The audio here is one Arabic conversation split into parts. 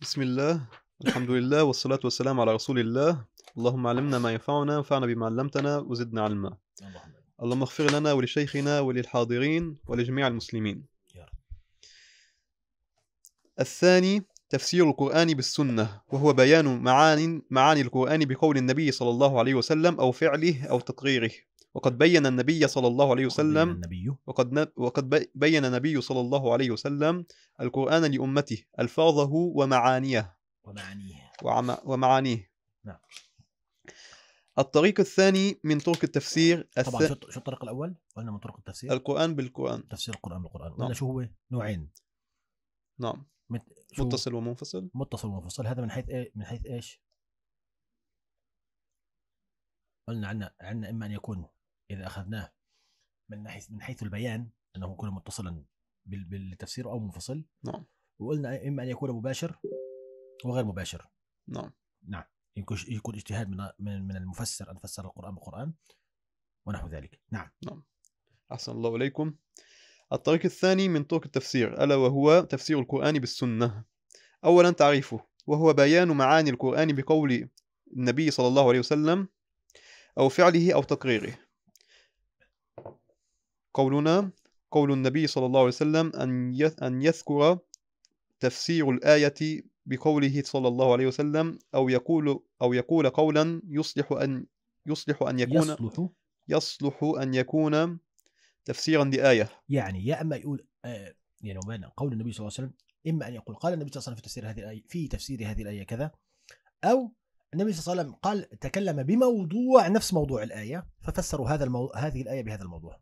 بسم الله الحمد لله والصلاة والسلام على رسول الله اللهم علمنا ما ينفعنا وانفعنا بما علمتنا وزدنا علما اللهم اغفر لنا ولشيخنا وللحاضرين ولجميع المسلمين الثاني تفسير القرآن بالسنة وهو بيان معاني معاني القرآن بقول النبي صلى الله عليه وسلم أو فعله أو تقريره وقد بين النبي صلى الله عليه وسلم النبي وقد وقد بين النبي صلى الله عليه وسلم القرآن لأمته ألفاظه ومعانيه ومعانيه وعم... ومعانيه نعم الطريق الثاني من طرق التفسير الث... طبعا شو الطريق الاول؟ قلنا من طرق التفسير القران بالقران تفسير القران بالقران قلنا نعم. شو هو؟ نوعين نعم مت... شو... متصل ومنفصل متصل ومنفصل هذا من حيث ايه من حيث ايش؟ قلنا عنا عنا اما ان يكون اذا اخذناه من حيث من حيث البيان انه يكون متصلا بالتفسير او منفصل نعم وقلنا اما ان يكون مباشر وغير مباشر نعم نعم يكون يكون اجتهاد من من المفسر ان فسر القران بالقران ونحو ذلك نعم نعم احسن الله اليكم الطريق الثاني من طرق التفسير الا وهو تفسير القران بالسنه اولا تعريفه وهو بيان معاني القران بقول النبي صلى الله عليه وسلم او فعله او تقريره قولنا قول النبي صلى الله عليه وسلم أن يذكر تفسير الآية بقوله صلى الله عليه وسلم أو يقول أو يقول قولا يصلح أن يصلح أن يكون يصلح يصلح أن يكون تفسيرا لآية يعني يا إما يقول آه، يعني ما قول النبي صلى الله عليه وسلم إما أن يقول قال النبي صلى الله عليه وسلم في تفسير هذه الآية في تفسير هذه الآية كذا أو النبي صلى الله عليه وسلم قال تكلم بموضوع نفس موضوع الآية ففسروا هذا المو... هذه الآية بهذا الموضوع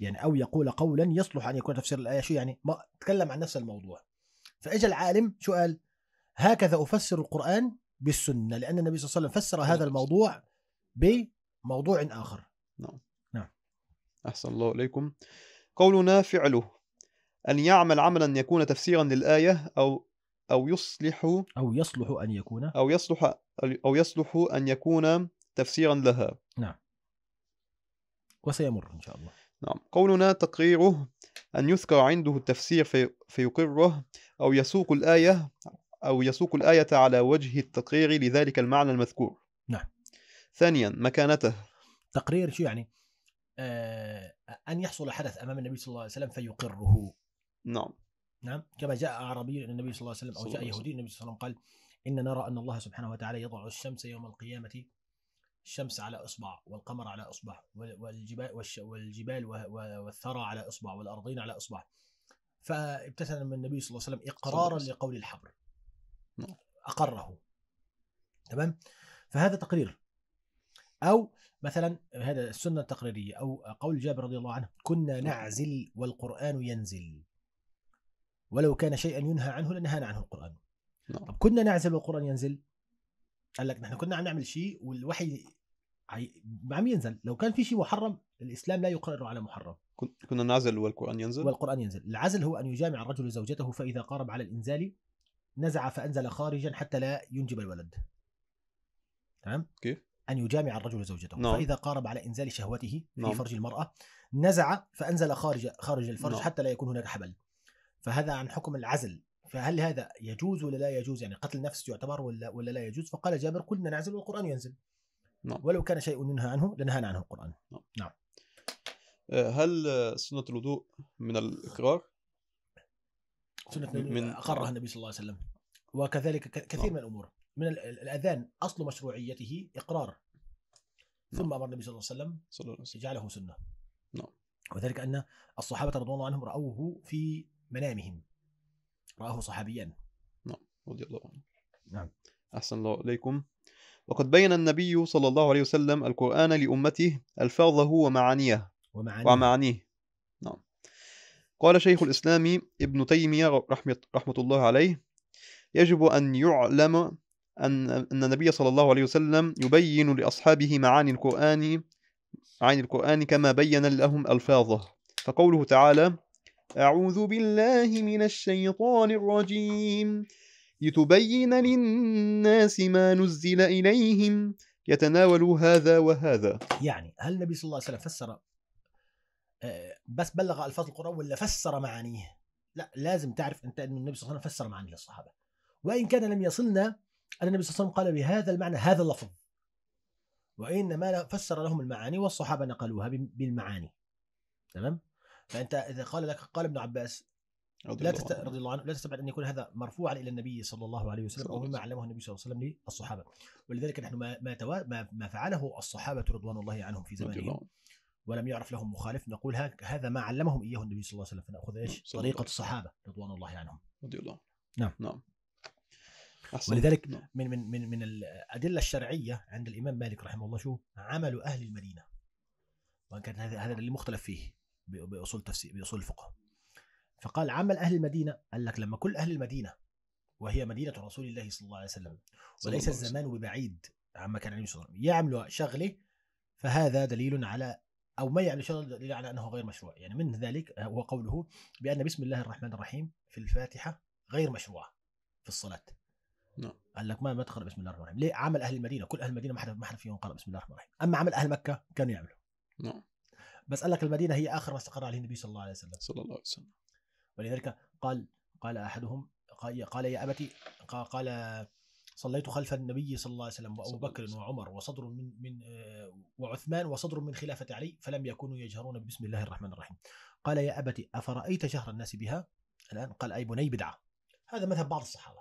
يعني او يقول قولا يصلح ان يكون تفسير الايه شو يعني ما تكلم عن نفس الموضوع فاجى العالم شو قال هكذا افسر القران بالسنه لان النبي صلى الله عليه وسلم فسر هذا نعم. الموضوع بموضوع اخر نعم نعم احسن الله اليكم قولنا فعله ان يعمل عملا يكون تفسيرا للايه او أو يصلح أو يصلح أن يكون أو يصلح أو يصلح أن يكون تفسيرا لها نعم وسيمر إن شاء الله نعم قولنا تقريره أن يذكر عنده التفسير في فيقره أو يسوق الآية أو يسوق الآية على وجه التقرير لذلك المعنى المذكور نعم ثانيا مكانته تقرير شو يعني آه أن يحصل حدث أمام النبي صلى الله عليه وسلم فيقره نعم نعم كما جاء أعرابي النبي صلى الله عليه وسلم أو جاء يهودي النبي صلى الله عليه وسلم قال إن نرى أن الله سبحانه وتعالى يضع الشمس يوم القيامة الشمس على اصبع والقمر على اصبع والجبال والجبال والثرى على اصبع والارضين على اصبع فابتسم النبي صلى الله عليه وسلم اقرارا لقول الحبر نعم. اقره تمام فهذا تقرير او مثلا هذا السنه التقريريه او قول جابر رضي الله عنه كنا نعم. نعزل والقران ينزل ولو كان شيئا ينهى عنه لنهانا عنه القران نعم. طب كنا نعزل والقران ينزل قال لك نحن كنا عم نعمل شيء والوحي عم ينزل لو كان في شيء محرم الاسلام لا يقرر على محرم كنا نعزل والقران ينزل والقران ينزل العزل هو ان يجامع الرجل زوجته فاذا قارب على الانزال نزع فانزل خارجا حتى لا ينجب الولد تمام كيف ان يجامع الرجل زوجته نعم. فاذا قارب على انزال شهوته في نعم. فرج المراه نزع فانزل خارج خارج الفرج نعم. حتى لا يكون هناك حبل فهذا عن حكم العزل فهل هذا يجوز ولا لا يجوز يعني قتل نفس يعتبر ولا ولا لا يجوز فقال جابر كلنا نعزل والقرآن ينزل نعم. ولو كان شيء ينهى عنه لنهانا عنه القرآن نعم, نعم. آه، هل سنة الوضوء من الإقرار؟ سنة من أقرها النبي صلى الله عليه وسلم وكذلك كثير نعم. من الأمور من الأذان أصل مشروعيته إقرار نعم. ثم أمر النبي صلى الله عليه وسلم صلى الله عليه وسلم جعله سنة نعم وذلك أن الصحابة رضي الله عنهم رأوه في منامهم رآه صحابيا نعم رضي الله عنه نعم أحسن الله إليكم وقد بين النبي صلى الله عليه وسلم القرآن لأمته ألفاظه ومعانيه ومعانيه, ومعانيه. نعم قال شيخ الإسلام ابن تيمية رحمة, رحمة الله عليه يجب أن يعلم أن, أن النبي صلى الله عليه وسلم يبين لأصحابه معاني القرآن عن القرآن كما بين لهم ألفاظه فقوله تعالى أعوذ بالله من الشيطان الرجيم لتبين للناس ما نزل إليهم يتناول هذا وهذا يعني هل النبي صلى الله عليه وسلم فسر آه، بس بلغ ألفاظ القرآن ولا فسر معانيه لا لازم تعرف أنت أن النبي صلى الله عليه وسلم فسر معاني للصحابة وإن كان لم يصلنا أن النبي صلى الله عليه وسلم قال بهذا المعنى هذا اللفظ وإنما فسر لهم المعاني والصحابة نقلوها بالمعاني تمام فانت اذا قال لك قال ابن عباس لا تست... رضي الله عنه لا تستبعد ان يكون هذا مرفوعا الى النبي صلى الله عليه وسلم او مما علمه النبي صلى الله عليه وسلم للصحابه ولذلك نحن ما ما, توا... ما ما فعله الصحابه رضوان الله عنهم في زمانهم ولم يعرف لهم مخالف نقول هذا ما علمهم اياه النبي صلى الله عليه وسلم فناخذ ايش؟ طريقه الصحابه رضوان الله عنهم رضي الله نعم نعم أحسن. ولذلك نعم. من من من من الادله الشرعيه عند الامام مالك رحمه الله شو؟ عمل اهل المدينه وان كان هذا هذا اللي مختلف فيه باصول تفسير باصول الفقه فقال عمل اهل المدينه قال لك لما كل اهل المدينه وهي مدينه رسول الله صلى الله عليه وسلم وليس الزمان ببعيد عما كان عليه الصلاه يعملوا شغله فهذا دليل على او ما يعني شغله دليل على انه غير مشروع يعني من ذلك هو قوله بان بسم الله الرحمن الرحيم في الفاتحه غير مشروع في الصلاه نعم قال لك ما ما تقرا بسم الله الرحمن الرحيم ليه عمل اهل المدينه كل اهل المدينه ما حد ما حد فيهم قرا بسم الله الرحمن الرحيم اما عمل اهل مكه كانوا يعملوا نعم بس قال لك المدينه هي اخر ما استقر عليه النبي صلى الله عليه وسلم صلى الله عليه وسلم ولذلك قال قال احدهم قال يا ابتي قال صليت خلف النبي صلى الله عليه وسلم وابو بكر وعمر وصدر من من آه، وعثمان وصدر من خلافه علي فلم يكونوا يجهرون بسم الله الرحمن الرحيم. قال يا ابتي افرايت جهر الناس بها؟ الان قال اي بني بدعه. هذا مذهب بعض الصحابه.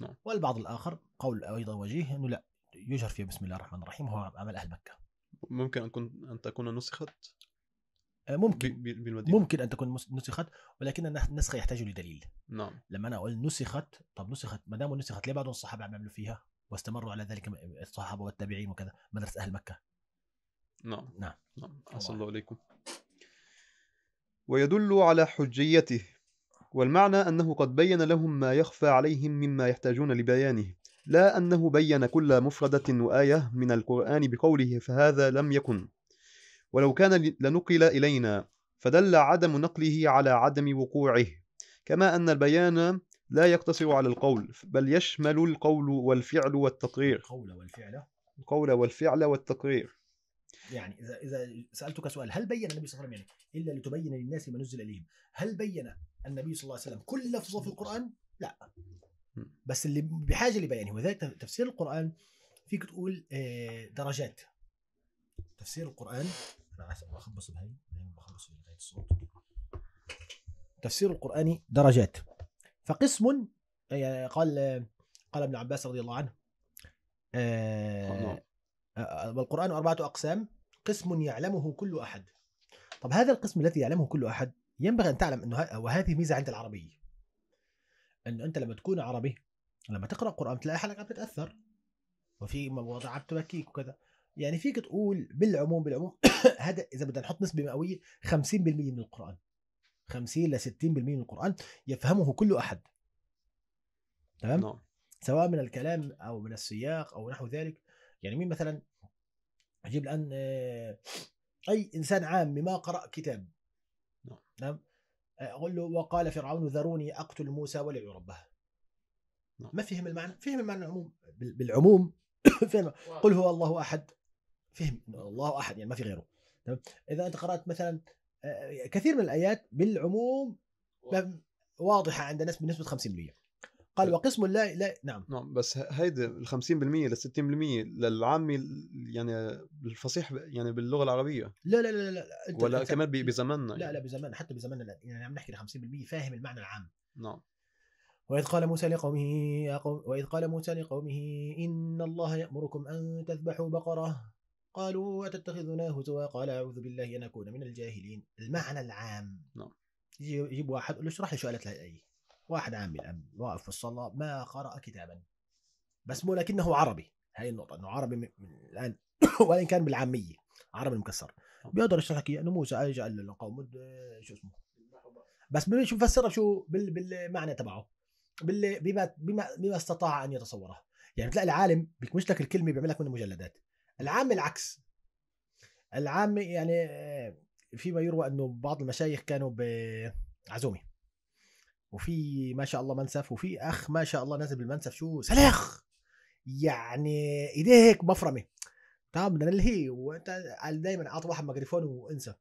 نعم. والبعض الاخر قول ايضا وجيه انه لا يجهر فيه بسم الله الرحمن الرحيم هو عمل اهل مكه. ممكن ان ان تكون نسخت ممكن بالمدينة. ممكن ان تكون نسخت ولكن النسخه يحتاج لدليل نعم لما انا اقول نسخت طب نسخت ما دام نسخت ليه بعض الصحابه عملوا فيها واستمروا على ذلك الصحابه والتابعين وكذا مدرسه اهل مكه نعم نعم نعم احسن الله عليكم ويدل على حجيته والمعنى أنه قد بين لهم ما يخفى عليهم مما يحتاجون لبيانه لا أنه بين كل مفردة وآية من القرآن بقوله فهذا لم يكن ولو كان لنقل إلينا فدل عدم نقله على عدم وقوعه كما أن البيان لا يقتصر على القول بل يشمل القول والفعل والتقرير القول والفعل القول والفعل والتقرير يعني إذا إذا سألتك سؤال هل بين النبي صلى الله عليه وسلم يعني إلا لتبين للناس ما نزل إليهم هل بين النبي صلى الله عليه وسلم كل لفظة في القرآن؟ لا بس اللي بحاجة لبيانه وذلك تفسير القرآن فيك تقول آه، درجات تفسير القرآن أنا عايز أخبص بهاي دايما بخبص لغاية الصوت تفسير القرآن درجات فقسم آه، قال آه، قال ابن عباس رضي الله عنه آه، والقرآن أربعة أقسام قسم يعلمه كل أحد طب هذا القسم الذي يعلمه كل أحد ينبغي أن تعلم أنه وهذه ميزة عند العربي أن أنت لما تكون عربي لما تقرأ قرآن تلاقي حالك عم تتأثر وفي مواضيع عم تبكيك وكذا يعني فيك تقول بالعموم بالعموم هذا اذا بدنا نحط نسبه مئويه 50% من القران 50 ل 60% من القران يفهمه كل احد تمام نعم. سواء من الكلام او من السياق او نحو ذلك يعني مين مثلا اجيب الان آه، اي انسان عام ما قرا كتاب نعم اقول له وقال فرعون ذروني اقتل موسى ولدعوا ربه نعم. ما فهم المعنى فهم المعنى العموم بالعموم فهم قل هو الله احد فهم نعم. الله احد يعني ما في غيره تمام اذا انت قرات مثلا آه، كثير من الايات بالعموم واضحه عند الناس بنسبه 50% قال وقسم لا لا نعم نعم بس هيدي ال 50% لل 60% للعامي يعني الفصيح يعني باللغه العربيه لا لا لا لا, لا. ولا كمان بزماننا يعني. لا لا يعني. بزمان حتى بزماننا يعني عم نحكي 50% فاهم المعنى العام نعم وإذ قال موسى لقومه يا قوم وإذ قال موسى لقومه إن الله يأمركم أن تذبحوا بقرة قالوا أتتخذنا هزوا قال أعوذ بالله أن أكون من الجاهلين المعنى العام نعم يجيب واحد يقول له اشرح لي شو قالت الآية واحد عام من الأمن واقف في الصلاة ما قرأ كتابا بس مو لكنه عربي هاي النقطة أنه عربي من الآن وإن كان بالعامية عربي مكسر نعم. بيقدر يشرح لك أنه موسى أجى قال للقوم شو اسمه بس مش مفسرها شو بالمعنى تبعه بما بما بما استطاع ان يتصوره يعني بتلاقي العالم بيكمش لك الكلمه بيعمل لك منها مجلدات العامة العكس العامة يعني آه، فيما يروى انه بعض المشايخ كانوا بعزومة وفي ما شاء الله منسف وفي اخ ما شاء الله نازل بالمنسف شو سلاخ يعني ايديه هيك مفرمه تمام طيب، بدنا نلهي وانت دائما اعطي واحد ميكروفون وانسى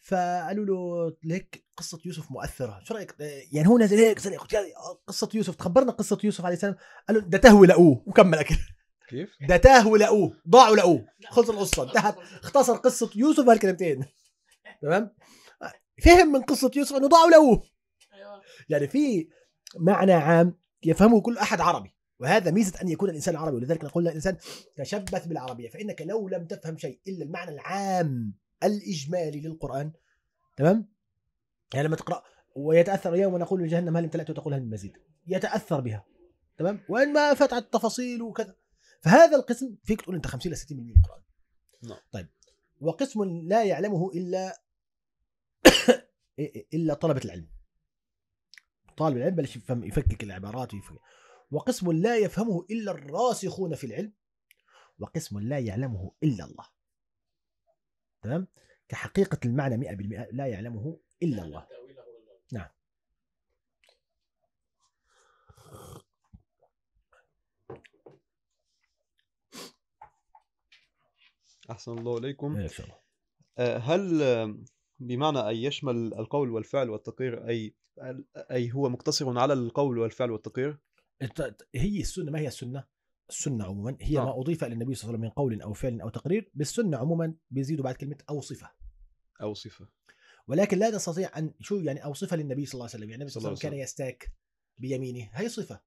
فقالوا له ليك قصه يوسف مؤثره شو رايك آه، يعني هو نازل هيك قصه يوسف تخبرنا قصه يوسف عليه السلام قال له ده تهوي لقوه وكمل اكل كيف؟ ده تاه ولقوه، ضاعوا لقوه خلص القصه انتهت اختصر قصه يوسف بهالكلمتين تمام فهم من قصه يوسف انه ضاعوا لقوه أيوة. يعني في معنى عام يفهمه كل احد عربي وهذا ميزه ان يكون الانسان عربي ولذلك نقول الانسان تشبث بالعربيه فانك لو لم تفهم شيء الا المعنى العام الاجمالي للقران تمام يعني لما تقرا ويتاثر يوم ونقول لجهنم هل امتلأت وتقول هل من مزيد يتاثر بها تمام وان ما فتحت التفاصيل وكذا فهذا القسم فيك تقول انت 50 ل 60% قران نعم طيب وقسم لا يعلمه الا الا طلبه العلم طالب العلم بلش يفهم يفكك العبارات ويفكك. وقسم لا يفهمه الا الراسخون في العلم وقسم لا يعلمه الا الله تمام كحقيقه المعنى 100% لا يعلمه الا الله نعم أحسن الله إليكم إيه، آه، هل آه، بمعنى أي يشمل القول والفعل والتقرير أي أي هو مقتصر على القول والفعل والتقرير؟ هي السنة ما هي السنة؟ السنة عموما هي آه. ما أضيف إلى النبي صلى الله عليه وسلم من قول أو فعل أو تقرير بالسنة عموما بيزيدوا بعد كلمة أو صفة أو صفة ولكن لا نستطيع أن شو يعني أو صفة للنبي صلى الله عليه وسلم يعني النبي صلى الله عليه وسلم كان يستاك بيمينه هي صفة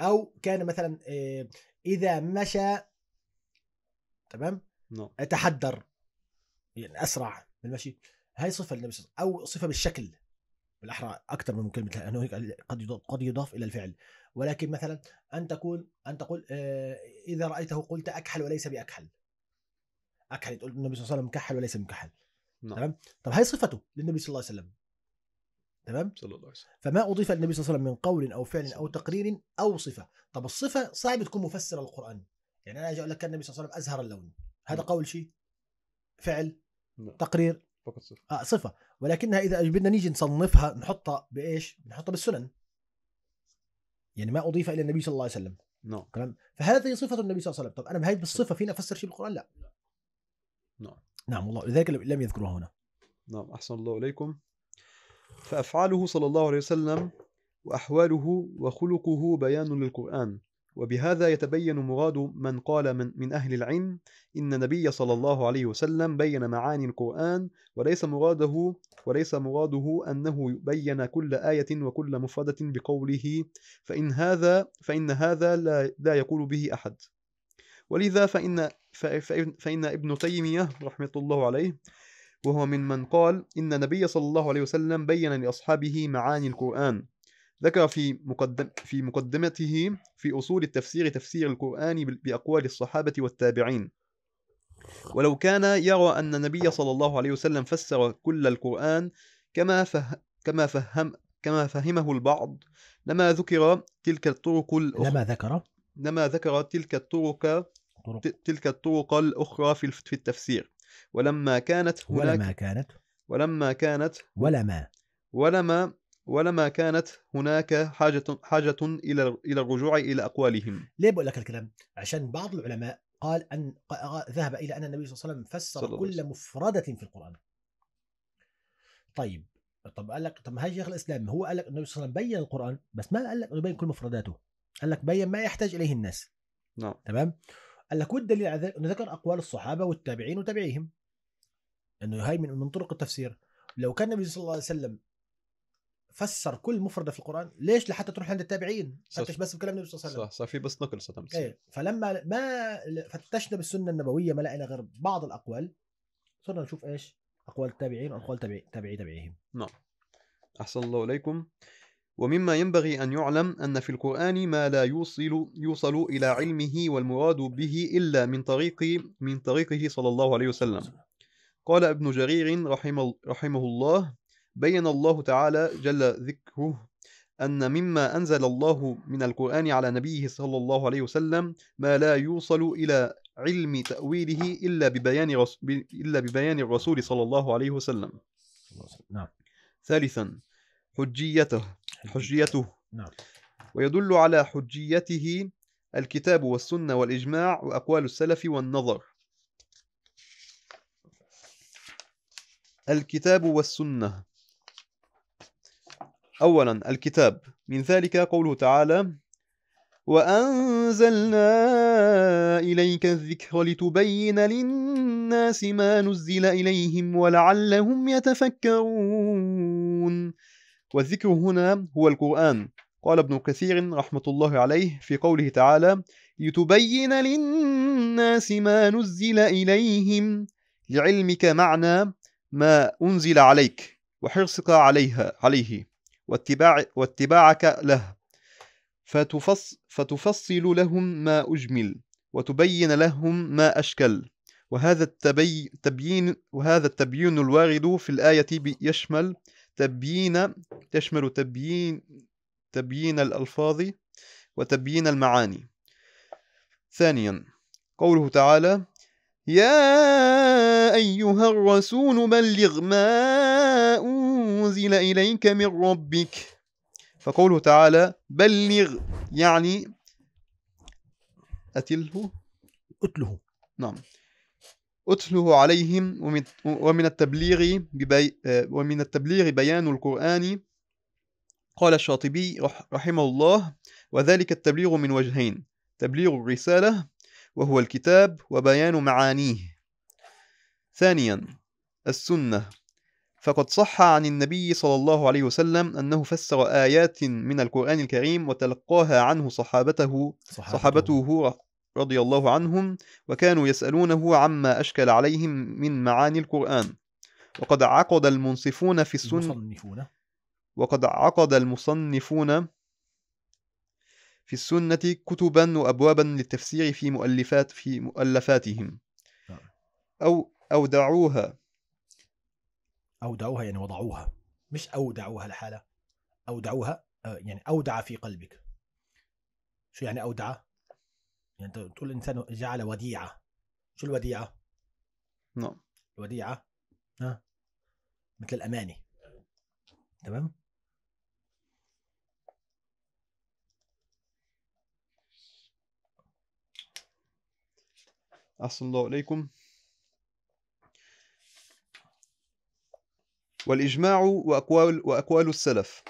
أو كان مثلا إذا مشى تمام نعم. اتحدر يعني اسرع بالمشي هاي صفه للنبي صلى الله عليه وسلم او صفه بالشكل بالاحرى اكثر من كلمه لانه هيك قد يضاف قد يضاف الى الفعل ولكن مثلا ان تكون ان تقول آه، اذا رايته قلت اكحل وليس باكحل اكحل تقول النبي صلى الله عليه وسلم كحل وليس مكحل نعم تمام طب هاي صفته للنبي صلى الله عليه وسلم تمام صلى الله عليه وسلم فما اضيف للنبي صلى الله عليه وسلم من قول او فعل او تقرير او صفه طب الصفه صعب تكون مفسره للقران يعني انا اجي اقول لك النبي صلى الله عليه وسلم ازهر اللون هذا نعم. قول شيء فعل لا. نعم. تقرير فقط صفه اه صفه ولكنها اذا بدنا نيجي نصنفها نحطها بايش؟ نحطها بالسنن يعني ما اضيف الى النبي صلى الله عليه وسلم نعم تمام فهذه صفه النبي صلى الله عليه وسلم طب انا بهي بالصفه فينا افسر شيء بالقران لا نعم نعم والله لذلك لم يذكرها هنا نعم احسن الله اليكم فافعاله صلى الله عليه وسلم واحواله وخلقه بيان للقران وبهذا يتبين مراد من قال من, من أهل العلم إن النبي صلى الله عليه وسلم بين معاني القرآن وليس مراده وليس مراده أنه بين كل آية وكل مفردة بقوله فإن هذا فإن هذا لا, لا يقول به أحد ولذا فإن, فإن, فإن ابن تيمية رحمة الله عليه وهو من من قال إن النبي صلى الله عليه وسلم بين لأصحابه معاني القرآن ذكر في مقدم في مقدمته في أصول التفسير تفسير القرآن بأقوال الصحابة والتابعين ولو كان يرى أن النبي صلى الله عليه وسلم فسر كل القرآن كما فه... كما فهم كما فهمه البعض لما ذكر تلك الطرق الأخرى لما ذكر لما ذكر تلك الطرق تلك الطرق الأخرى في التفسير ولما كانت هناك ولما كانت ولما كانت ولما ولما ولما كانت هناك حاجة حاجة إلى إلى الرجوع إلى أقوالهم. ليه بقول لك الكلام؟ عشان بعض العلماء قال أن ذهب إلى أن النبي صلى الله عليه وسلم فسر كل صلح. مفردة في القرآن. طيب طب قال لك طب ما هي شيخ الإسلام هو قال لك النبي صلى الله عليه وسلم بين القرآن بس ما قال لك بين كل مفرداته. قال لك بين ما يحتاج إليه الناس. نعم. تمام؟ قال لك والدليل على ذلك أنه ذكر أقوال الصحابة والتابعين وتابعيهم. أنه هاي من من طرق التفسير. لو كان النبي صلى الله عليه وسلم فسر كل مفرده في القران ليش لحتى تروح عند التابعين فتش بس بكلام النبي صلى الله عليه وسلم صح في بس نقل صدام ايه فلما ما فتشنا بالسنه النبويه ما لقينا غير بعض الاقوال صرنا نشوف ايش اقوال التابعين واقوال تابعي تابعي تابعيهم نعم احسن الله اليكم ومما ينبغي أن يعلم أن في القرآن ما لا يوصل يوصل إلى علمه والمراد به إلا من طريق من طريقه صلى الله عليه وسلم. قال ابن جرير رحمه رحمه الله: بين الله تعالى جل ذكره أن مما أنزل الله من القرآن على نبيه صلى الله عليه وسلم ما لا يوصل إلى علم تأويله إلا ببيان إلا ببيان الرسول صلى الله عليه وسلم. نعم. ثالثا حجيته حجيته نعم. ويدل على حجيته الكتاب والسنة والإجماع وأقوال السلف والنظر. الكتاب والسنة أولا الكتاب من ذلك قوله تعالى وأنزلنا إليك الذكر لتبين للناس ما نزل إليهم ولعلهم يتفكرون والذكر هنا هو القرآن قال ابن كثير رحمة الله عليه في قوله تعالى لتبين للناس ما نزل إليهم لعلمك معنى ما أنزل عليك وحرصك عليها عليه واتباع واتباعك له فتفص فتفصل لهم ما أجمل وتبين لهم ما أشكل وهذا التبي تبيين وهذا التبيين الوارد في الآية يشمل تبيين تشمل تبيين تبيين الألفاظ وتبيين المعاني ثانيا قوله تعالى يا أيها الرسول بلغ ما أنزل إليك من ربك فقوله تعالى بلغ يعني أتله أتله نعم أتله عليهم ومن, ومن التبليغ ببي ومن التبليغ بيان القرآن قال الشاطبي رحمه الله وذلك التبليغ من وجهين تبليغ الرسالة وهو الكتاب وبيان معانيه ثانيا السنة فقد صح عن النبي صلى الله عليه وسلم أنه فسر آيات من القرآن الكريم وتلقاها عنه صحابته صحابته, صحابته رضي الله عنهم وكانوا يسألونه عما أشكل عليهم من معاني القرآن وقد عقد المنصفون في السنة المصنفون. وقد عقد المصنفون في السنة كتبا وأبوابا للتفسير في مؤلفات في مؤلفاتهم نعم. أو أودعوها أودعوها يعني وضعوها مش أودعوها لحالها أودعوها آه، يعني أودع في قلبك شو يعني أودع؟ يعني تقول الإنسان جعل وديعة شو الوديعة؟ نعم الوديعة ها مثل الأماني تمام؟ أحسن الله إليكم والإجماع وأقوال, وأقوال السلف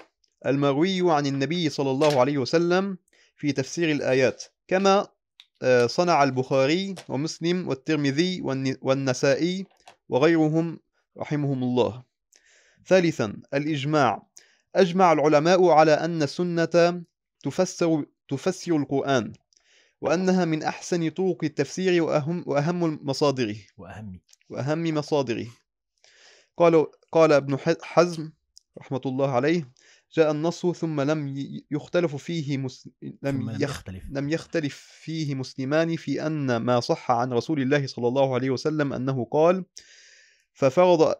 المروي عن النبي صلى الله عليه وسلم في تفسير الآيات كما آه، صنع البخاري ومسلم والترمذي والنسائي وغيرهم رحمهم الله ثالثا الإجماع أجمع العلماء على أن السنة تفسر, تفسر القرآن وأنها من أحسن طرق التفسير وأهم, وأهم مصادره وأهم, وأهم مصادره قال قال ابن حزم رحمة الله عليه جاء النص ثم لم يختلف فيه مس... لم, يختلف. لم يختلف فيه مسلمان في أن ما صح عن رسول الله صلى الله عليه وسلم أنه قال ففرض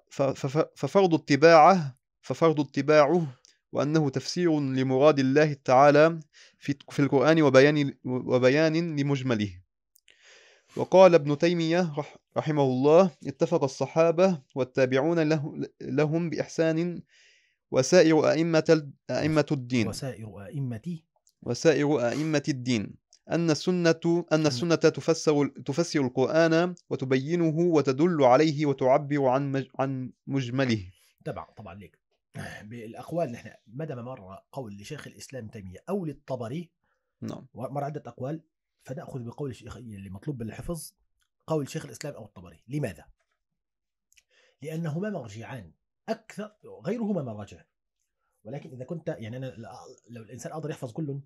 ففرض اتباعه ففرض اتباعه وأنه تفسير لمراد الله تعالى في في القرآن وبيان وبيان لمجمله وقال ابن تيمية رحمه الله اتفق الصحابة والتابعون له لهم بإحسان وسائر أئمة أئمة الدين وسائر أئمة وسائر أئمة الدين أن السنة أن السنة تفسر تفسر القرآن وتبينه وتدل عليه وتعبر عن عن مجمله تبع طبعا ليك بالاقوال نحن مدى ما مر قول لشيخ الاسلام تيميه او للطبري نعم مر عده اقوال فناخذ بقول الشيخ اللي مطلوب بالحفظ قول شيخ الاسلام او الطبري لماذا؟ لانهما مرجعان اكثر غيرهما مراجع ولكن اذا كنت يعني انا لو الانسان قادر يحفظ كلهم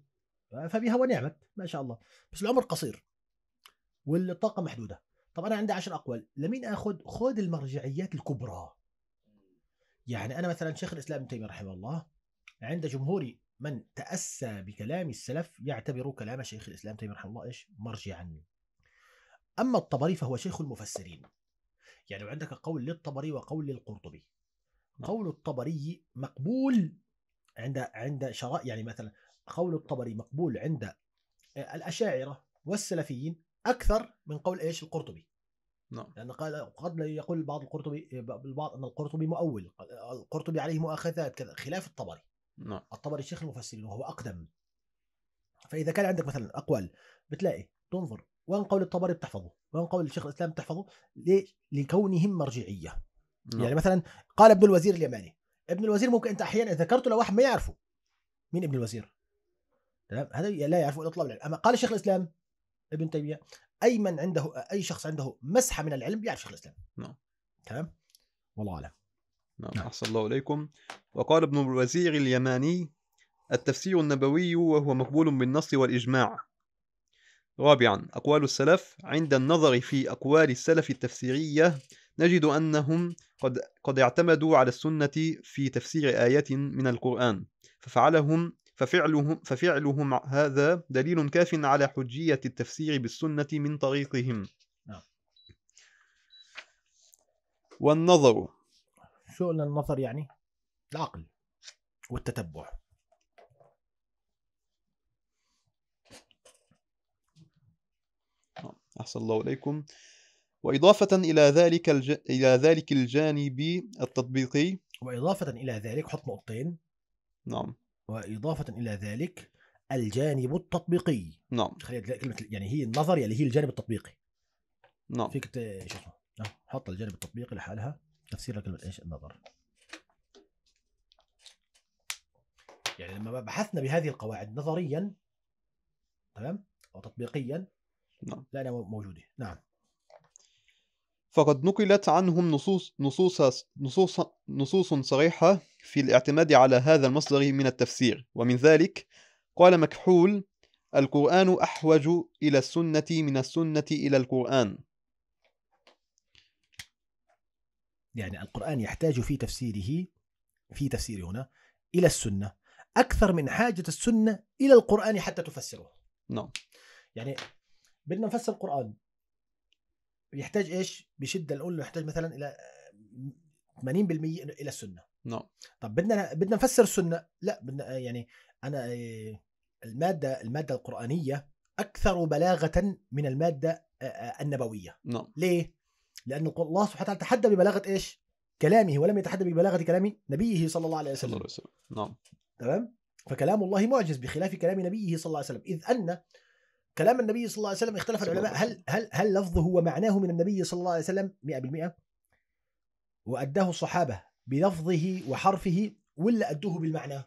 فبها ونعمت ما شاء الله بس العمر قصير والطاقه محدوده طب انا عندي عشر اقوال لمين اخذ خذ المرجعيات الكبرى يعني انا مثلا شيخ الاسلام ابن تيميه رحمه الله عند جمهوري من تأسى بكلام السلف يعتبر كلام شيخ الإسلام تيمية رحمه الله إيش مرجعا أما الطبري فهو شيخ المفسرين يعني عندك قول للطبري وقول للقرطبي نعم. قول الطبري مقبول عند عند شراء يعني مثلا قول الطبري مقبول عند آه، الأشاعرة والسلفيين أكثر من قول إيش القرطبي نعم لأن قال قد يقول بعض القرطبي البعض أن القرطبي مؤول القرطبي عليه مؤاخذات كذا خلاف الطبري نعم الطبري شيخ المفسرين وهو اقدم فاذا كان عندك مثلا اقوال بتلاقي تنظر وان قول الطبري بتحفظه وان قول الشيخ الاسلام بتحفظه لكونهم مرجعيه نعم. يعني مثلا قال ابن الوزير اليماني ابن الوزير ممكن انت احيانا ذكرته لواحد ما يعرفه مين ابن الوزير تمام هذا لا يعرفه الا طلاب العلم اما قال شيخ الاسلام ابن تيميه اي من عنده اي شخص عنده مسحه من العلم بيعرف شيخ الاسلام نعم تمام والله اعلم نعم أحسن الله إليكم وقال ابن الوزير اليماني التفسير النبوي وهو مقبول بالنص والإجماع رابعا أقوال السلف عند النظر في أقوال السلف التفسيرية نجد أنهم قد, قد اعتمدوا على السنة في تفسير آيات من القرآن ففعلهم ففعلهم, ففعلهم هذا دليل كاف على حجية التفسير بالسنة من طريقهم نعم. والنظر شو قلنا النظر يعني العقل والتتبع أحسن الله إليكم وإضافة إلى ذلك الج... إلى ذلك الجانب التطبيقي وإضافة إلى ذلك حط نقطتين نعم وإضافة إلى ذلك الجانب التطبيقي نعم خلينا كلمة يعني هي النظر يعني هي الجانب التطبيقي نعم فيك شو اسمه نعم، حط الجانب التطبيقي لحالها تفسير لكلمه ايش النظر يعني لما بحثنا بهذه القواعد نظريا تمام او تطبيقيا نعم لأنها موجوده نعم فقد نقلت عنهم نصوص نصوص نصوص نصوص صريحة في الاعتماد على هذا المصدر من التفسير ومن ذلك قال مكحول القرآن أحوج إلى السنة من السنة إلى القرآن يعني القرآن يحتاج في تفسيره في تفسير هنا إلى السنة أكثر من حاجة السنة إلى القرآن حتى تفسره نعم يعني بدنا نفسر القرآن يحتاج إيش بشدة الأولى يحتاج مثلا إلى 80% إلى السنة نعم طب بدنا بدنا نفسر السنة لا بدنا يعني أنا آه، المادة المادة القرآنية أكثر بلاغة من المادة آه، آه، النبوية نعم ليه؟ لأن الله سبحانه وتعالى تحدى ببلاغة إيش؟ كلامه ولم يتحدى ببلاغة كلام نبيه صلى الله عليه وسلم صلى الله عليه وسلم نعم تمام؟ فكلام الله معجز بخلاف كلام نبيه صلى الله عليه وسلم إذ أن كلام النبي صلى الله عليه وسلم اختلف العلماء هل هل هل لفظه ومعناه من النبي صلى الله عليه وسلم 100% وأداه الصحابة بلفظه وحرفه ولا أدوه بالمعنى؟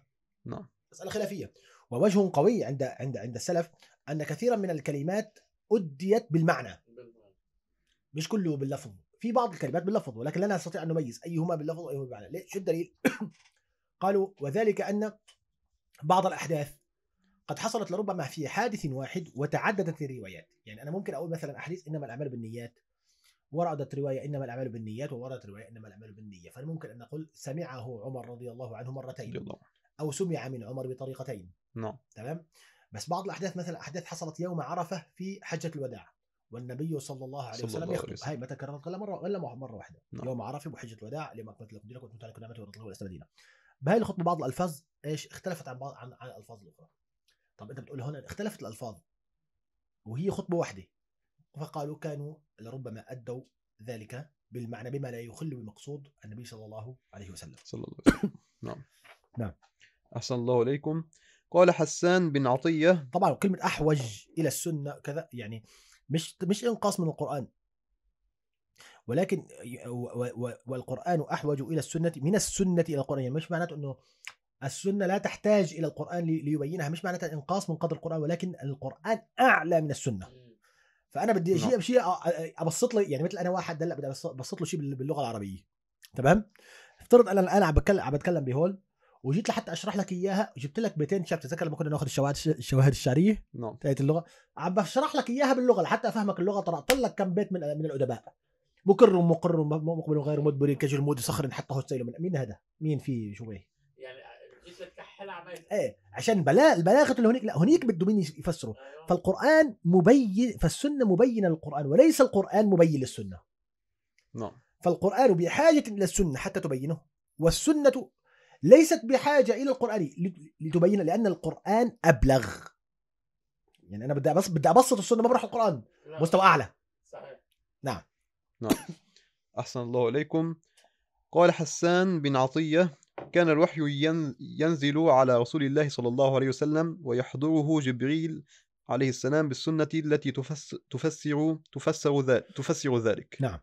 نعم مسألة خلافية ووجه قوي عند عند عند السلف أن كثيرا من الكلمات أديت بالمعنى مش كله باللفظ في بعض الكلمات باللفظ ولكن لا نستطيع ان نميز ايهما باللفظ وايهما بالمعنى ليه شو الدليل قالوا وذلك ان بعض الاحداث قد حصلت لربما في حادث واحد وتعددت الروايات يعني انا ممكن اقول مثلا احاديث انما الاعمال بالنيات وردت روايه انما الاعمال بالنيات ووردت روايه انما الاعمال بالنيه فانا ممكن ان نقول سمعه عمر رضي الله عنه مرتين او سمع من عمر بطريقتين نعم تمام بس بعض الاحداث مثلا احداث حصلت يوم عرفه في حجه الوداع والنبي صلى الله عليه وسلم يخطب هاي ما تكررت الا مره الا مره واحده نعم. يوم عرفه بحجه الوداع لما اكملت لكم دينكم واتممت عليكم نعمتي ورضيت لكم الاسلام دينا بهاي الخطبه بعض الالفاظ ايش اختلفت عن بعض عن, عن الالفاظ الاخرى طب انت بتقول هنا اختلفت الالفاظ وهي خطبه واحده فقالوا كانوا لربما ادوا ذلك بالمعنى بما لا يخل بمقصود النبي صلى الله عليه وسلم صلى الله عليه وسلم نعم نعم أحسن الله إليكم قال حسان بن عطية طبعا كلمة أحوج إلى السنة كذا يعني مش مش انقاص من القرآن ولكن والقرآن أحوج إلى السنة من السنة إلى القرآن يعني مش معناته أنه السنة لا تحتاج إلى القرآن ليبينها مش معناتها إنقاص من قدر القرآن ولكن القرآن أعلى من السنة فأنا بدي أجي نعم. بشيء أبسط لي يعني مثل أنا واحد هلا بدي أبسط له شيء باللغة العربية تمام افترض أنا الآن عم بتكلم عم بتكلم بهول وجيت لحتى اشرح لك اياها جبت لك 200 شاب تذكر لما كنا ناخذ الشواهد الشواهد الشعريه نعم no. اللغه عم بشرح لك اياها باللغه لحتى افهمك اللغه طرقت لك كم بيت من من الادباء مقر مقر مقبل غير مدبر كجلمود صخر حطه السيل من مين هذا؟ مين في شو يعني جيت لك ايه عشان بلا البلاغه اللي هناك لا هناك بده مين يفسره أيوه. فالقران مبين فالسنه مبينه للقران وليس القران مبين للسنه نعم no. فالقران بحاجه الى السنه حتى تبينه والسنه ليست بحاجه الى القران لتبين لان القران ابلغ يعني انا بدي بس بدي ابسط السنه ما بروح القران نعم. مستوى اعلى صحيح نعم نعم احسن الله اليكم قال حسان بن عطيه كان الوحي ينزل على رسول الله صلى الله عليه وسلم ويحضره جبريل عليه السلام بالسنة التي تفسر تفسر تفسر, تفسر ذلك نعم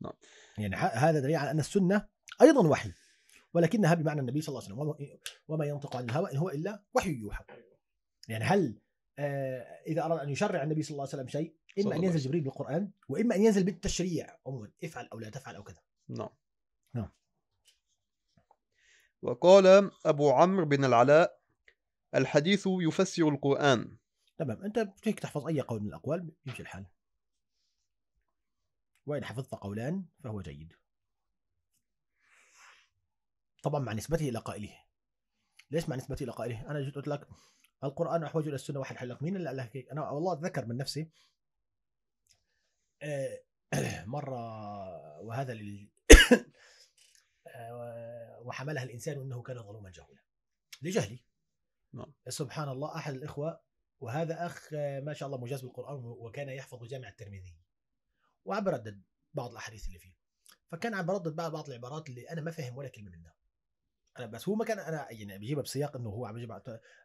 نعم يعني هذا دليل على أن السنة أيضا وحي ولكنها بمعنى النبي صلى الله عليه وسلم وما ينطق عن الهوى إن هو إلا وحي يوحى يعني هل آه، إذا أراد أن يشرع النبي صلى الله عليه وسلم شيء إما أن ينزل جبريل بالقرآن وإما أن ينزل بالتشريع عموما افعل أو لا تفعل أو كذا نعم نعم وقال أبو عمرو بن العلاء الحديث يفسر القرآن تمام أنت فيك تحفظ أي قول من الأقوال يمشي الحال وإن حفظت قولان فهو جيد طبعا مع نسبته الى قائله ليش مع نسبته الى قائله انا جيت قلت لك القران احوج الى السنه واحد حلق مين اللي قال لك انا والله اتذكر من نفسي آه، مره وهذا لل... وحملها الانسان انه كان ظلوما جهولا لجهلي نعم. سبحان الله احد الاخوه وهذا اخ آه، ما شاء الله مجاز بالقران وكان يحفظ جامع الترمذي وعم بردد بعض الاحاديث اللي فيه فكان عم بردد بعض العبارات اللي انا ما فاهم ولا كلمه منها انا آه، بس هو ما كان انا يعني بجيبها بسياق انه هو عم يجيب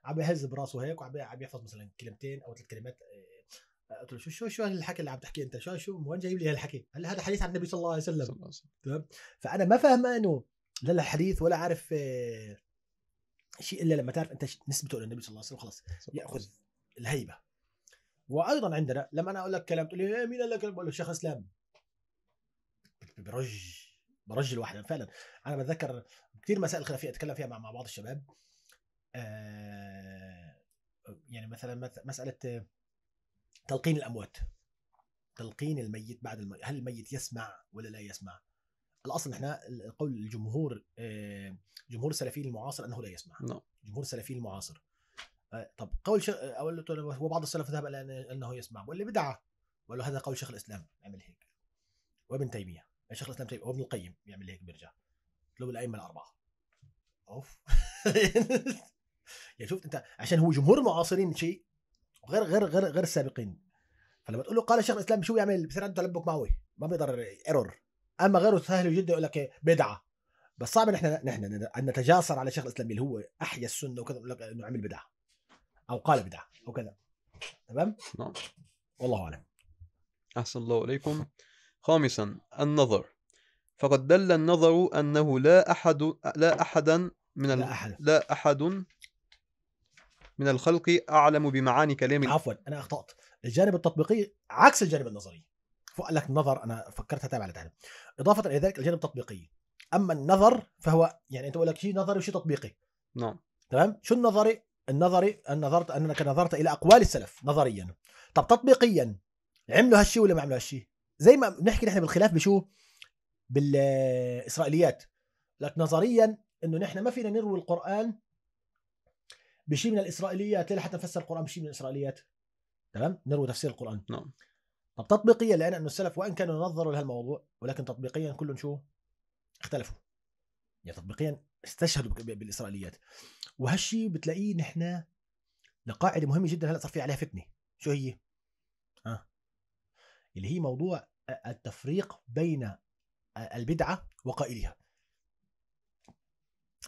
عم يهز براسه هيك وعم عم يحفظ مثلا كلمتين او ثلاث كلمات آه، آه، قلت له شو شو شو هالحكي اللي عم تحكيه انت شو شو من وين جايب لي هالحكي؟ هلا هذا حديث عن النبي صلى الله عليه وسلم تمام فانا ما فهمانه لا الحديث ولا عارف شيء الا لما تعرف انت نسبته للنبي صلى الله عليه وسلم خلاص ياخذ الهيبه وايضا عندنا لما انا اقول لك كلام تقول لي إيه، مين قال لك بقول له شيخ اسلام برج برجل واحدا فعلا انا بتذكر كثير مسائل خلافيه اتكلم فيها مع, مع بعض الشباب آه، يعني مثلا مساله تلقين الاموات تلقين الميت بعد الميت هل الميت يسمع ولا لا يسمع الاصل احنا قول الجمهور آه، جمهور السلفيين المعاصر انه لا يسمع لا. نعم. جمهور السلفيين المعاصر آه، طب قول شيخ اقول له طيب، هو بعض السلف ذهب الى انه يسمع واللي بدعه وقال له هذا قول شيخ الاسلام عمل هيك وابن تيميه يعني شيخ الاسلام تيميه وابن القيم يعمل هيك بيرجع لو الائمه الاربعه اوف يعني شفت انت عشان هو جمهور المعاصرين شيء غير غير غير غير السابقين فلما تقول له قال شيخ الاسلام شو يعمل بصير عنده تلبك معوي ما بيقدر ايرور اما غيره سهل جدا يقول لك إيه، بدعه بس صعب نحن نحن ان نتجاسر على شيخ الاسلام اللي هو احيا السنه وكذا يقول لك انه عمل بدعه او قال بدعه او كذا تمام؟ نعم والله اعلم احسن الله اليكم خامسا النظر فقد دل النظر أنه لا أحد لا أحدا من لا أحد لا أحد من الخلق أعلم بمعاني كلام عفوا أنا أخطأت الجانب التطبيقي عكس الجانب النظري فقال لك نظر أنا فكرت تابع على تعلم إضافة إلى ذلك الجانب التطبيقي أما النظر فهو يعني أنت بقول لك شيء نظري وشيء تطبيقي نعم تمام شو النظري النظري أن نظرت أنك نظرت إلى أقوال السلف نظريا طب تطبيقيا عملوا هالشيء ولا ما عملوا هالشيء زي ما بنحكي نحن بالخلاف بشو بالاسرائيليات لك نظريا انه نحن ما فينا نروي القران بشيء من الاسرائيليات ليه حتى نفسر القران بشيء من الاسرائيليات تمام نروي تفسير القران نعم طب تطبيقيا لان انه السلف وان كانوا نظروا لهالموضوع ولكن تطبيقيا كلهم شو اختلفوا يعني تطبيقيا استشهدوا بالاسرائيليات وهالشيء بتلاقيه نحن لقاعده مهمه جدا هلا صار في عليها فتنه شو هي؟ اه اللي هي موضوع التفريق بين البدعه وقائلها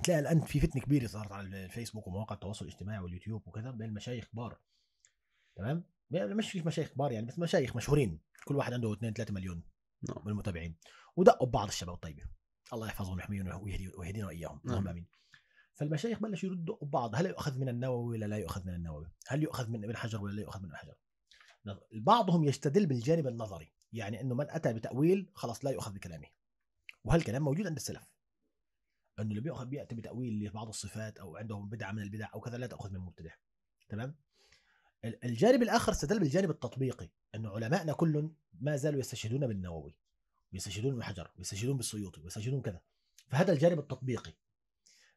تلاقي الان في فتنه كبيره صارت على الفيسبوك ومواقع التواصل الاجتماعي واليوتيوب وكذا بين المشايخ كبار تمام يعني مش مشايخ كبار يعني بس مشايخ مشهورين كل واحد عنده 2 3 مليون نعم. من المتابعين ودقوا ببعض الشباب الطيبه الله يحفظهم ويحميهم ويهدينا واياهم نعم. اللهم امين فالمشايخ بلشوا يردوا ببعض هل يؤخذ من النووي ولا لا يؤخذ من النووي هل يؤخذ من ابن حجر ولا لا يؤخذ من ابن حجر بعضهم يستدل بالجانب النظري يعني انه من اتى بتاويل خلاص لا يؤخذ بكلامه وهالكلام موجود عند السلف انه اللي بياخذ بياتي بتاويل لبعض الصفات او عندهم بدعه من البدع او كذا لا تاخذ من مبتدع تمام الجانب الاخر استدل بالجانب التطبيقي انه علمائنا كل ما زالوا يستشهدون بالنووي ويستشهدون بالحجر ويستشهدون بالسيوطي ويستشهدون كذا فهذا الجانب التطبيقي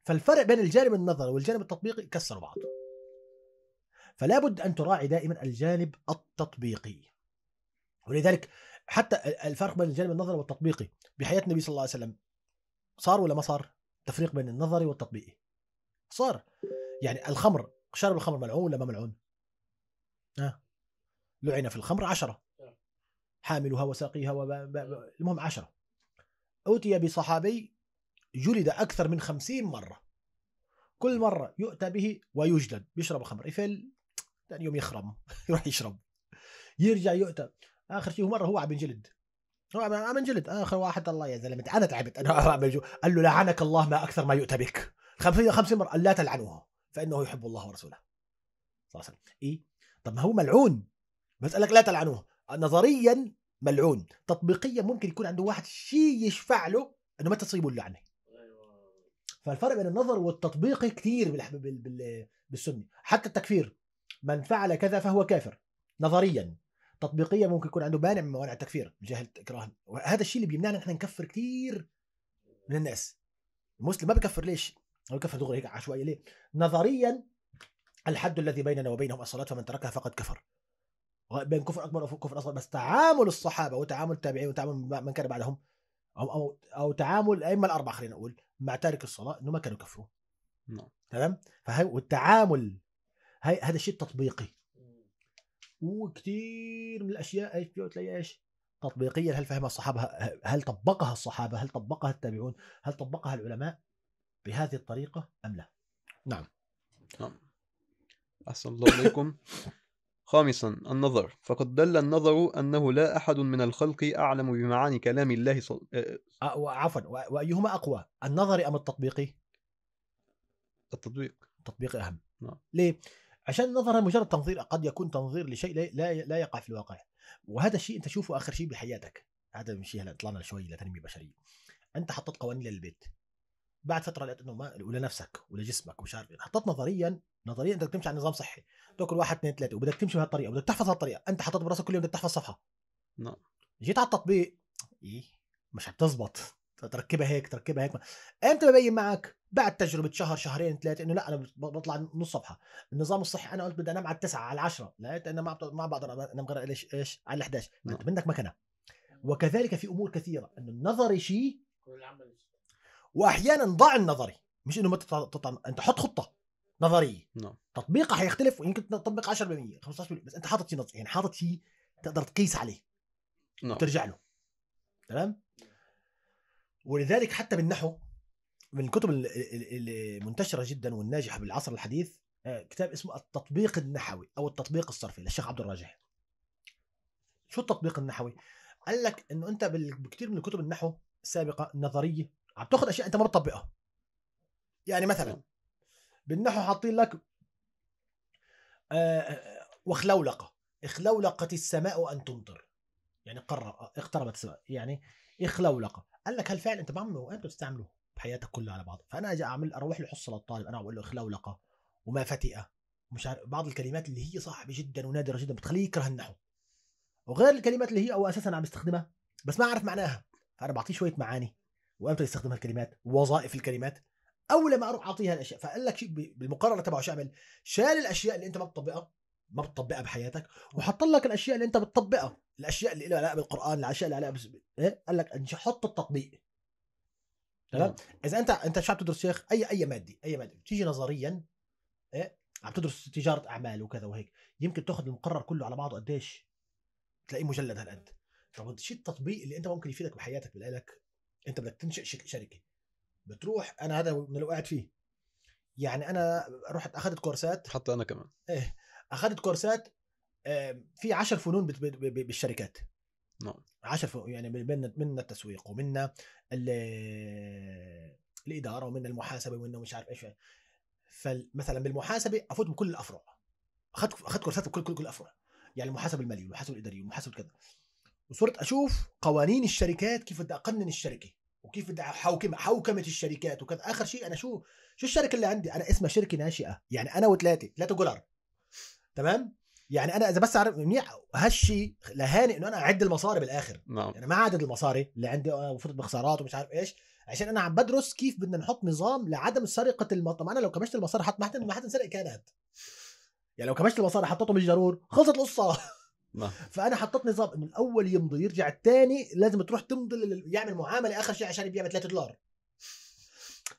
فالفرق بين الجانب النظري والجانب التطبيقي كسروا بعض فلا بد أن تراعي دائما الجانب التطبيقي ولذلك حتى الفرق بين الجانب النظري والتطبيقي بحياة النبي صلى الله عليه وسلم صار ولا ما صار تفريق بين النظري والتطبيقي صار يعني الخمر شرب الخمر ملعون ولا ما ملعون آه. لعن في الخمر عشرة حاملها وساقيها وب... المهم عشرة أوتي بصحابي جلد أكثر من خمسين مرة كل مرة يؤتى به ويجلد بيشرب الخمر يفل إيه ثاني يعني يوم يخرم يروح يشرب يرجع يؤتى اخر شيء مره هو عم ينجلد هو عم ينجلد اخر واحد الله يا زلمه انا تعبت انا عم قال له لعنك الله ما اكثر ما يؤتى بك 50 50 مره لا تلعنوه فانه يحب الله ورسوله صلى الله عليه وسلم اي طب ما هو ملعون بس قال لك لا تلعنوه نظريا ملعون تطبيقيا ممكن يكون عنده واحد شيء يشفع له انه ما تصيبه اللعنه فالفرق بين النظر والتطبيق كثير بالسنه حتى التكفير من فعل كذا فهو كافر نظريا تطبيقيا ممكن يكون عنده مانع من موانع التكفير الجهل اكراه هذا الشيء اللي بيمنعنا احنا نكفر كثير من الناس المسلم ما بكفر ليش؟ هو بكفر دغري هيك عشوائي ليه؟ نظريا الحد الذي بيننا وبينهم الصلاه فمن تركها فقد كفر بين كفر اكبر وكفر اصغر بس تعامل الصحابه وتعامل التابعين وتعامل من كان بعدهم او او او تعامل الائمه الاربعه خلينا نقول مع تارك الصلاه انه ما كانوا كفروا نعم تمام فهي والتعامل هاي هذا الشيء تطبيقي وكثير من الاشياء ايش تلاقي ايش تطبيقيه هل فهمها الصحابه هل طبقها الصحابه هل طبقها التابعون هل طبقها العلماء بهذه الطريقه ام لا نعم نعم احسن الله اليكم خامسا النظر فقد دل النظر أنه لا أحد من الخلق أعلم بمعاني كلام الله صل... أه, آه. آه، عفوا وأيهما أقوى النظري أم التطبيقي التطبيق التطبيق أهم نعم. ليه؟ عشان نظرها مجرد تنظير قد يكون تنظير لشيء لا لا يقع في الواقع وهذا الشيء انت تشوفه اخر شيء بحياتك هذا من شيء طلعنا شوي لتنميه بشريه انت حطيت قوانين للبيت بعد فتره لقيت انه ما ولنفسك ولجسمك ومش عارف إيه. حطيت نظريا نظريا انت تمشي على نظام صحي تاكل واحد اثنين ثلاثه وبدك تمشي بهالطريقه وبدك تحفظ هالطريقه انت حطيت براسك كل يوم بدك تحفظ صفحه نعم جيت على التطبيق ايه مش هتزبط تركبها هيك تركبها هيك امتى ببين معك بعد تجربه شهر شهرين ثلاثه انه لا انا بطلع نص صفحه النظام الصحي انا قلت بدي انام على التسعه على العشرة لقيت انا ما ما بقدر انام غير ايش ايش على 11 انت نعم. بدك مكنه نعم. وكذلك في امور كثيره انه النظري شيء واحيانا ضع النظري مش انه ما انت حط خطه نظريه نعم. تطبيقها حيختلف ويمكن تطبق 10% 15% بس انت حاطط شيء نظري يعني حاطط شيء تقدر تقيس عليه نعم وترجع له تمام ولذلك حتى بالنحو من الكتب المنتشره جدا والناجحه بالعصر الحديث آه، كتاب اسمه التطبيق النحوي او التطبيق الصرفي للشيخ عبد الراجح شو التطبيق النحوي قال لك انه انت بكثير من الكتب النحو السابقه النظريه عم تاخذ اشياء انت ما بتطبقها يعني مثلا بالنحو حاطين لك آه, آه، وخلولقه اخلولقت السماء ان تمطر يعني قرر اقتربت السماء يعني اخلولقه قال لك هالفعل انت عم وانت بتستعمله بحياتك كلها على بعض فانا اجي اعمل اروح له حصه للطالب انا اقول له اخلاولقه وما فتئه مش عارف بعض الكلمات اللي هي صعبه جدا ونادره جدا بتخليه يكره النحو وغير الكلمات اللي هي او اساسا عم يستخدمها بس ما اعرف معناها فانا بعطيه شويه معاني وامتى يستخدم هالكلمات ووظائف الكلمات او لما اروح اعطيها الاشياء فقال لك شيء بالمقرر تبعه شو عمل شال الاشياء اللي انت ما بتطبقها ما بتطبقها بحياتك وحط لك الاشياء اللي انت بتطبقها الاشياء اللي لها علاقه بالقران الاشياء اللي لها علاقه بس... إيه؟ قال لك حط التطبيق تمام آه. اذا انت انت شو عم تدرس شيخ اي اي ماده اي ماده تيجي نظريا إيه؟ عم تدرس تجاره اعمال وكذا وهيك يمكن تاخذ المقرر كله على بعضه قديش تلاقيه مجلد هالقد طب شو التطبيق اللي انت ممكن يفيدك بحياتك بالالك انت بدك تنشئ شركه بتروح انا هذا من اللي وقعت فيه يعني انا رحت اخذت كورسات حتى انا كمان ايه اخذت كورسات في 10 فنون بالشركات نعم عشر فوق يعني من من التسويق ومن الاداره ومن المحاسبه ومن مش عارف ايش فمثلا بالمحاسبه افوت بكل الافرع اخذت اخذت كورسات بكل كل كل الافرع يعني المحاسبه الماليه والمحاسبه الاداريه والمحاسبه كذا وصرت اشوف قوانين الشركات كيف بدي اقنن الشركه وكيف بدي احوكم حوكمه الشركات وكذا اخر شيء انا شو شو الشركه اللي عندي انا اسمها شركه ناشئه يعني انا وثلاثه ثلاثه جولار تمام يعني انا اذا بس اعرف منيح هالشيء لهاني انه انا اعد المصاري بالاخر نعم يعني ما عدد المصاري اللي عندي المفروض آه، بخسارات ومش عارف ايش عشان انا عم بدرس كيف بدنا نحط نظام لعدم سرقه المطعم انا لو كمشت المصاري حط ما حد ما حد سرق كانت يعني لو كمشت المصاري حطيته مش ضروري خلصت القصه نعم. فانا حطيت نظام انه الاول يمضي يرجع الثاني لازم تروح تمضي يعمل معامله اخر شيء عشان يبيع ب 3 دولار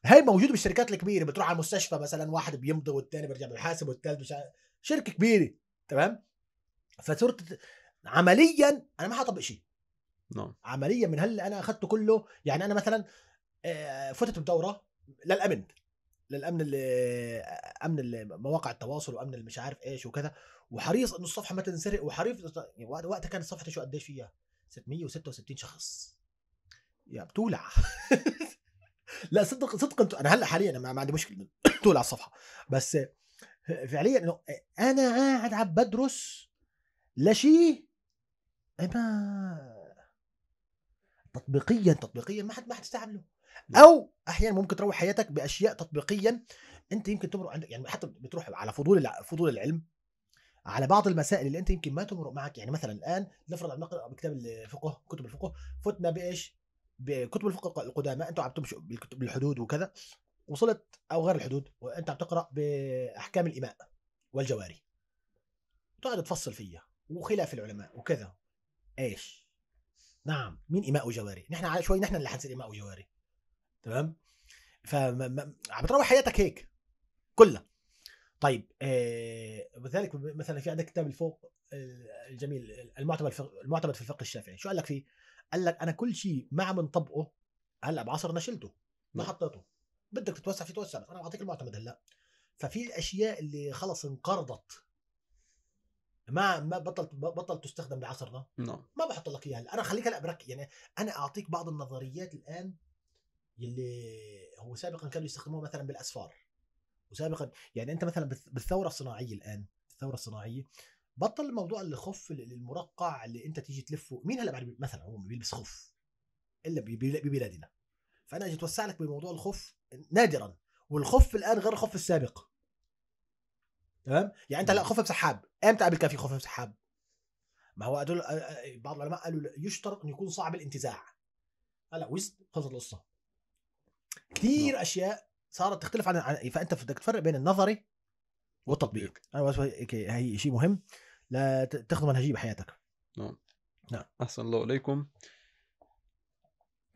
هي موجوده بالشركات الكبيره بتروح على المستشفى مثلا واحد بيمضي والثاني بيرجع بالحاسب والثالث شركه كبيره تمام فصرت عمليا انا ما هطبق شيء نعم عمليا من هل انا اخذته كله يعني انا مثلا آه، فتت الدوره للامن للامن آه، امن مواقع التواصل وامن مش عارف ايش وكذا وحريص انه الصفحه ما تنسرق وحريص وقتها كانت صفحتي شو قديش فيها 666 شخص يا بتولع لا صدق صدق انا هلا حاليا ما عندي مشكله تولع الصفحه بس فعليا انه انا قاعد عم بدرس لا شيء إيه ما تطبيقيا تطبيقيا ما حد ما حتستعمله او احيانا ممكن تروح حياتك باشياء تطبيقيا انت يمكن تمرق عندك يعني حتى بتروح على فضول فضول العلم على بعض المسائل اللي انت يمكن ما تمرق معك يعني مثلا الان نفرض عم نقرا بكتاب الفقه كتب الفقه فتنا بايش بكتب الفقه القدامى انتم عم تمشوا بالحدود وكذا وصلت او غير الحدود وانت عم تقرا باحكام الاماء والجواري تقعد تفصل فيها وخلاف العلماء وكذا ايش نعم مين اماء وجواري نحن على شوي نحن اللي حنصير اماء وجواري تمام ف عم بتروح حياتك هيك كلها طيب آه وذلك مثلا في عندك كتاب الفوق آه، الجميل المعتمد المعتمد في الفقه الشافعي شو قال لك فيه قال لك انا كل شيء ما عم نطبقه هلا بعصرنا شلته ما نعم. حطيته بدك تتوسع في توسع انا بعطيك المعتمد هلا ففي الاشياء اللي خلص انقرضت ما ما بطلت بطلت تستخدم بعصرنا نعم. ما بحط لك اياها انا خليك هلا بركي يعني انا اعطيك بعض النظريات الان اللي هو سابقا كانوا يستخدموها مثلا بالاسفار وسابقا يعني انت مثلا بالثوره الصناعيه الان الثوره الصناعيه بطل الموضوع الخف المرقع اللي انت تيجي تلفه مين هلا مثلا هو بيلبس خف الا ببلادنا فانا اجي اتوسع لك بموضوع الخف نادرا والخف الان غير الخف السابق تمام يعني انت هلا خف بسحاب امتى قبل كان في خف بسحاب ما هو أدول بعض العلماء قالوا يشترط انه يكون صعب الانتزاع هلا ويست خلصت القصه كثير نعم. اشياء صارت تختلف عن, فانت بدك تفرق بين النظري والتطبيق إيه. انا بس هي شيء مهم لا تاخذ منهجيه بحياتك نعم نعم احسن الله اليكم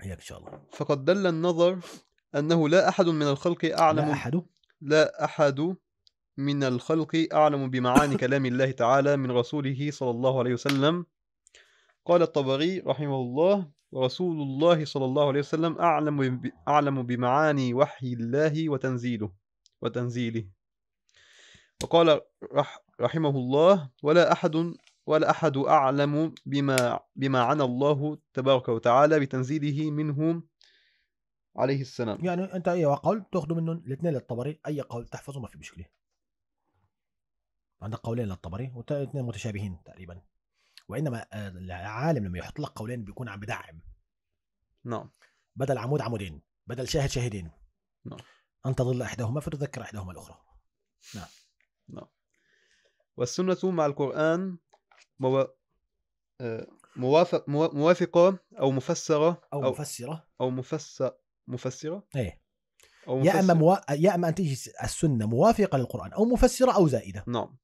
حياك ان شاء الله فقد دل النظر أنه لا أحد من الخلق أعلم لا أحد لا أحد من الخلق أعلم بمعاني كلام الله تعالى من رسوله صلى الله عليه وسلم قال الطبري رحمه الله رسول الله صلى الله عليه وسلم أعلم أعلم بمعاني وحي الله وتنزيله وتنزيله وقال رح رحمه الله ولا أحد ولا أحد أعلم بما بما عنى الله تبارك وتعالى بتنزيله منه عليه السلام يعني انت اي أيوة، قول تاخذه منه الاثنين للطبري اي قول تحفظه ما في مشكله عندك قولين للطبري واثنين متشابهين تقريبا وانما آه، العالم لما يحط لك قولين بيكون عم بدعم نعم بدل عمود عمودين بدل شاهد شاهدين نعم ان ظل احداهما فتذكر احداهما الاخرى نعم نعم والسنه مع القران مو... آه، موافق موافقة أو مفسرة أو, أو مفسرة أو مفسر مفسره ايه أو يا اما موا... يا اما ان تجي السنه موافقه للقران او مفسره او زائده نعم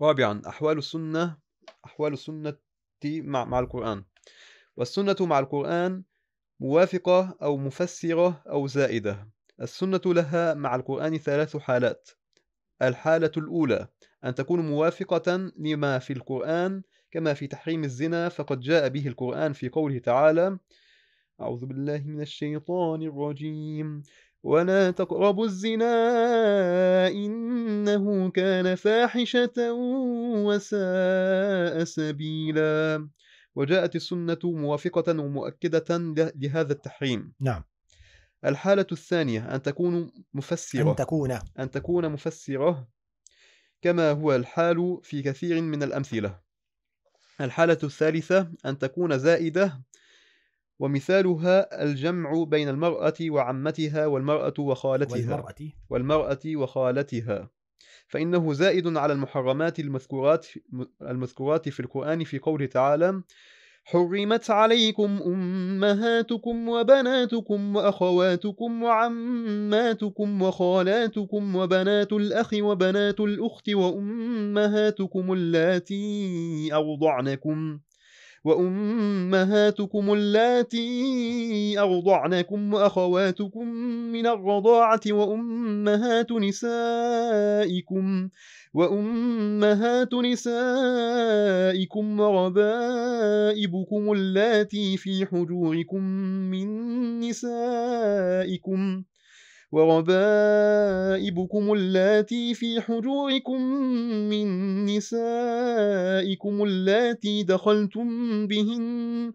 رابعا احوال السنه احوال السنه مع مع القران والسنه مع القران موافقه او مفسره او زائده السنه لها مع القران ثلاث حالات الحاله الاولى ان تكون موافقه لما في القران كما في تحريم الزنا فقد جاء به القرآن في قوله تعالى أعوذ بالله من الشيطان الرجيم ولا تقربوا الزنا إنه كان فاحشة وساء سبيلا وجاءت السنة موافقة ومؤكدة لهذا التحريم نعم الحالة الثانية أن تكون مفسرة أن تكون أن تكون مفسرة كما هو الحال في كثير من الأمثلة الحالة الثالثة أن تكون زائدة ومثالها الجمع بين المرأة وعمتها والمرأة وخالتها والمرأة, والمرأة وخالتها فإنه زائد على المحرمات المذكورات, المذكورات في القرآن في قوله تعالى حرمت عليكم أمهاتكم وبناتكم وأخواتكم وعماتكم وخالاتكم وبنات الأخ وبنات الأخت وأمهاتكم اللاتي أرضعنكم وأمهاتكم اللاتي أرضعنكم وأخواتكم من الرضاعة وأمهات نسائكم وأمهات نسائكم وربائبكم اللاتي في حجوركم من نسائكم وربائبكم اللاتي في حجوركم من نسائكم اللاتي دخلتم بهن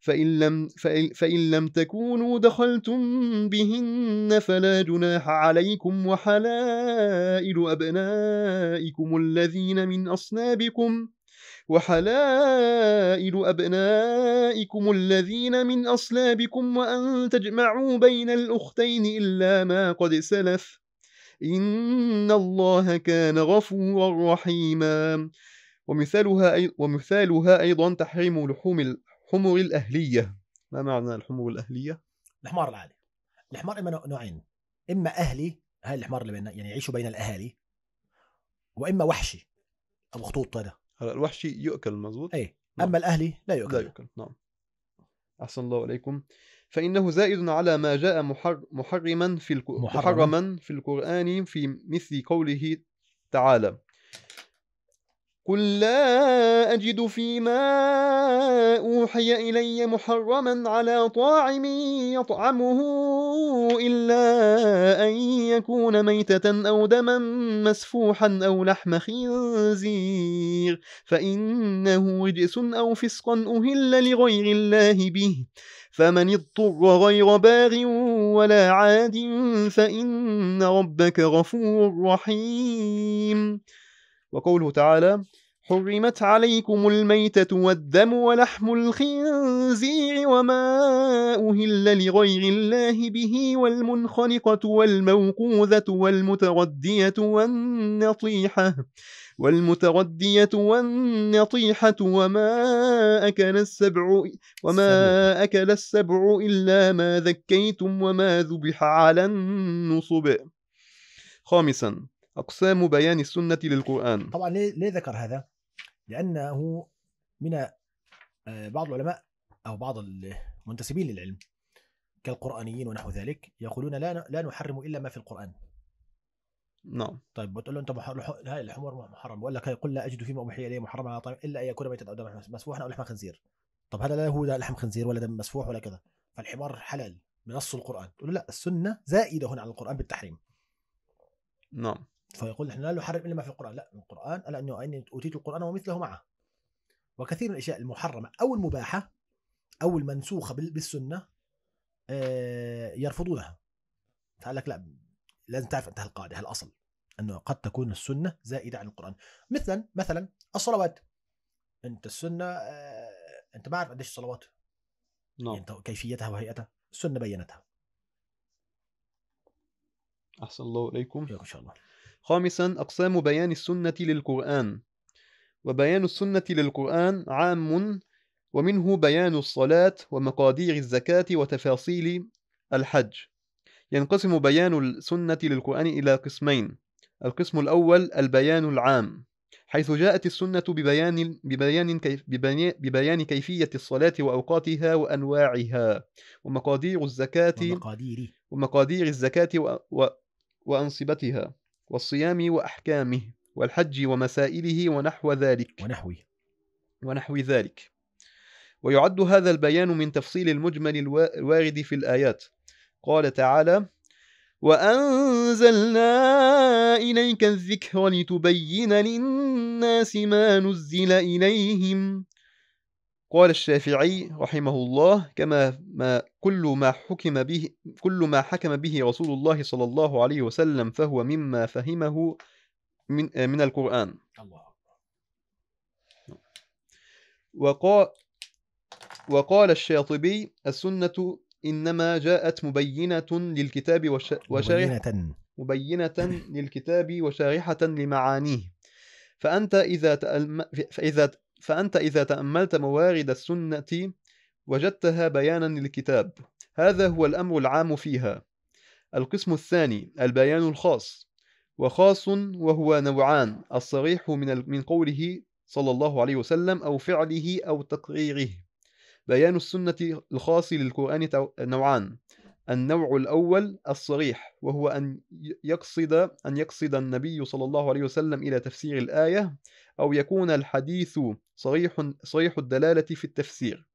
فإن لم, فإن لم تكونوا دخلتم بهن فلا جناح عليكم وحلائل أبنائكم الذين من أصنابكم وحلائل أبنائكم الذين من أصلابكم وأن تجمعوا بين الأختين إلا ما قد سلف إن الله كان غفورا رحيما ومثالها, ومثالها أيضا تحريم لحوم الحمر الأهلية ما معنى الحمر الأهلية؟ الحمار العالي الحمار إما نوعين إما أهلي هاي الحمار اللي يعني يعيشوا بين الأهالي وإما وحشي أبو خطوط هذا هلا الوحشي يؤكل مزبوط اي نعم. اما الاهلي لا يؤكل لا يؤكل نعم احسن الله اليكم فانه زائد على ما جاء محر محرما في الك... محرما في القران في مثل قوله تعالى قل لا أجد فيما أوحي إلي محرما على طاعم يطعمه إلا أن يكون ميتة أو دما مسفوحا أو لحم خنزير فإنه رجس أو فسقا أهل لغير الله به فمن اضطر غير باغ ولا عاد فإن ربك غفور رحيم وقوله تعالى حرمت عليكم الميتة والدم ولحم الخنزير وما أهل لغير الله به والمنخنقة والموقوذة والمتردية والنطيحة والمتردية والنطيحة وما أكل السبع وما أكل السبع إلا ما ذكيتم وما ذبح على النصب خامسا أقسام بيان السنة للقرآن طبعا ليه, ليه ذكر هذا؟ لأنه من آه، بعض العلماء أو بعض المنتسبين للعلم كالقرآنيين ونحو ذلك يقولون لا لا نحرم إلا ما في القرآن نعم طيب بتقول له انت هاي الحمار محرم بقول لك قل لا اجد فيما اوحي الي محرما طيب الا ان يكون ميتا او دم مسفوحا او لحم خنزير طب هذا لا هو لحم خنزير ولا دم مسفوح ولا كذا فالحمار حلال بنص القران تقول له لا السنه زائده هنا على القران بالتحريم نعم فيقول نحن لا نحرم الا ما في القران لا من القران الا انه اني اوتيت القران ومثله معه وكثير من الاشياء المحرمه او المباحه او المنسوخه بالسنه آه، يرفضونها فقال لك لا لازم تعرف انت القاعده هالاصل انه قد تكون السنه زائده عن القران مثلا مثلا الصلوات انت السنه آه، انت ما عارف قديش الصلوات نعم يعني انت كيفيتها وهيئتها السنه بينتها احسن الله اليكم ان شاء الله خامسا أقسام بيان السنة للقرآن وبيان السنة للقرآن عام ومنه بيان الصلاة ومقادير الزكاة وتفاصيل الحج ينقسم بيان السنة للقرآن إلى قسمين القسم الأول البيان العام حيث جاءت السنة ببيان ببيان كيف ببيان كيفية الصلاة وأوقاتها وأنواعها ومقادير الزكاة ومقادير ومقادير الزكاة و... وأنصبتها والصيام وأحكامه والحج ومسائله ونحو ذلك ونحوه ونحو ذلك ويعد هذا البيان من تفصيل المجمل الوارد في الآيات قال تعالى وأنزلنا إليك الذكر لتبين للناس ما نزل إليهم قال الشافعي رحمه الله كما ما كل ما حكم به كل ما حكم به رسول الله صلى الله عليه وسلم فهو مما فهمه من آه، من القرآن وقال وقال الشاطبي السنة إنما جاءت مبينة للكتاب وشارحة مبينة للكتاب وشارحة لمعانيه فأنت إذا, فإذا فأنت إذا تأملت موارد السنة وجدتها بيانا للكتاب هذا هو الأمر العام فيها القسم الثاني البيان الخاص وخاص وهو نوعان الصريح من من قوله صلى الله عليه وسلم أو فعله أو تقريره بيان السنة الخاص للقرآن نوعان النوع الأول الصريح وهو أن يقصد أن يقصد النبي صلى الله عليه وسلم إلى تفسير الآية أو يكون الحديث صريح, صريح الدلالة في التفسير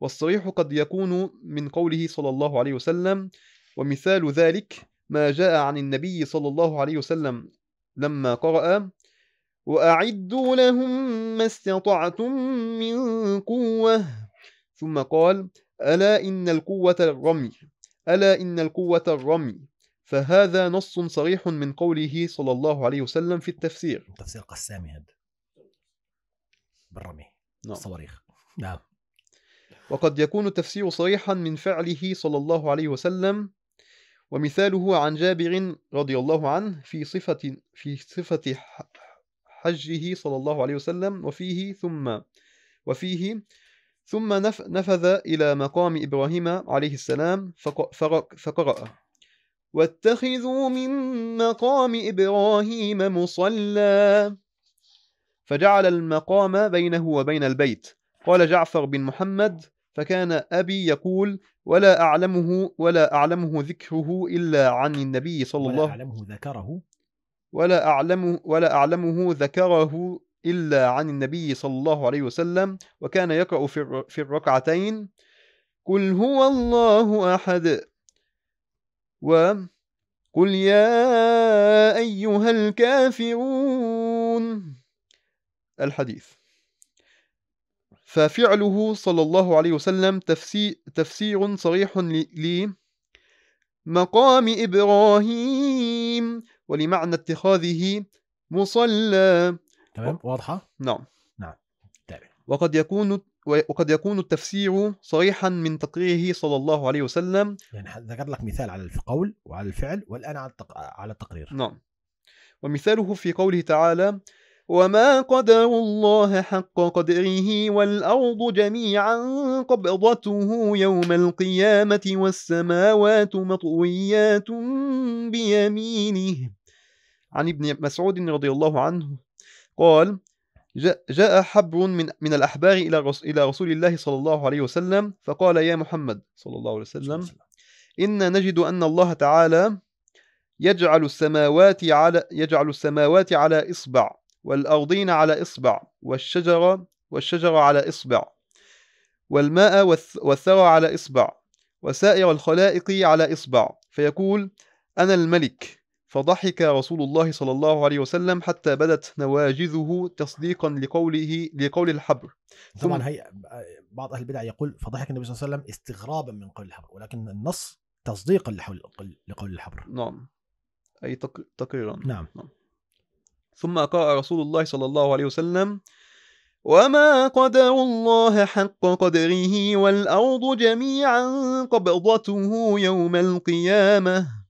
والصريح قد يكون من قوله صلى الله عليه وسلم ومثال ذلك ما جاء عن النبي صلى الله عليه وسلم لما قرأ وأعدوا لهم ما استطعتم من قوة ثم قال ألا إن القوة الرمي ألا إن القوة الرمي فهذا نص صريح من قوله صلى الله عليه وسلم في التفسير تفسير قسامي هذا بالرمي نعم. الصواريخ نعم وقد يكون التفسير صريحا من فعله صلى الله عليه وسلم ومثاله عن جابر رضي الله عنه في صفة في صفة حجه صلى الله عليه وسلم وفيه ثم وفيه ثم نفذ إلى مقام إبراهيم عليه السلام فقرأ واتخذوا من مقام إبراهيم مصلى فجعل المقام بينه وبين البيت قال جعفر بن محمد فكان أبي يقول ولا أعلمه ولا أعلمه ذكره إلا عن النبي صلى الله عليه وسلم ولا أعلمه ذكره ولا أعلمه ولا أعلمه ذكره إلا عن النبي صلى الله عليه وسلم وكان يقرأ في الركعتين قل هو الله أحد وقل يا أيها الكافرون الحديث ففعله صلى الله عليه وسلم تفسير صريح لمقام إبراهيم ولمعنى اتخاذه مصلى تمام واضحة؟ نعم نعم تابع وقد يكون وقد يكون التفسير صريحا من تقريره صلى الله عليه وسلم يعني ذكر لك مثال على القول وعلى الفعل والآن على على التقرير نعم ومثاله في قوله تعالى وما قدروا الله حق قدره والأرض جميعا قبضته يوم القيامة والسماوات مطويات بيمينه عن ابن مسعود رضي الله عنه قال جاء حبر من من الأحبار إلى إلى رسول الله صلى الله عليه وسلم فقال يا محمد صلى الله عليه وسلم إن نجد أن الله تعالى يجعل السماوات على يجعل السماوات على إصبع والأرضين على إصبع والشجرة والشجرة على إصبع والماء والثرى على إصبع وسائر الخلائق على إصبع فيقول أنا الملك فضحك رسول الله صلى الله عليه وسلم حتى بدت نواجذه تصديقا لقوله لقول الحبر طبعا هي بعض اهل البدع يقول فضحك النبي صلى الله عليه وسلم استغرابا من قول الحبر ولكن النص تصديقا لقول الحبر نعم اي تقريرا نعم. نعم ثم قرأ رسول الله صلى الله عليه وسلم وما قدر الله حق قدره والأرض جميعا قبضته يوم القيامة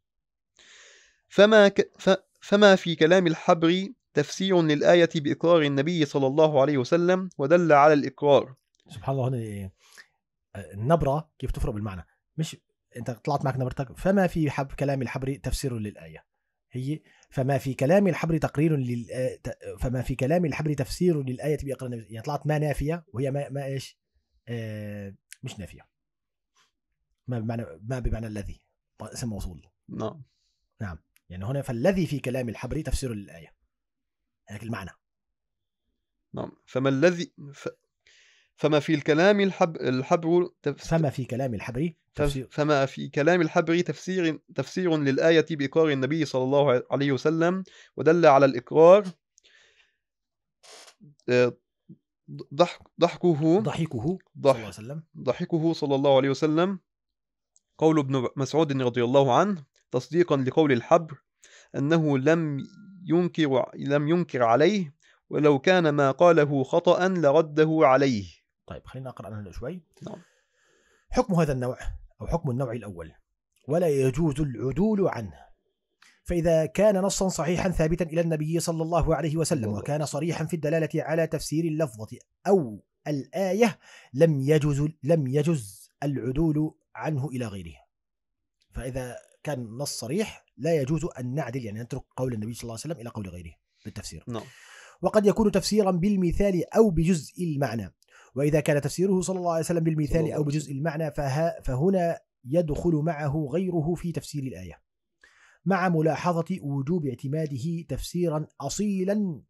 فما, ك... ف... فما في كلام الحبر تفسير للآية بإقرار النبي صلى الله عليه وسلم ودل على الإقرار سبحان الله هنا إيه، النبرة كيف تفرق بالمعنى مش أنت طلعت معك نبرتك فما في حب كلام الحبر تفسير للآية هي فما في كلام الحبر تقرير لل آه، فما في كلام الحبر تفسير للآية بإقرار النبي يعني طلعت ما نافية وهي ما, ما إيش آه مش نافية ما بمعنى ما بمعنى الذي اسم موصول نعم نعم يعني هنا فالذي في كلام الحبري تفسير للآية هذا المعنى نعم فما الذي ف... فما في الكلام الحب الحبر تفس... فما في كلام الحبري تفسير فما في كلام الحبري تفسير تفسير للآية بإقرار النبي صلى الله عليه وسلم ودل على الإقرار آه، ضحك ضحكه ضحكه صلى الله عليه وسلم ضحكه صلى الله عليه وسلم قول ابن مسعود رضي الله عنه تصديقا لقول الحبر أنه لم ينكر لم ينكر عليه ولو كان ما قاله خطأ لرده عليه طيب خلينا أقرأ عنه شوي نعم. حكم هذا النوع أو حكم النوع الأول ولا يجوز العدول عنه فإذا كان نصا صحيحا ثابتا إلى النبي صلى الله عليه وسلم وكان صريحا في الدلالة على تفسير اللفظة أو الآية لم يجوز لم يجوز العدول عنه إلى غيره فإذا كان نص صريح لا يجوز أن نعدل يعني نترك قول النبي صلى الله عليه وسلم إلى قول غيره بالتفسير نعم. وقد يكون تفسيرا بالمثال أو بجزء المعنى وإذا كان تفسيره صلى الله عليه وسلم بالمثال أو بجزء المعنى فها فهنا يدخل معه غيره في تفسير الآية مع ملاحظة وجوب اعتماده تفسيرا أصيلا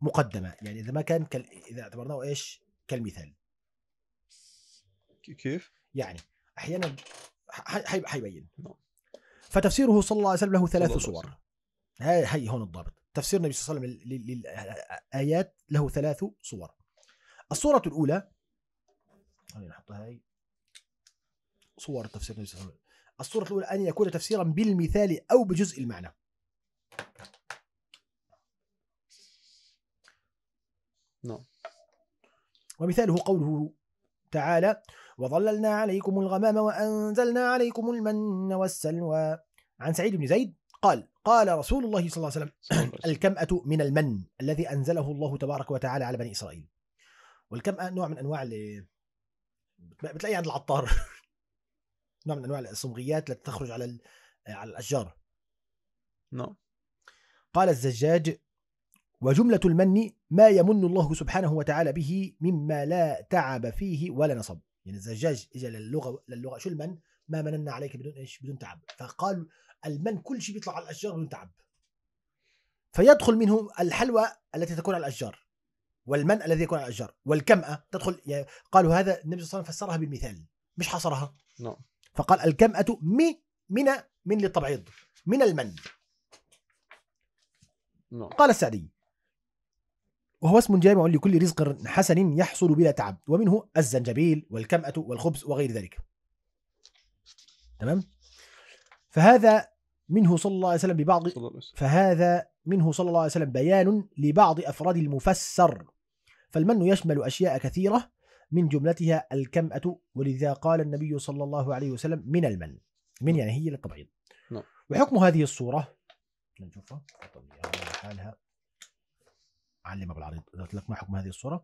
مقدما يعني إذا ما كان كال... إذا اعتبرناه إيش كالمثال كيف؟ يعني أحيانا حيبين نعم. فتفسيره صلى الله عليه وسلم له ثلاث صور هاي هي هون الضابط تفسير النبي صلى الله عليه وسلم للآيات له ثلاث صور الصورة الأولى خلينا نحطها هاي صور تفسير النبي صلى الله عليه وسلم الصورة الأولى أن يكون تفسيرا بالمثال أو بجزء المعنى نعم ومثاله قوله تعالى وظللنا عليكم الغمام وأنزلنا عليكم المن والسلوى عن سعيد بن زيد قال قال رسول الله صلى الله عليه وسلم الكمأة من المن الذي أنزله الله تبارك وتعالى على بني إسرائيل والكمأة نوع من أنواع بتلاقي عند العطار نوع من أنواع الصمغيات التي تخرج على على الأشجار نعم قال الزجاج وجملة المن ما يمن الله سبحانه وتعالى به مما لا تعب فيه ولا نصب يعني الزجاج اجى للغه للغه شو المن؟ ما مننا عليك بدون ايش؟ بدون تعب فقال المن كل شيء بيطلع على الاشجار بدون تعب فيدخل منه الحلوى التي تكون على الاشجار والمن الذي يكون على الاشجار والكمأه تدخل يعني قالوا هذا النبي صلى الله عليه وسلم فسرها بالمثال مش حصرها نعم فقال الكمأة مي من من للتبعيض من المن نعم قال السعدي وهو اسم جامع لكل رزق حسن يحصل بلا تعب ومنه الزنجبيل والكمأة والخبز وغير ذلك تمام فهذا منه صلى الله عليه وسلم ببعض فهذا منه صلى الله عليه وسلم بيان لبعض أفراد المفسر فالمن يشمل أشياء كثيرة من جملتها الكمأة ولذا قال النبي صلى الله عليه وسلم من المن من يعني هي للتبعيض نعم. وحكم هذه الصورة نشوفها حالها علم بالعريض قلت لك ما حكم هذه الصورة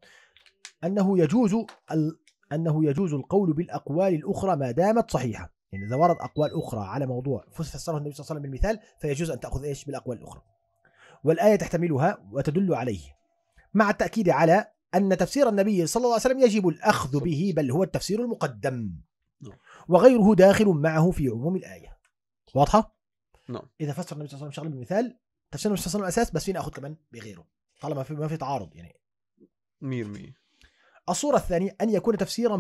أنه يجوز ال... أنه يجوز القول بالأقوال الأخرى ما دامت صحيحة يعني إذا ورد أقوال أخرى على موضوع فسر النبي صلى الله عليه وسلم بالمثال فيجوز أن تأخذ إيش بالأقوال الأخرى والآية تحتملها وتدل عليه مع التأكيد على أن تفسير النبي صلى الله عليه وسلم يجب الأخذ به بل هو التفسير المقدم نعم. وغيره داخل معه في عموم الآية واضحة؟ نعم إذا فسر النبي صلى الله عليه وسلم شغله بالمثال تفسير النبي صلى الله عليه وسلم أساس بس فينا أخذ كمان بغيره طالما في ما في تعارض يعني 100% الصورة الثانية أن يكون تفسيرا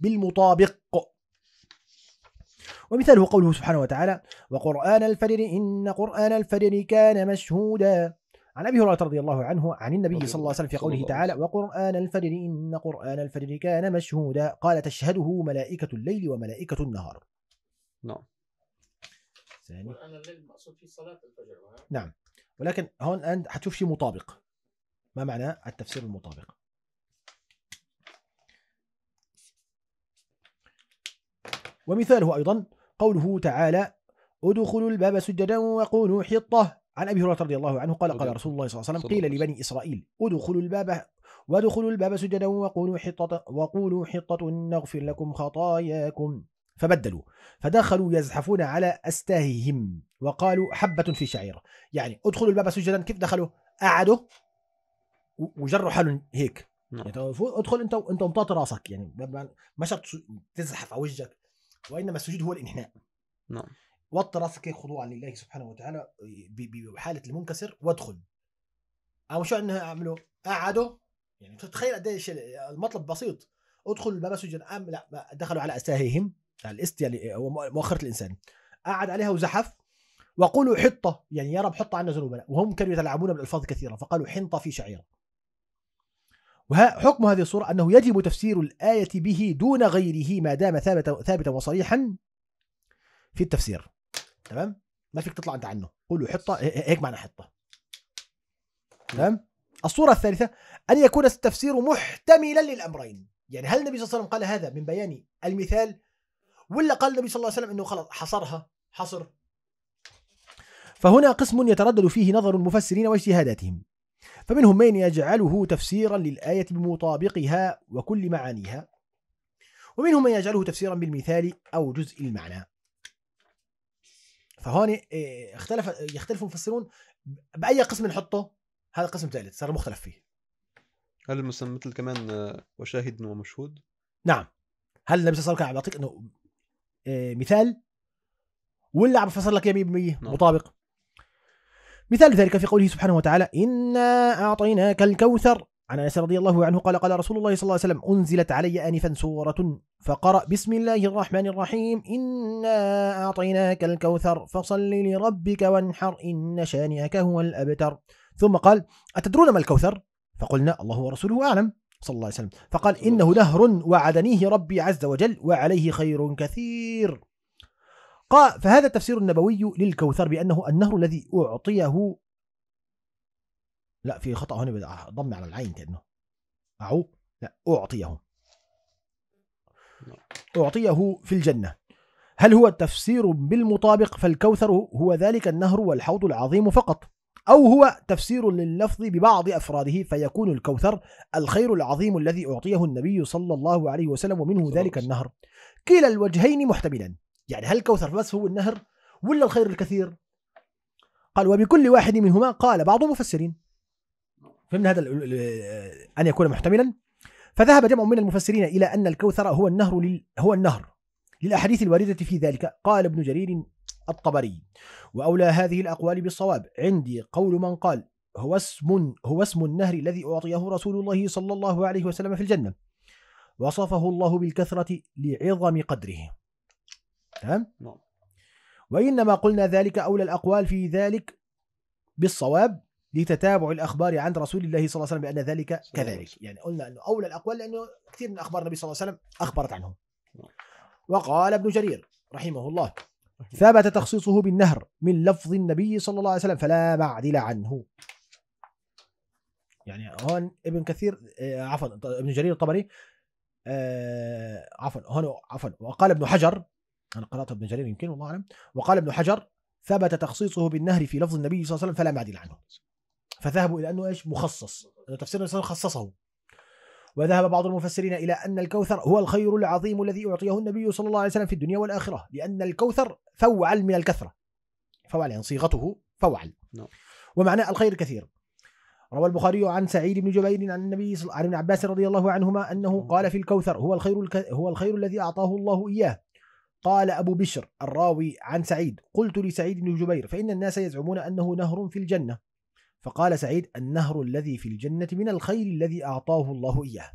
بالمطابق ومثاله قوله سبحانه وتعالى وقرآن الفجر إن قرآن الفجر كان مشهودا عن أبي هريرة رضي الله عنه عن النبي صلى الله عليه وسلم في قوله تعالى وقرآن الفجر إن قرآن الفجر كان مشهودا قال تشهده ملائكة الليل وملائكة النهار نعم ثاني قرآن الليل مقصود في صلاة الفجر نعم ولكن هون أنت حتشوف شيء مطابق ما معنى التفسير المطابق ومثاله أيضا قوله تعالى ادخلوا الباب سجدا وقولوا حطة عن أبي هريرة رضي الله عنه قال قال رسول الله صلى الله عليه وسلم قيل لبني إسرائيل ادخلوا الباب وادخلوا الباب سجدا وقولوا حطة وقولوا حطة نغفر لكم خطاياكم فبدلوا فدخلوا يزحفون على أستاههم وقالوا حبة في شعيرة يعني ادخلوا الباب سجدا كيف دخلوا قعدوا وجروا حالهم هيك نعم. يعني ادخل انت انت ومطاطي راسك يعني ما شرط تزحف على وجهك وانما السجود هو الانحناء نعم وطي راسك خضوعا لله سبحانه وتعالى بحاله المنكسر وادخل او شو انها عملوا قعدوا يعني قد قديش المطلب بسيط ادخل الباب السجن ام لا دخلوا على اساهيهم الاست يعني هو مؤخره الانسان قعد عليها وزحف وقولوا حطه يعني يا رب حطه عنا ذنوبنا وهم كانوا يتلاعبون بالالفاظ كثيره فقالوا حنطه في شعيره وحكم هذه الصورة أنه يجب تفسير الآية به دون غيره ما دام ثابتا ثابتا وصريحا في التفسير تمام ما فيك تطلع أنت عنه قول له حطة هيك معنى حطة تمام الصورة الثالثة أن يكون التفسير محتملا للأمرين يعني هل النبي صلى الله عليه وسلم قال هذا من بيان المثال ولا قال النبي صلى الله عليه وسلم أنه خلص حصرها حصر فهنا قسم يتردد فيه نظر المفسرين واجتهاداتهم فمنهم من يجعله تفسيرا للآية بمطابقها وكل معانيها ومنهم من يجعله تفسيرا بالمثال أو جزء المعنى فهون إيه، اختلف يختلف المفسرون بأي قسم نحطه هذا قسم ثالث صار مختلف فيه هل مثل كمان آه، وشاهد ومشهود؟ نعم هل النبي صلى الله عليه وسلم كان عم انه إيه، مثال ولا عم بفسر لك 100% نعم. مطابق؟ مثال ذلك في قوله سبحانه وتعالى إنا أعطيناك الكوثر عن أنس رضي الله عنه قال قال رسول الله صلى الله عليه وسلم أنزلت علي آنفا سورة فقرأ بسم الله الرحمن الرحيم إنا أعطيناك الكوثر فصل لربك وانحر إن شانئك هو الأبتر ثم قال أتدرون ما الكوثر؟ فقلنا الله ورسوله أعلم صلى الله عليه وسلم فقال إنه نهر وعدنيه ربي عز وجل وعليه خير كثير قال فهذا التفسير النبوي للكوثر بأنه النهر الذي أعطيه لا في خطأ هنا ضم على العين كأنه أعو لا أعطيه أعطيه في الجنة هل هو تفسير بالمطابق فالكوثر هو ذلك النهر والحوض العظيم فقط أو هو تفسير لللفظ ببعض أفراده فيكون الكوثر الخير العظيم الذي أعطيه النبي صلى الله عليه وسلم ومنه ذلك النهر كلا الوجهين محتملا يعني هل الكوثر بس هو النهر ولا الخير الكثير قال وبكل واحد منهما قال بعض المفسرين فهمنا هذا أن يكون محتملا فذهب جمع من المفسرين إلى أن الكوثر هو النهر لل هو النهر للأحاديث الواردة في ذلك قال ابن جرير الطبري وأولى هذه الأقوال بالصواب عندي قول من قال هو اسم هو اسم النهر الذي أعطيه رسول الله صلى الله عليه وسلم في الجنة وصفه الله بالكثرة لعظم قدره تمام نعم وإنما قلنا ذلك أولى الأقوال في ذلك بالصواب لتتابع الأخبار عن رسول الله صلى الله عليه وسلم بأن ذلك كذلك يعني قلنا أنه أولى الأقوال لأنه كثير من أخبار النبي صلى الله عليه وسلم أخبرت نعم. عنه وقال ابن جرير رحمه الله ثبت تخصيصه بالنهر من لفظ النبي صلى الله عليه وسلم فلا معدل عنه يعني هون ابن كثير آه، عفوا ابن جرير الطبري آه، عفوا هون عفوا وقال ابن حجر أنا قرأت ابن جرير يمكن والله أعلم وقال ابن حجر ثبت تخصيصه بالنهر في لفظ النبي صلى الله عليه وسلم فلا معدل عنه فذهبوا إلى أنه إيش مخصص تفسير النبي صلى الله عليه وسلم خصصه وذهب بعض المفسرين إلى أن الكوثر هو الخير العظيم الذي أعطيه النبي صلى الله عليه وسلم في الدنيا والآخرة لأن الكوثر فوعل من الكثرة فوعل يعني صيغته فوعل no. نعم. ومعناه الخير كثير روى البخاري عن سعيد بن جبير عن النبي صلى عن ابن عباس رضي الله عنهما انه نعم. قال في الكوثر هو الخير الك... هو الخير الذي اعطاه الله اياه قال أبو بشر الراوي عن سعيد قلت لسعيد بن جبير فإن الناس يزعمون أنه نهر في الجنة فقال سعيد النهر الذي في الجنة من الخير الذي أعطاه الله إياه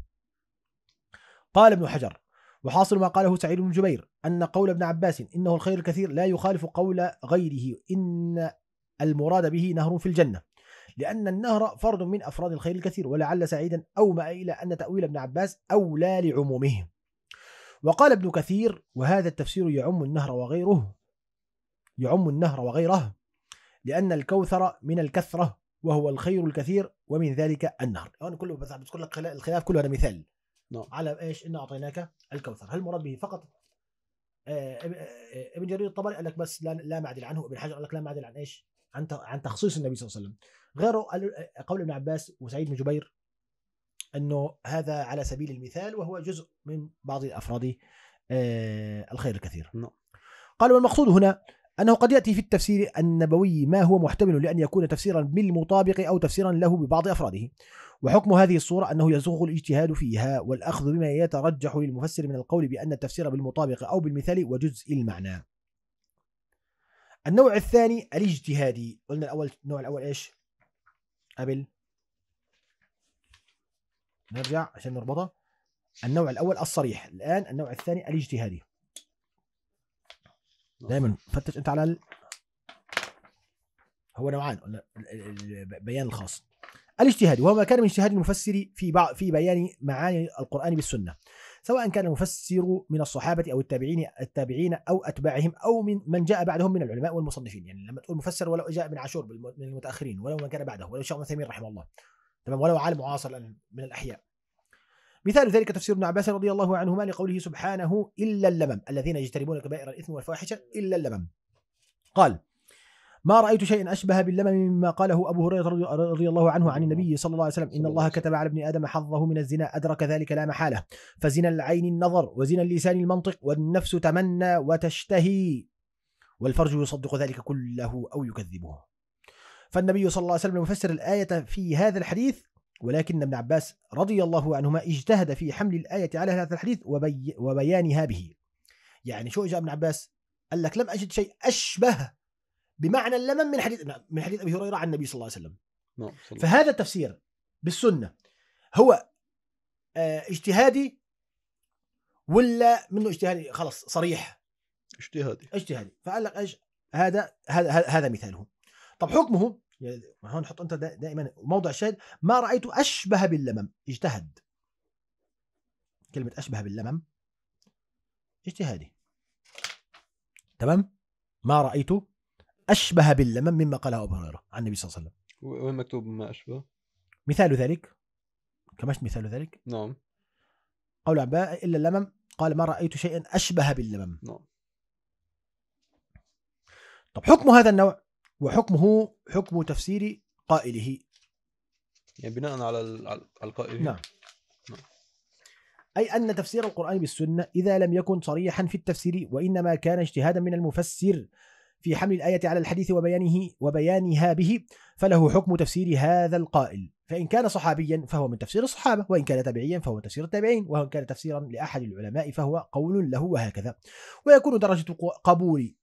قال ابن حجر وحاصل ما قاله سعيد بن جبير أن قول ابن عباس إنه الخير الكثير لا يخالف قول غيره إن المراد به نهر في الجنة لأن النهر فرد من أفراد الخير الكثير ولعل سعيدا أومأ إلى أن تأويل ابن عباس أولى لعمومهم وقال ابن كثير وهذا التفسير يعم النهر وغيره يعم النهر وغيره لأن الكوثر من الكثرة وهو الخير الكثير ومن ذلك النهر أنا كله بذكر لك الخلاف كله هذا مثال نعم. على ايش ان اعطيناك الكوثر هل مراد به فقط آه، آه، ابن جرير الطبري قال لك بس لا لا معدل عنه ابن حجر قال لك لا معدل عن ايش عن عن تخصيص النبي صلى الله عليه وسلم غيره قول ابن عباس وسعيد بن جبير انه هذا على سبيل المثال وهو جزء من بعض الافراد آه، الخير الكثير. نعم. قال والمقصود هنا أنه قد يأتي في التفسير النبوي ما هو محتمل لأن يكون تفسيرا بالمطابق أو تفسيرا له ببعض أفراده وحكم هذه الصورة أنه يزوغ الاجتهاد فيها والأخذ بما يترجح للمفسر من القول بأن التفسير بالمطابق أو بالمثال وجزء المعنى النوع الثاني الاجتهادي قلنا الأول النوع الأول إيش قبل نرجع عشان نربطها النوع الاول الصريح الان النوع الثاني الاجتهادي دائما فتش انت على ال... هو نوعان البيان الخاص الاجتهادي وهو ما كان من اجتهاد المفسر في بعض في بيان معاني القرآن بالسنة سواء كان المفسر من الصحابة أو التابعين التابعين أو أتباعهم أو من من جاء بعدهم من العلماء والمصنفين يعني لما تقول مفسر ولو جاء من عاشور من المتأخرين ولو من كان بعده ولو شيخ عثيمين رحمه الله تمام ولو عالم معاصر من الأحياء مثال ذلك تفسير ابن عباس رضي الله عنهما لقوله سبحانه إلا اللمم الذين يجتنبون كبائر الإثم والفواحش إلا اللمم قال ما رأيت شيئا أشبه باللمم مما قاله أبو هريرة رضي الله عنه عن النبي صلى الله عليه وسلم إن الله كتب على ابن آدم حظه من الزنا أدرك ذلك لا محالة فزنا العين النظر وزنا اللسان المنطق والنفس تمنى وتشتهي والفرج يصدق ذلك كله أو يكذبه فالنبي صلى الله عليه وسلم يفسر الآية في هذا الحديث ولكن ابن عباس رضي الله عنهما اجتهد في حمل الآية على هذا الحديث وبي وبيانها به يعني شو جاء ابن عباس قال لك لم أجد شيء أشبه بمعنى اللمم من حديث من حديث أبي هريرة عن النبي صلى الله عليه وسلم نعم فهذا التفسير بالسنة هو آه، اجتهادي ولا منه اجتهادي خلص صريح اجتهادي اجتهادي فقال لك ايش هذا هذا هذا مثاله طب حكمه هون نحط انت دائما موضع الشاهد ما رايت اشبه باللمم اجتهد كلمه اشبه باللمم اجتهادي تمام ما رايت اشبه باللمم مما قاله ابو هريره عن النبي صلى الله عليه وسلم وين مكتوب ما اشبه مثال ذلك كما مثال ذلك نعم قول عباء الا اللمم قال ما رايت شيئا اشبه باللمم نعم طب حكم هذا النوع وحكمه حكم تفسير قائله يعني بناء على القائل نعم. نعم أي أن تفسير القرآن بالسنة إذا لم يكن صريحا في التفسير وإنما كان اجتهادا من المفسر في حمل الآية على الحديث وبيانه وبيانها به فله حكم تفسير هذا القائل فإن كان صحابيا فهو من تفسير الصحابة وإن كان تابعيا فهو من تفسير التابعين وإن كان تفسيرا لأحد العلماء فهو قول له وهكذا ويكون درجة قبول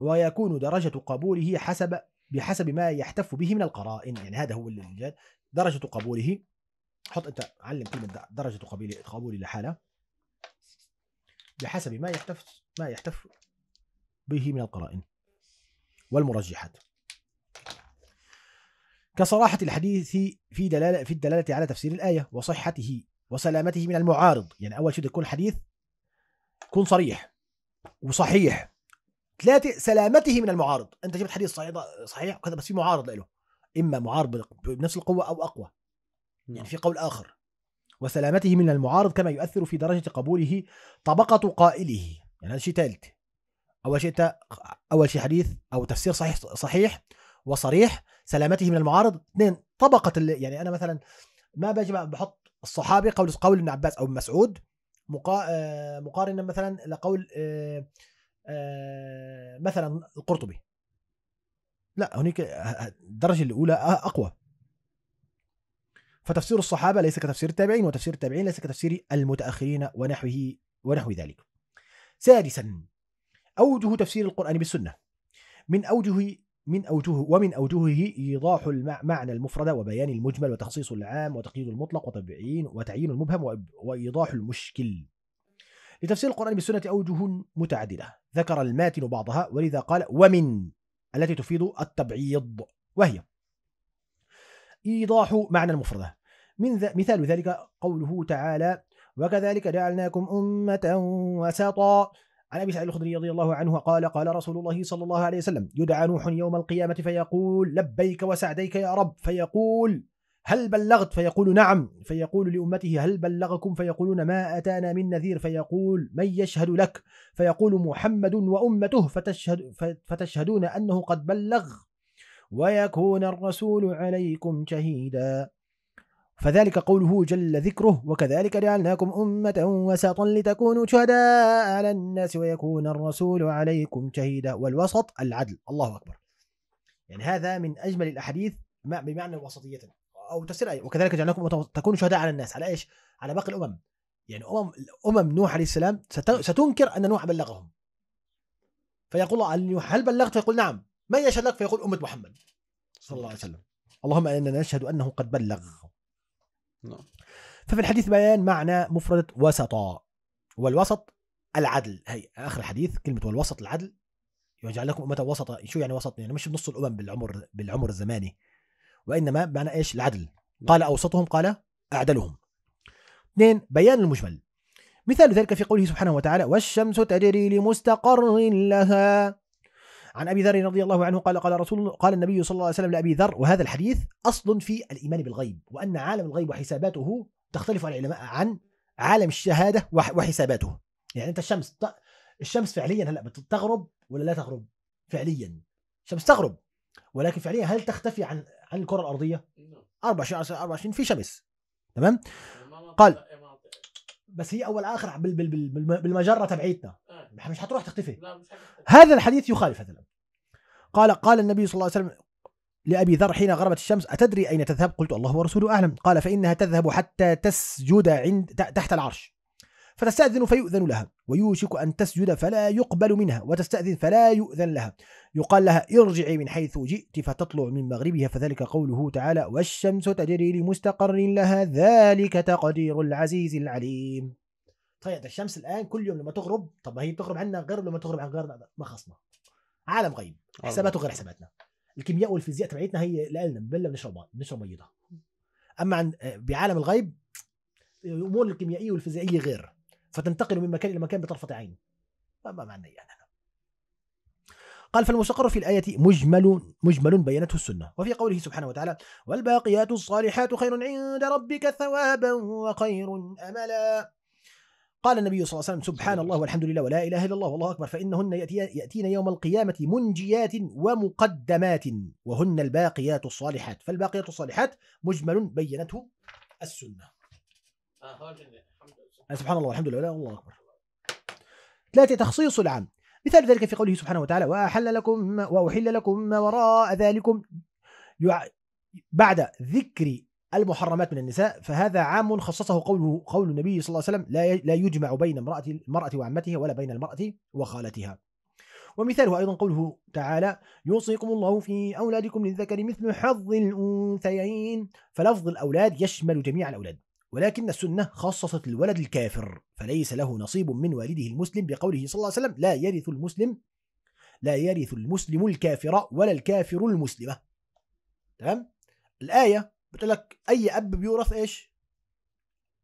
ويكون درجة قبوله حسب بحسب ما يحتف به من القرائن يعني هذا هو الجد درجة قبوله حط انت علم كلمة درجة قبول قبول لحالة بحسب ما يحتف ما يحتف به من القرائن والمرجحات كصراحة الحديث في دلالة في الدلالة على تفسير الآية وصحته وسلامته من المعارض يعني أول شيء يكون الحديث يكون صريح وصحيح ثلاثه سلامته من المعارض انت جبت حديث صحيح صحيح وكذا بس في معارض له اما معارض بنفس القوه او اقوى نعم. يعني في قول اخر وسلامته من المعارض كما يؤثر في درجه قبوله طبقه قائله يعني هذا شيء ثالث اول شيء اول شيء حديث او تفسير صحيح صحيح وصريح سلامته من المعارض اثنين طبقه يعني انا مثلا ما باجي بحط الصحابي قول قول ابن عباس او ابن مسعود آه، مقارنا مثلا لقول آه، آه، مثلا القرطبي لا هناك آه، آه، الدرجه الاولى اقوى فتفسير الصحابه ليس كتفسير التابعين وتفسير التابعين ليس كتفسير المتاخرين ونحوه ونحو ذلك سادسا اوجه تفسير القران بالسنه من اوجه من اوجه ومن اوجهه ايضاح المعنى المفرد وبيان المجمل وتخصيص العام وتقييد المطلق وتبعين وتعيين المبهم وايضاح المشكل لتفسير القرآن بالسنة أوجه متعددة ذكر الماتن بعضها ولذا قال ومن التي تفيد التبعيض وهي إيضاح معنى المفردة من ذ... مثال ذلك قوله تعالى وكذلك جعلناكم أمة وسطا عن أبي سعيد الخدري رضي الله عنه قال قال رسول الله صلى الله عليه وسلم يدعى نوح يوم القيامة فيقول لبيك وسعديك يا رب فيقول هل بلغت فيقول نعم فيقول لأمته هل بلغكم فيقولون ما أتانا من نذير فيقول من يشهد لك فيقول محمد وأمته فتشهد فتشهدون أنه قد بلغ ويكون الرسول عليكم شهيدا فذلك قوله جل ذكره وكذلك جعلناكم أمة وسطا لتكونوا شهداء على الناس ويكون الرسول عليكم شهيدا والوسط العدل الله أكبر يعني هذا من أجمل الأحاديث بمعنى وسطيتنا او تفسير ايه وكذلك جعلناكم تكونوا شهداء على الناس على ايش؟ على باقي الامم يعني امم امم نوح عليه السلام ستنكر ان نوح بلغهم فيقول الله هل بلغت؟ فيقول نعم من يشهد لك؟ فيقول امه محمد صلى الله عليه وسلم اللهم اننا نشهد انه قد بلغ نعم. ففي الحديث بيان معنى مفردة وسطا والوسط العدل هي اخر الحديث كلمه والوسط العدل يجعل لكم امه وسطا شو يعني وسط يعني مش بنص الامم بالعمر بالعمر الزماني وإنما بمعنى إيش العدل نعم. قال أوسطهم قال أعدلهم اثنين بيان المجمل مثال ذلك في قوله سبحانه وتعالى والشمس تجري لمستقر لها عن ابي ذر رضي الله عنه قال قال رسول قال النبي صلى الله عليه وسلم لابي ذر وهذا الحديث اصل في الايمان بالغيب وان عالم الغيب وحساباته تختلف عن العلماء عن عالم الشهاده وحساباته يعني انت الشمس الشمس فعليا هلا بتغرب ولا لا تغرب فعليا الشمس تغرب ولكن فعليا هل تختفي عن هل الكره الارضيه 24 نعم. 24 في شمس تمام قال بس هي اول اخر بالمجره تبعيتنا آه. مش هتروح تختفي هذا الحديث يخالف هذا قال قال النبي صلى الله عليه وسلم لأبي ذر حين غربت الشمس أتدري أين تذهب؟ قلت الله ورسوله أعلم قال فإنها تذهب حتى تسجد عند تحت العرش فتستأذن فيؤذن لها ويوشك أن تسجد فلا يقبل منها وتستأذن فلا يؤذن لها يقال لها ارجعي من حيث جئت فتطلع من مغربها فذلك قوله تعالى والشمس تجري لمستقر لها ذلك تقدير العزيز العليم طيب الشمس الآن كل يوم لما تغرب طب هي بتغرب عنا غير لما تغرب عن غيرنا ما خصنا عالم غيب حساباته غير حساباتنا الكيمياء والفيزياء تبعيتنا هي لنا بنبلى بنشرب بنشرب ميضه اما عن آه، بعالم الغيب الامور الكيميائيه والفيزيائيه غير فتنتقل من مكان إلى مكان بطرفة عين ما معنى يعني قال فالمستقر في الآية مجمل مجمل بينته السنة وفي قوله سبحانه وتعالى والباقيات الصالحات خير عند ربك ثوابا وخير أملا قال النبي صلى الله عليه وسلم سبحان الله والحمد لله ولا إله إلا الله والله أكبر فإنهن يأتين يوم القيامة منجيات ومقدمات وهن الباقيات الصالحات فالباقيات الصالحات مجمل بينته السنة آه، يعني سبحان الله والحمد لله الله أكبر ثلاثة تخصيص العام مثال ذلك في قوله سبحانه وتعالى وأحل لكم وأحل لكم ما وراء ذلكم بعد ذكر المحرمات من النساء فهذا عام خصصه قوله قول النبي صلى الله عليه وسلم لا لا يجمع بين امرأة المرأة وعمتها ولا بين المرأة وخالتها ومثاله أيضا قوله تعالى يوصيكم الله في أولادكم للذكر مثل حظ الأنثيين فلفظ الأولاد يشمل جميع الأولاد ولكن السنة خصصت الولد الكافر فليس له نصيب من والده المسلم بقوله صلى الله عليه وسلم لا يرث المسلم لا يرث المسلم الكافر ولا الكافر المسلمة تمام الآية بتقول لك أي أب بيورث إيش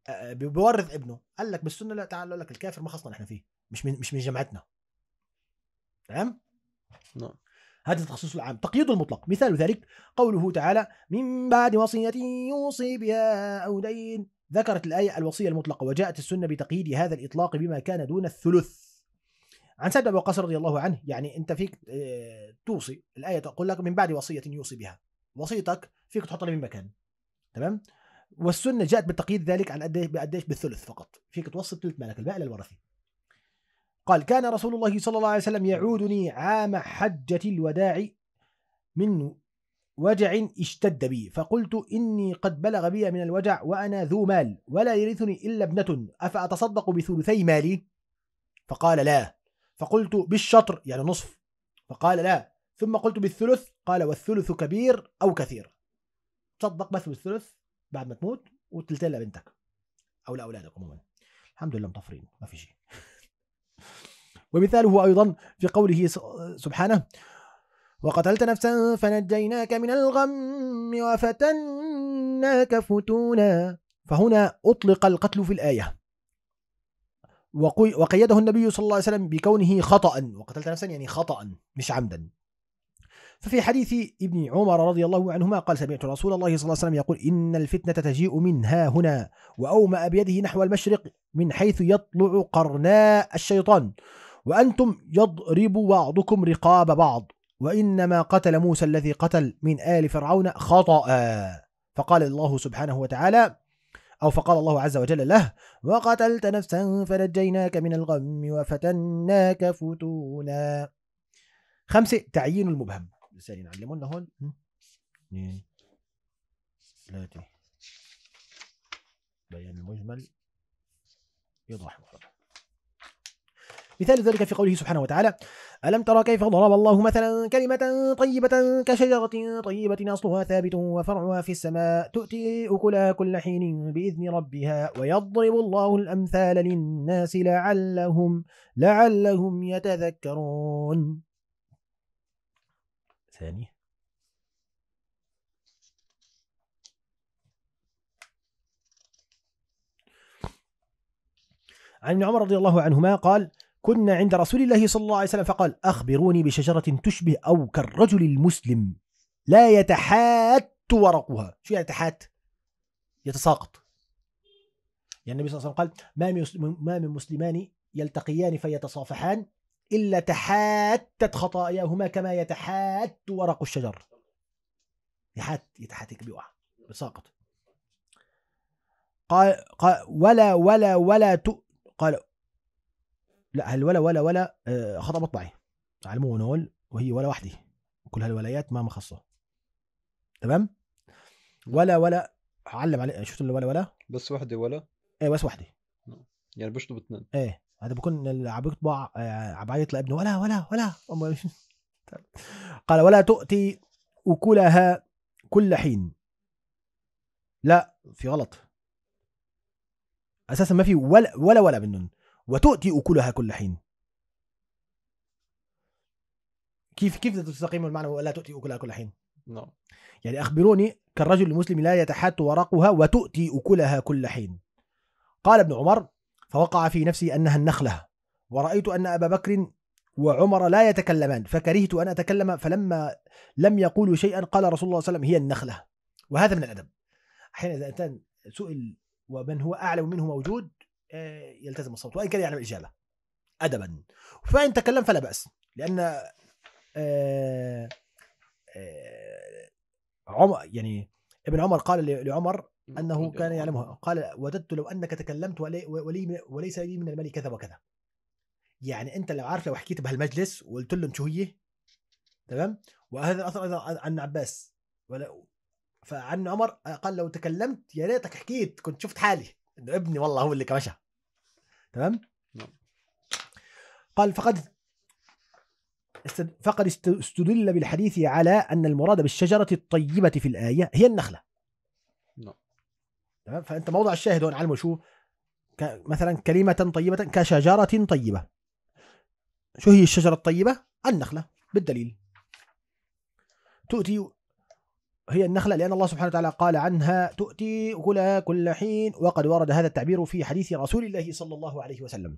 آه، آه، بيورث ابنه قال لك بالسنة لا تعال لك الكافر ما خصنا احنا فيه مش من مش من جماعتنا تمام نعم هذا التخصيص العام تقييد المطلق مثال ذلك قوله تعالى من بعد وصية يوصي بها أو دين ذكرت الآية الوصية المطلقة وجاءت السنة بتقييد هذا الإطلاق بما كان دون الثلث عن سعد بن قصر رضي الله عنه يعني أنت فيك آه، توصي الآية تقول لك من بعد وصية يوصي بها وصيتك فيك تحطها من مكان تمام والسنة جاءت بتقييد ذلك عن قديش بالثلث فقط فيك توصي ثلث مالك الباقي للورثة قال كان رسول الله صلى الله عليه وسلم يعودني عام حجة الوداع من وجع اشتد بي فقلت إني قد بلغ بي من الوجع وأنا ذو مال ولا يرثني إلا ابنة أفأتصدق بثلثي مالي فقال لا فقلت بالشطر يعني نصف فقال لا ثم قلت بالثلث قال والثلث كبير أو كثير تصدق بس بالثلث بعد ما تموت وتلتين لبنتك أو لأولادك عموما الحمد لله مطفرين ما في شيء ومثاله أيضا في قوله سبحانه وقتلت نفسا فنجيناك من الغم وفتناك فتونا فهنا أطلق القتل في الآية وقيده النبي صلى الله عليه وسلم بكونه خطأ وقتلت نفسا يعني خطأ مش عمدا ففي حديث ابن عمر رضي الله عنهما قال سمعت رسول الله صلى الله عليه وسلم يقول إن الفتنة تجيء من ها هنا وأومأ بيده نحو المشرق من حيث يطلع قرناء الشيطان وأنتم يضرب بعضكم رقاب بعض وإنما قتل موسى الذي قتل من آل فرعون خطأ فقال الله سبحانه وتعالى أو فقال الله عز وجل له وقتلت نفسا فنجيناك من الغم وفتناك فتونا خمسة تعيين المبهم لساني يعني نعلمونا هون اثنين ثلاثة بيان المجمل يضاح مثال ذلك في قوله سبحانه وتعالى ألم ترى كيف ضرب الله مثلا كلمة طيبة كشجرة طيبة أصلها ثابت وفرعها في السماء تؤتي أكلها كل حين بإذن ربها ويضرب الله الأمثال للناس لعلهم لعلهم يتذكرون ثانية عن ابن عمر رضي الله عنهما قال كنا عند رسول الله صلى الله عليه وسلم فقال أخبروني بشجرة تشبه أو كالرجل المسلم لا يتحات ورقها شو يعني يتحات يتساقط يعني النبي صلى الله عليه وسلم قال ما من ما من مسلمان يلتقيان فيتصافحان إلا تحاتت خطاياهما كما يتحات ورق الشجر يحات يتحاتك بيقع بساقط قال, قال ولا ولا ولا قال لا هالولا ولا ولا آه، خطا مطبعي علموه نول وهي ولا وحدي كل هالولايات ما مخصه تمام ولا ولا علم عليه شفت ولا ولا بس وحده ولا ايه بس وحده يعني بشطب اثنين ايه هذا بكون عم عبايط آه، لابنه ولا ولا ولا قال ولا تؤتي أكلها كل حين لا في غلط اساسا ما في ولا ولا ولا بالنون وتؤتي أكلها كل حين كيف كيف تستقيم المعنى ولا تؤتي أكلها كل حين نعم يعني أخبروني كالرجل المسلم لا يتحات ورقها وتؤتي أكلها كل حين قال ابن عمر فوقع في نفسي أنها النخلة ورأيت أن أبا بكر وعمر لا يتكلمان فكرهت أن أتكلم فلما لم يقولوا شيئا قال رسول الله صلى الله عليه وسلم هي النخلة وهذا من الأدب أحيانا إذا أتان سئل ومن هو أعلم منه موجود آه، يلتزم الصوت وان كان يعلم الاجابه ادبا فان تكلم فلا باس لان آه، آه، عمر يعني ابن عمر قال لعمر انه كان يعلمها قال وددت لو انك تكلمت ولي ولي وليس لي من المال كذا وكذا يعني انت لو عارف لو حكيت بهالمجلس وقلت له شو هي تمام وهذا الاثر ايضا عن عباس ولا فعن عمر قال لو تكلمت يا ريتك حكيت كنت شفت حالي انه ابني والله هو اللي كمشى تمام نعم. قال فقد استد... فقد استدل بالحديث على ان المراد بالشجره الطيبه في الايه هي النخله نعم. تمام فانت موضع الشاهد هون علمه شو ك... مثلا كلمه طيبه كشجره طيبه شو هي الشجره الطيبه النخله بالدليل تؤتي هي النخلة لأن الله سبحانه وتعالى قال عنها تؤتي أكلها كل حين وقد ورد هذا التعبير في حديث رسول الله صلى الله عليه وسلم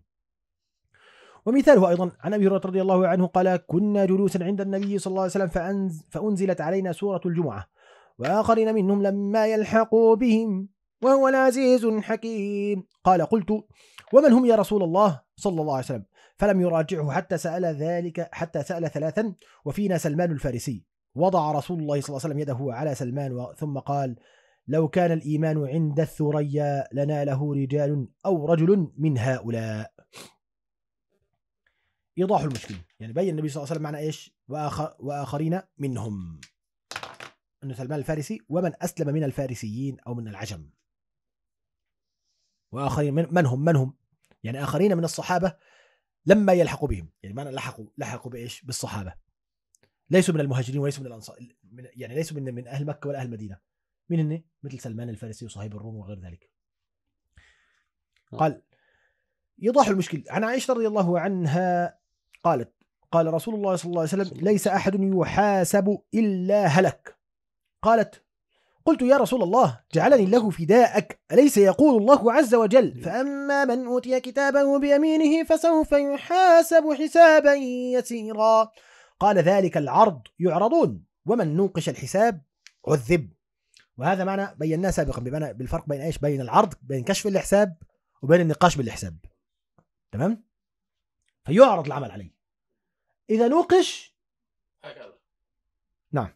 ومثاله أيضا عن أبي هريرة رضي الله عنه قال كنا جلوسا عند النبي صلى الله عليه وسلم فأنز فأنزلت علينا سورة الجمعة وآخرين منهم لما يلحقوا بهم وهو العزيز الحكيم قال قلت ومن هم يا رسول الله صلى الله عليه وسلم فلم يراجعه حتى سأل ذلك حتى سأل ثلاثا وفينا سلمان الفارسي وضع رسول الله صلى الله عليه وسلم يده على سلمان ثم قال لو كان الإيمان عند الثريا لناله رجال أو رجل من هؤلاء إيضاح المشكلة يعني بين النبي صلى الله عليه وسلم معنى إيش وآخر وآخرين منهم أن سلمان الفارسي ومن أسلم من الفارسيين أو من العجم وآخرين من, من هم من هم يعني آخرين من الصحابة لما يلحقوا بهم يعني معنى لحقوا لحقوا بإيش بالصحابة ليسوا من المهاجرين وليسوا من الانصار يعني ليسوا من من اهل مكه ولا اهل المدينه مين هن؟ مثل سلمان الفارسي وصهيب الروم وغير ذلك آه. قال يضاح المشكل عن عائشه رضي الله عنها قالت قال رسول الله صلى الله عليه وسلم ليس احد يحاسب الا هلك قالت قلت يا رسول الله جعلني الله فداءك أليس يقول الله عز وجل فأما من أوتي كتابه بيمينه فسوف يحاسب حسابا يسيرا قال ذلك العرض يعرضون ومن نوقش الحساب عذب وهذا معنى بيناه سابقا بمعنى بالفرق بين ايش بين العرض بين كشف الحساب وبين النقاش بالحساب تمام فيعرض العمل عليه اذا نوقش نعم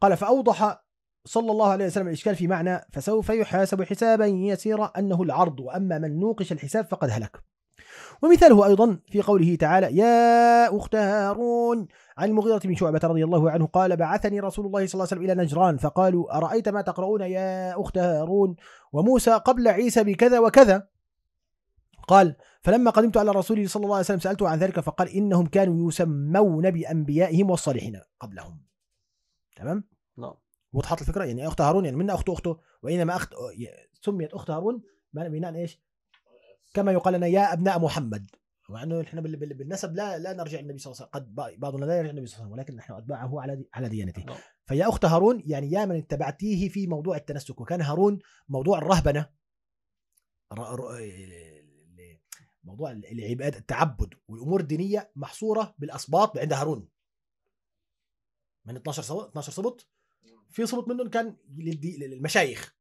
قال فاوضح صلى الله عليه وسلم الاشكال في معنى فسوف يحاسب حسابا يسيرا انه العرض واما من نوقش الحساب فقد هلك ومثاله أيضا في قوله تعالى يا أخت هارون عن المغيرة بن شعبة رضي الله عنه قال بعثني رسول الله صلى الله عليه وسلم إلى نجران فقالوا أرأيت ما تقرؤون يا أخت هارون وموسى قبل عيسى بكذا وكذا قال فلما قدمت على رسول صلى الله عليه وسلم سألته عن ذلك فقال إنهم كانوا يسمون بأنبيائهم والصالحين قبلهم تمام نعم وضحت الفكرة يعني أخت هارون يعني من أخت أخته وإنما أخت سميت أخت هارون بناء إيش كما يقال لنا يا ابناء محمد مع انه احنا بالنسب لا لا نرجع للنبي صلى الله عليه وسلم قد بعضنا لا يرجع للنبي صلى الله عليه وسلم ولكن نحن اتباعه على على ديانته نعم. فيا اخت هارون يعني يا من اتبعتيه في موضوع التنسك وكان هارون موضوع الرهبنه موضوع العباد التعبد والامور الدينيه محصوره بالاسباط عند هارون من 12 صبط 12 صبط في صبط منهم كان للمشايخ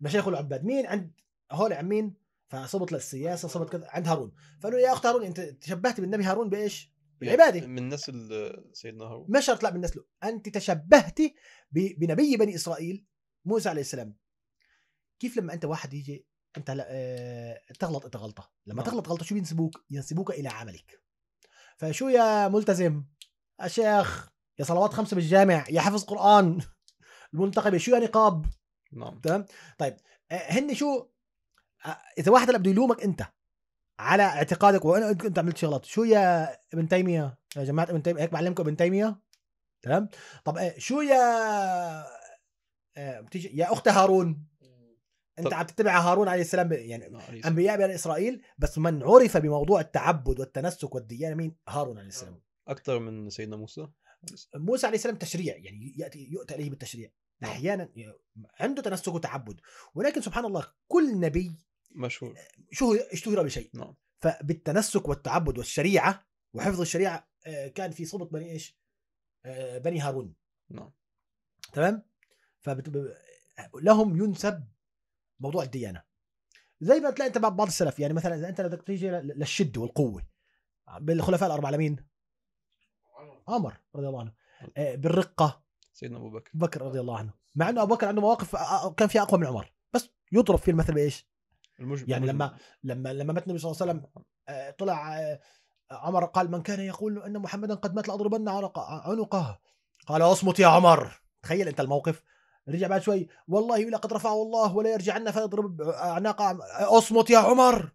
المشايخ والعباد مين عند هول عمين فصبت للسياسه أيوة. صبت كذا عند هارون فقالوا يا اخت هارون انت تشبهت بالنبي هارون بايش؟ بالعباده من نسل سيدنا هارون مش شرط لا من نسله انت تشبهت بنبي بني اسرائيل موسى عليه السلام كيف لما انت واحد يجي انت لا اه تغلط انت غلطه لما آه. تغلط غلطه شو بينسبوك ينسبوك الى عملك فشو يا ملتزم يا شيخ يا صلوات خمسه بالجامع يا حفظ قران المنتقبه شو يا نقاب نعم تمام طيب آه، هن شو اذا واحد هلا بده يلومك انت على اعتقادك وانا انت عملت شغلات شو يا ابن تيميه يا جماعه ابن تيميه هيك بعلمكم ابن تيميه تمام طب آه، شو يا آه، بتيجي يا اخت هارون انت عم تتبع هارون عليه السلام يعني انبياء بني اسرائيل بس من عرف بموضوع التعبد والتنسك والديانه مين هارون عليه السلام آه، اكثر من سيدنا موسى موسى عليه السلام تشريع يعني ياتي يؤتى اليه بالتشريع نعم. احيانا عنده تنسك وتعبد ولكن سبحان الله كل نبي مشهور شو اشتهر بشيء نعم فبالتنسك والتعبد والشريعه وحفظ الشريعه آه، كان في سلطه بني ايش؟ آه، بني هارون نعم تمام؟ فلهم ينسب موضوع الديانه زي ما تلاقي انت بعض السلف يعني مثلا اذا انت بدك تيجي للشده والقوه بالخلفاء الاربعه لمين؟ عمر رضي الله عنه نعم. آه، بالرقه سيدنا ابو بكر بكر رضي الله عنه مع انه ابو بكر عنده مواقف كان فيها اقوى من عمر بس يضرب فيه المثل بايش؟ المجب يعني لما لما لما مات النبي صلى الله عليه وسلم آه، طلع آه، عمر قال من كان يقول ان محمدا قد مات لاضربن عنقه قال اصمت يا عمر تخيل انت الموقف رجع بعد شوي والله لقد رفعه الله ولا يرجعن فيضرب اعناق اصمت يا عمر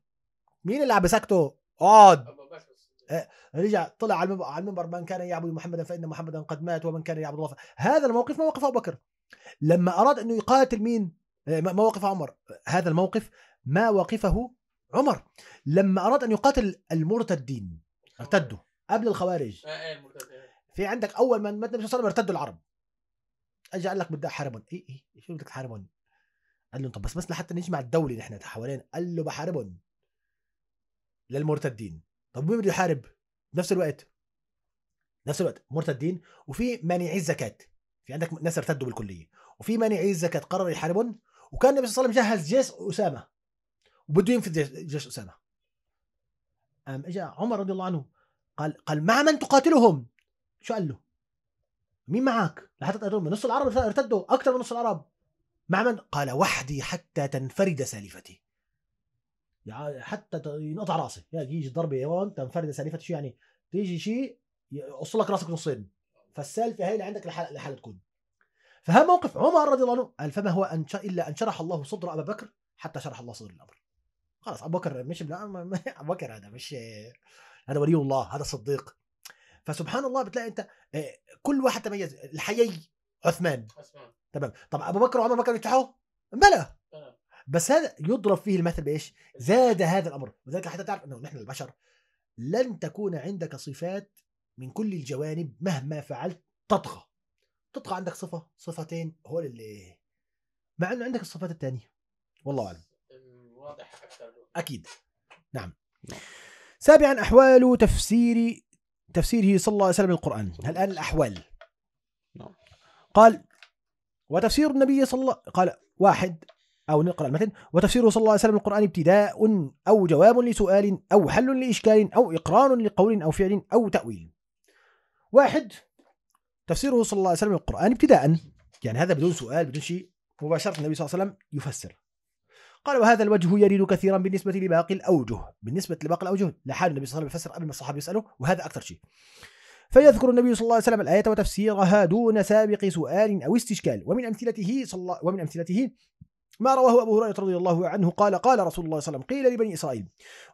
مين اللي عم بسكته اقعد رجع طلع على المنبر من كان يعبد محمدا فان محمدا قد مات ومن كان يعبد الله هذا الموقف موقف ابو بكر لما اراد انه يقاتل مين آه، موقف عمر هذا الموقف ما وقفه عمر لما أراد أن يقاتل المرتدين ارتدوا قبل الخوارج آه، آه، آه. في عندك أول ما مات النبي صلى الله عليه وسلم ارتدوا العرب أجي قال لك بدي أحاربهم اي اي إيه، شو بدك تحاربهم؟ قال لهم طب بس بس لحتى نجمع الدولة نحن حوالين قال له بحاربهم للمرتدين طب مين بده يحارب؟ بنفس الوقت نفس الوقت مرتدين وفي مانعي الزكاة في عندك ناس ارتدوا بالكلية وفي مانعي الزكاة قرر يحاربهم وكان النبي صلى الله عليه وسلم جهز جيش أسامة وبده ينفذ جيش اسامه قام اجى عمر رضي الله عنه قال قال مع من تقاتلهم شو قال له مين معك لحتى تقاتلهم نص العرب ارتدوا اكثر من نص العرب مع من قال وحدي حتى تنفرد سالفتي يعني حتى ينقطع راسي يعني يجي ضربه هون تنفرد سالفتي شو يعني تيجي شيء يقص لك راسك نصين فالسالفه هي اللي عندك لحالها تكون فها موقف عمر رضي الله عنه قال فما هو أن الا ان شرح الله صدر ابا بكر حتى شرح الله صدر الامر خلاص ابو بكر مش ابو بكر هذا مش هذا ولي الله هذا صديق فسبحان الله بتلاقي انت آه، كل واحد تميز الحيي عثمان تمام طب ابو بكر وعمر بكر يفتحوا؟ بلى بس هذا يضرب فيه المثل بايش؟ زاد هذا الامر وذلك حتى تعرف انه نحن البشر لن تكون عندك صفات من كل الجوانب مهما فعلت تطغى تطغى عندك صفه صفتين هو اللي مع انه عندك الصفات الثانيه والله اعلم واضح اكثر اكيد نعم. نعم سابعا احوال تفسير تفسيره صلى الله عليه وسلم القران الان الاحوال نعم. قال وتفسير النبي صلى الله قال واحد أو نقرأ المتن وتفسيره صلى الله عليه وسلم القرآن ابتداء أو جواب لسؤال أو حل لإشكال أو إقرار لقول أو فعل أو تأويل واحد تفسيره صلى الله عليه وسلم القرآن ابتداء يعني هذا بدون سؤال بدون شيء مباشرة النبي صلى الله عليه وسلم يفسر قال وهذا الوجه يرد كثيرا بالنسبه لباقي الاوجه بالنسبه لباقي الاوجه لحال النبي صلى الله عليه وسلم يفسر قبل ما الصحابه يساله وهذا اكثر شيء فيذكر النبي صلى الله عليه وسلم الآية وتفسيرها دون سابق سؤال أو استشكال ومن أمثلته صلى الله ومن أمثلته ما رواه أبو هريرة رضي الله عنه قال قال رسول الله صلى الله عليه وسلم قيل لبني إسرائيل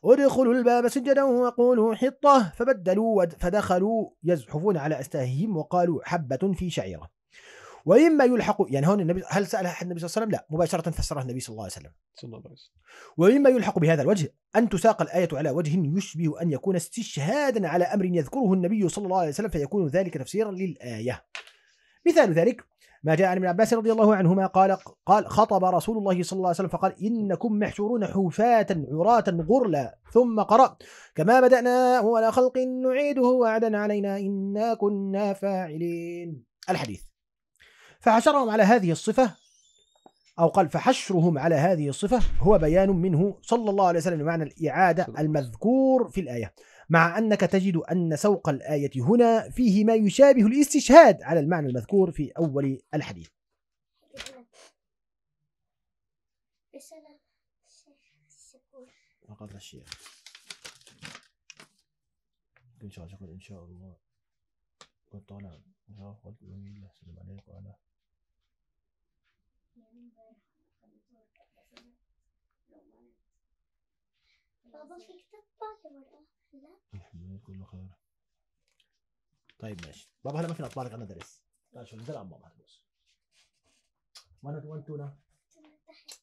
ادخلوا الباب سجدا وقولوا حطة فبدلوا فدخلوا يزحفون على أستاههم وقالوا حبة في شعيرة واما يلحق يعني هون النبي هل سالها احد النبي صلى الله عليه وسلم؟ لا مباشره فسرها النبي صلى الله عليه وسلم. صلى الله عليه وسلم. واما يلحق بهذا الوجه ان تساق الايه على وجه يشبه ان يكون استشهادا على امر يذكره النبي صلى الله عليه وسلم فيكون ذلك تفسيرا للايه. مثال ذلك ما جاء عن ابن عباس رضي الله عنهما قال قال خطب رسول الله صلى الله عليه وسلم فقال انكم محشورون حفاة عراة غرلا ثم قرأ كما بدأنا اول خلق نعيده وعدا علينا انا كنا فاعلين الحديث فحشرهم على هذه الصفة أو قال فحشرهم على هذه الصفة هو بيان منه صلى الله عليه وسلم معنى الإعادة المذكور في الآية مع أنك تجد أن سوق الآية هنا فيه ما يشابه الاستشهاد على المعنى المذكور في أول الحديث وقال الشيخ إن شاء الله إن شاء الله والطالب إن شاء الله والسلام عليكم ورحمة الله بابا لا خير طيب ماشي بابا هلا ما فينا اطبالك انا درس تعال شو الدرع بابا هتبوس وانا وين تونا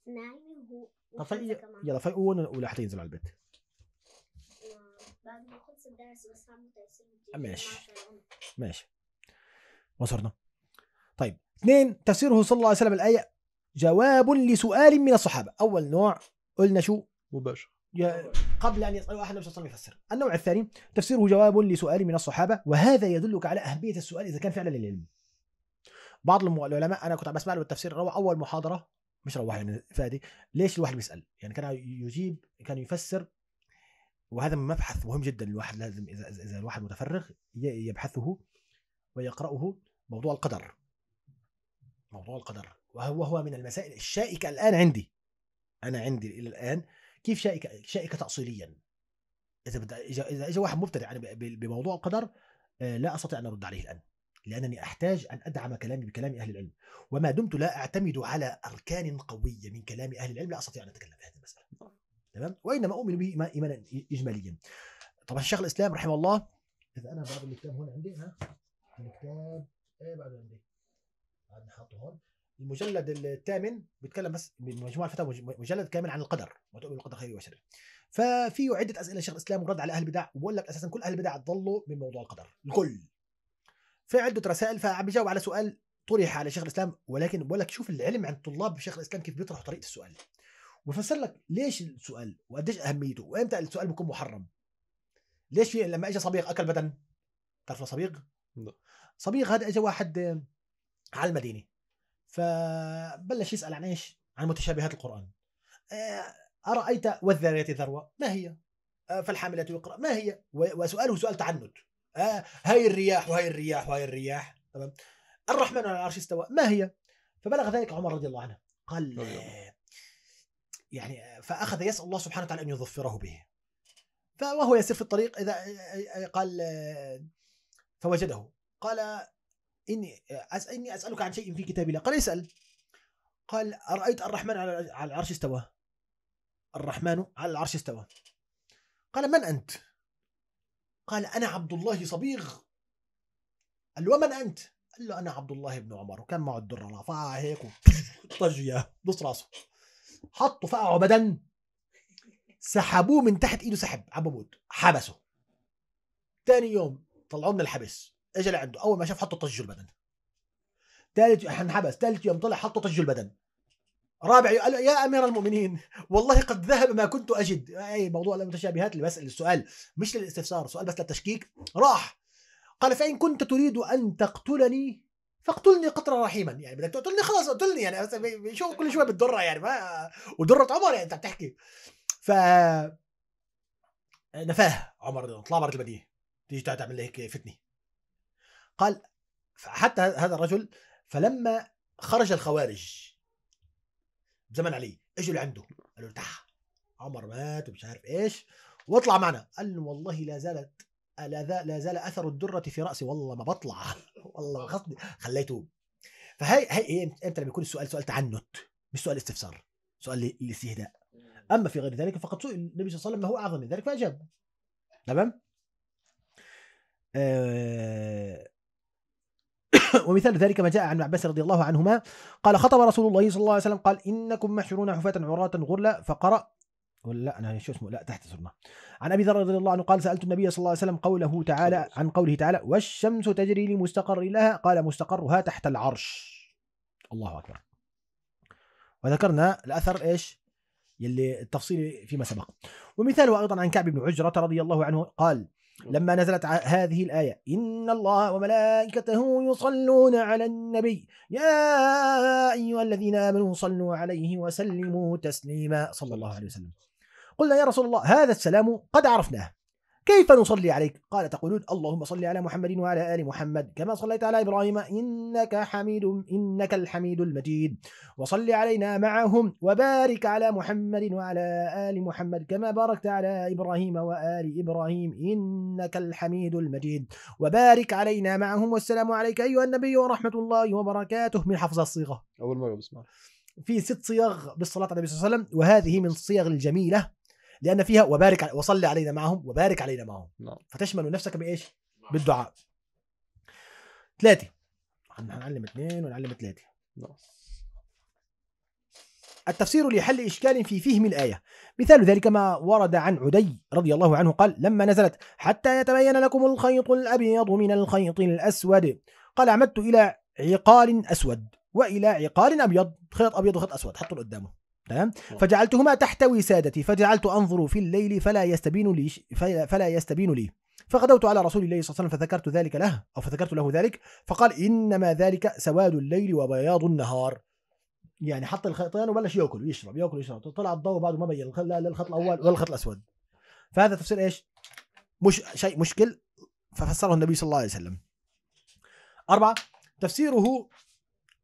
نايمه وهو يلا فاي يلا فايقونا حتى ينزل على البيت بعد ما الدرس ماشي ماشي وصلنا طيب اثنين تفسيره صلى الله عليه وسلم الآية جواب لسؤال من الصحابة أول نوع قلنا شو مباشر قبل ان يسالوا احد النبي صلى الله عليه وسلم يفسر. النوع الثاني تفسيره جواب لسؤال من الصحابه وهذا يدلك على اهميه السؤال اذا كان فعلا للعلم. بعض العلماء انا كنت عم بسمع له التفسير روى اول محاضره مش روى يعني فادي ليش الواحد بيسال؟ يعني كان يجيب كان يفسر وهذا مبحث مهم جدا الواحد لازم اذا اذا الواحد متفرغ يبحثه ويقراه موضوع القدر. موضوع القدر وهو من المسائل الشائكه الان عندي انا عندي الى الان كيف شائكه شائكه تاصيليا اذا اذا اجى واحد مبتدع يعني بموضوع القدر آه، لا استطيع ان ارد عليه الان لانني احتاج ان ادعم كلامي بكلام اهل العلم وما دمت لا اعتمد على اركان قويه من كلام اهل العلم لا استطيع ان اتكلم في هذه المساله تمام وانما اؤمن به ايمانا اجماليا طبعا الشيخ الاسلام رحمه الله اذا انا بعض الكتاب هون عندي ها الكتاب ايه بعد عندي بعد حاطه هون المجلد الثامن بيتكلم بس بمجموعه الفتاوى مجلد كامل عن القدر وتؤمن بالقدر خيره وشره ففي عده اسئله شيخ الاسلام رد على اهل البدع وبقول لك اساسا كل اهل البدع ضلوا من موضوع القدر الكل في عده رسائل فعم بيجاوب على سؤال طرح على شيخ الاسلام ولكن بقول لك شوف العلم عند طلاب شيخ الاسلام كيف بيطرحوا طريقه السؤال وفسر لك ليش السؤال وقديش اهميته وامتى السؤال بيكون محرم ليش في لما اجى صبيغ اكل بدن تعرف صبيغ؟ صبيغ هذا اجى واحد على المدينه فبلش يسال عن ايش؟ عن متشابهات القران. آه، ارايت والذاريات ذروه ما هي؟ آه، فالحاملات يقرا ما هي؟ وسؤاله سؤال تعنت. آه، هاي الرياح وهاي الرياح وهاي الرياح تمام؟ الرحمن على العرش استوى ما هي؟ فبلغ ذلك عمر رضي الله عنه قال يعني فاخذ يسال الله سبحانه وتعالى ان يظفره به. فهو يسير في الطريق اذا قال فوجده قال إني اني أسألك عن شيء في كتاب الله قال اسأل قال أرأيت الرحمن على العرش استوى الرحمن على العرش استوى قال من أنت قال أنا عبد الله صبيغ قال له ومن أنت قال له أنا عبد الله بن عمر وكان معه الدرة رفعها هيك طجية نص راسه حطه فقعوا بدن سحبوه من تحت ايده سحب عبابود حبسه تاني يوم طلعوه من الحبس اجى لعنده اول ما شاف حطه طج البدن ثالث انحبس ثالث يوم طلع حطه طج البدن رابع قال يا امير المؤمنين والله قد ذهب ما كنت اجد اي موضوع المتشابهات اللي بسال السؤال مش للاستفسار سؤال بس للتشكيك راح قال فان كنت تريد ان تقتلني فاقتلني قطرا رحيما يعني بدك تقتلني خلاص اقتلني يعني شو كل شوي بتضرها يعني ما ودره عمر يعني انت بتحكي ف نفاه عمر طلع برة البديه تيجي تعمل لي هيك فتنه قال حتى هذا الرجل فلما خرج الخوارج زمن علي اجوا لعنده قالوا له تح عمر مات ومش عارف ايش واطلع معنا قال له والله لا زالت لا زال اثر الدره في راسي والله ما بطلع والله قصدي خليته فهي هي امتى لما يكون السؤال سؤال تعنت مش سؤال استفسار سؤال الاستهداء اما في غير ذلك فقد سئل النبي صلى الله عليه وسلم ما هو اعظم من ذلك فاجاب تمام آه ومثال ذلك ما جاء عن عباس رضي الله عنهما قال خطب رسول الله صلى الله عليه وسلم قال إنكم محشرون حفاة عراة غرلا فقرأ ولا لا انا يعني شو اسمه لا تحت سرنا عن ابي ذر رضي الله عنه قال سالت النبي صلى الله عليه وسلم قوله تعالى عن قوله تعالى والشمس تجري لمستقر لها قال مستقرها تحت العرش الله اكبر وذكرنا الاثر ايش يلي التفصيل فيما سبق ومثاله ايضا عن كعب بن عجره رضي الله عنه قال لما نزلت هذه الآية إن الله وملائكته يصلون على النبي يا أيها الذين آمنوا صلوا عليه وسلموا تسليما صلى الله عليه وسلم قلنا يا رسول الله هذا السلام قد عرفناه كيف نصلي عليك قال تقولون اللهم صل على محمد وعلى آل محمد كما صليت على إبراهيم إنك حميد إنك الحميد المجيد وصل علينا معهم وبارك على محمد وعلى آل محمد كما باركت على إبراهيم وآل إبراهيم إنك الحميد المجيد وبارك علينا معهم والسلام عليك أيها النبي ورحمة الله وبركاته من حفظ الصيغة أول مرة بسمع في ست صيغ بالصلاة على النبي صلى الله عليه وسلم وهذه من الصيغ الجميلة لان فيها وبارك وصلي علينا معهم وبارك علينا معهم نعم. فتشمل نفسك بايش؟ بالدعاء ثلاثه هنعلم اثنين ونعلم ثلاثه نعم. التفسير لحل إشكال في فهم الآية مثال ذلك ما ورد عن عدي رضي الله عنه قال لما نزلت حتى يتبين لكم الخيط الأبيض من الخيط الأسود قال عمدت إلى عقال أسود وإلى عقال أبيض خيط أبيض وخيط أسود حطوا قدامه تمام نعم. فجعلتهما تحت وسادتي فجعلت انظر في الليل فلا يستبين لي فلا يستبين لي فغدوت على رسول الله صلى الله عليه وسلم فذكرت ذلك له او فذكرت له ذلك فقال انما ذلك سواد الليل وبياض النهار يعني حط الخيطين وبلش ياكل ويشرب ياكل ويشرب طلع الضوء بعد ما بين لا الخط الاول ولا الخط الاسود فهذا تفسير ايش؟ مش شيء مشكل ففسره النبي صلى الله عليه وسلم أربعة تفسيره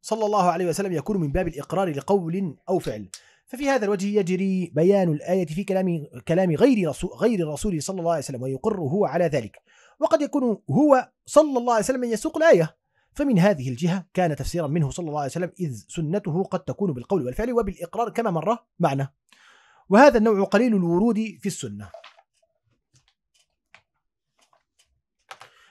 صلى الله عليه وسلم يكون من باب الإقرار لقول أو فعل ففي هذا الوجه يجري بيان الآية في كلام كلام غير رسول غير الرسول صلى الله عليه وسلم ويقر هو على ذلك وقد يكون هو صلى الله عليه وسلم يسوق الآية فمن هذه الجهة كان تفسيرا منه صلى الله عليه وسلم إذ سنته قد تكون بالقول والفعل وبالإقرار كما مر معنا وهذا النوع قليل الورود في السنة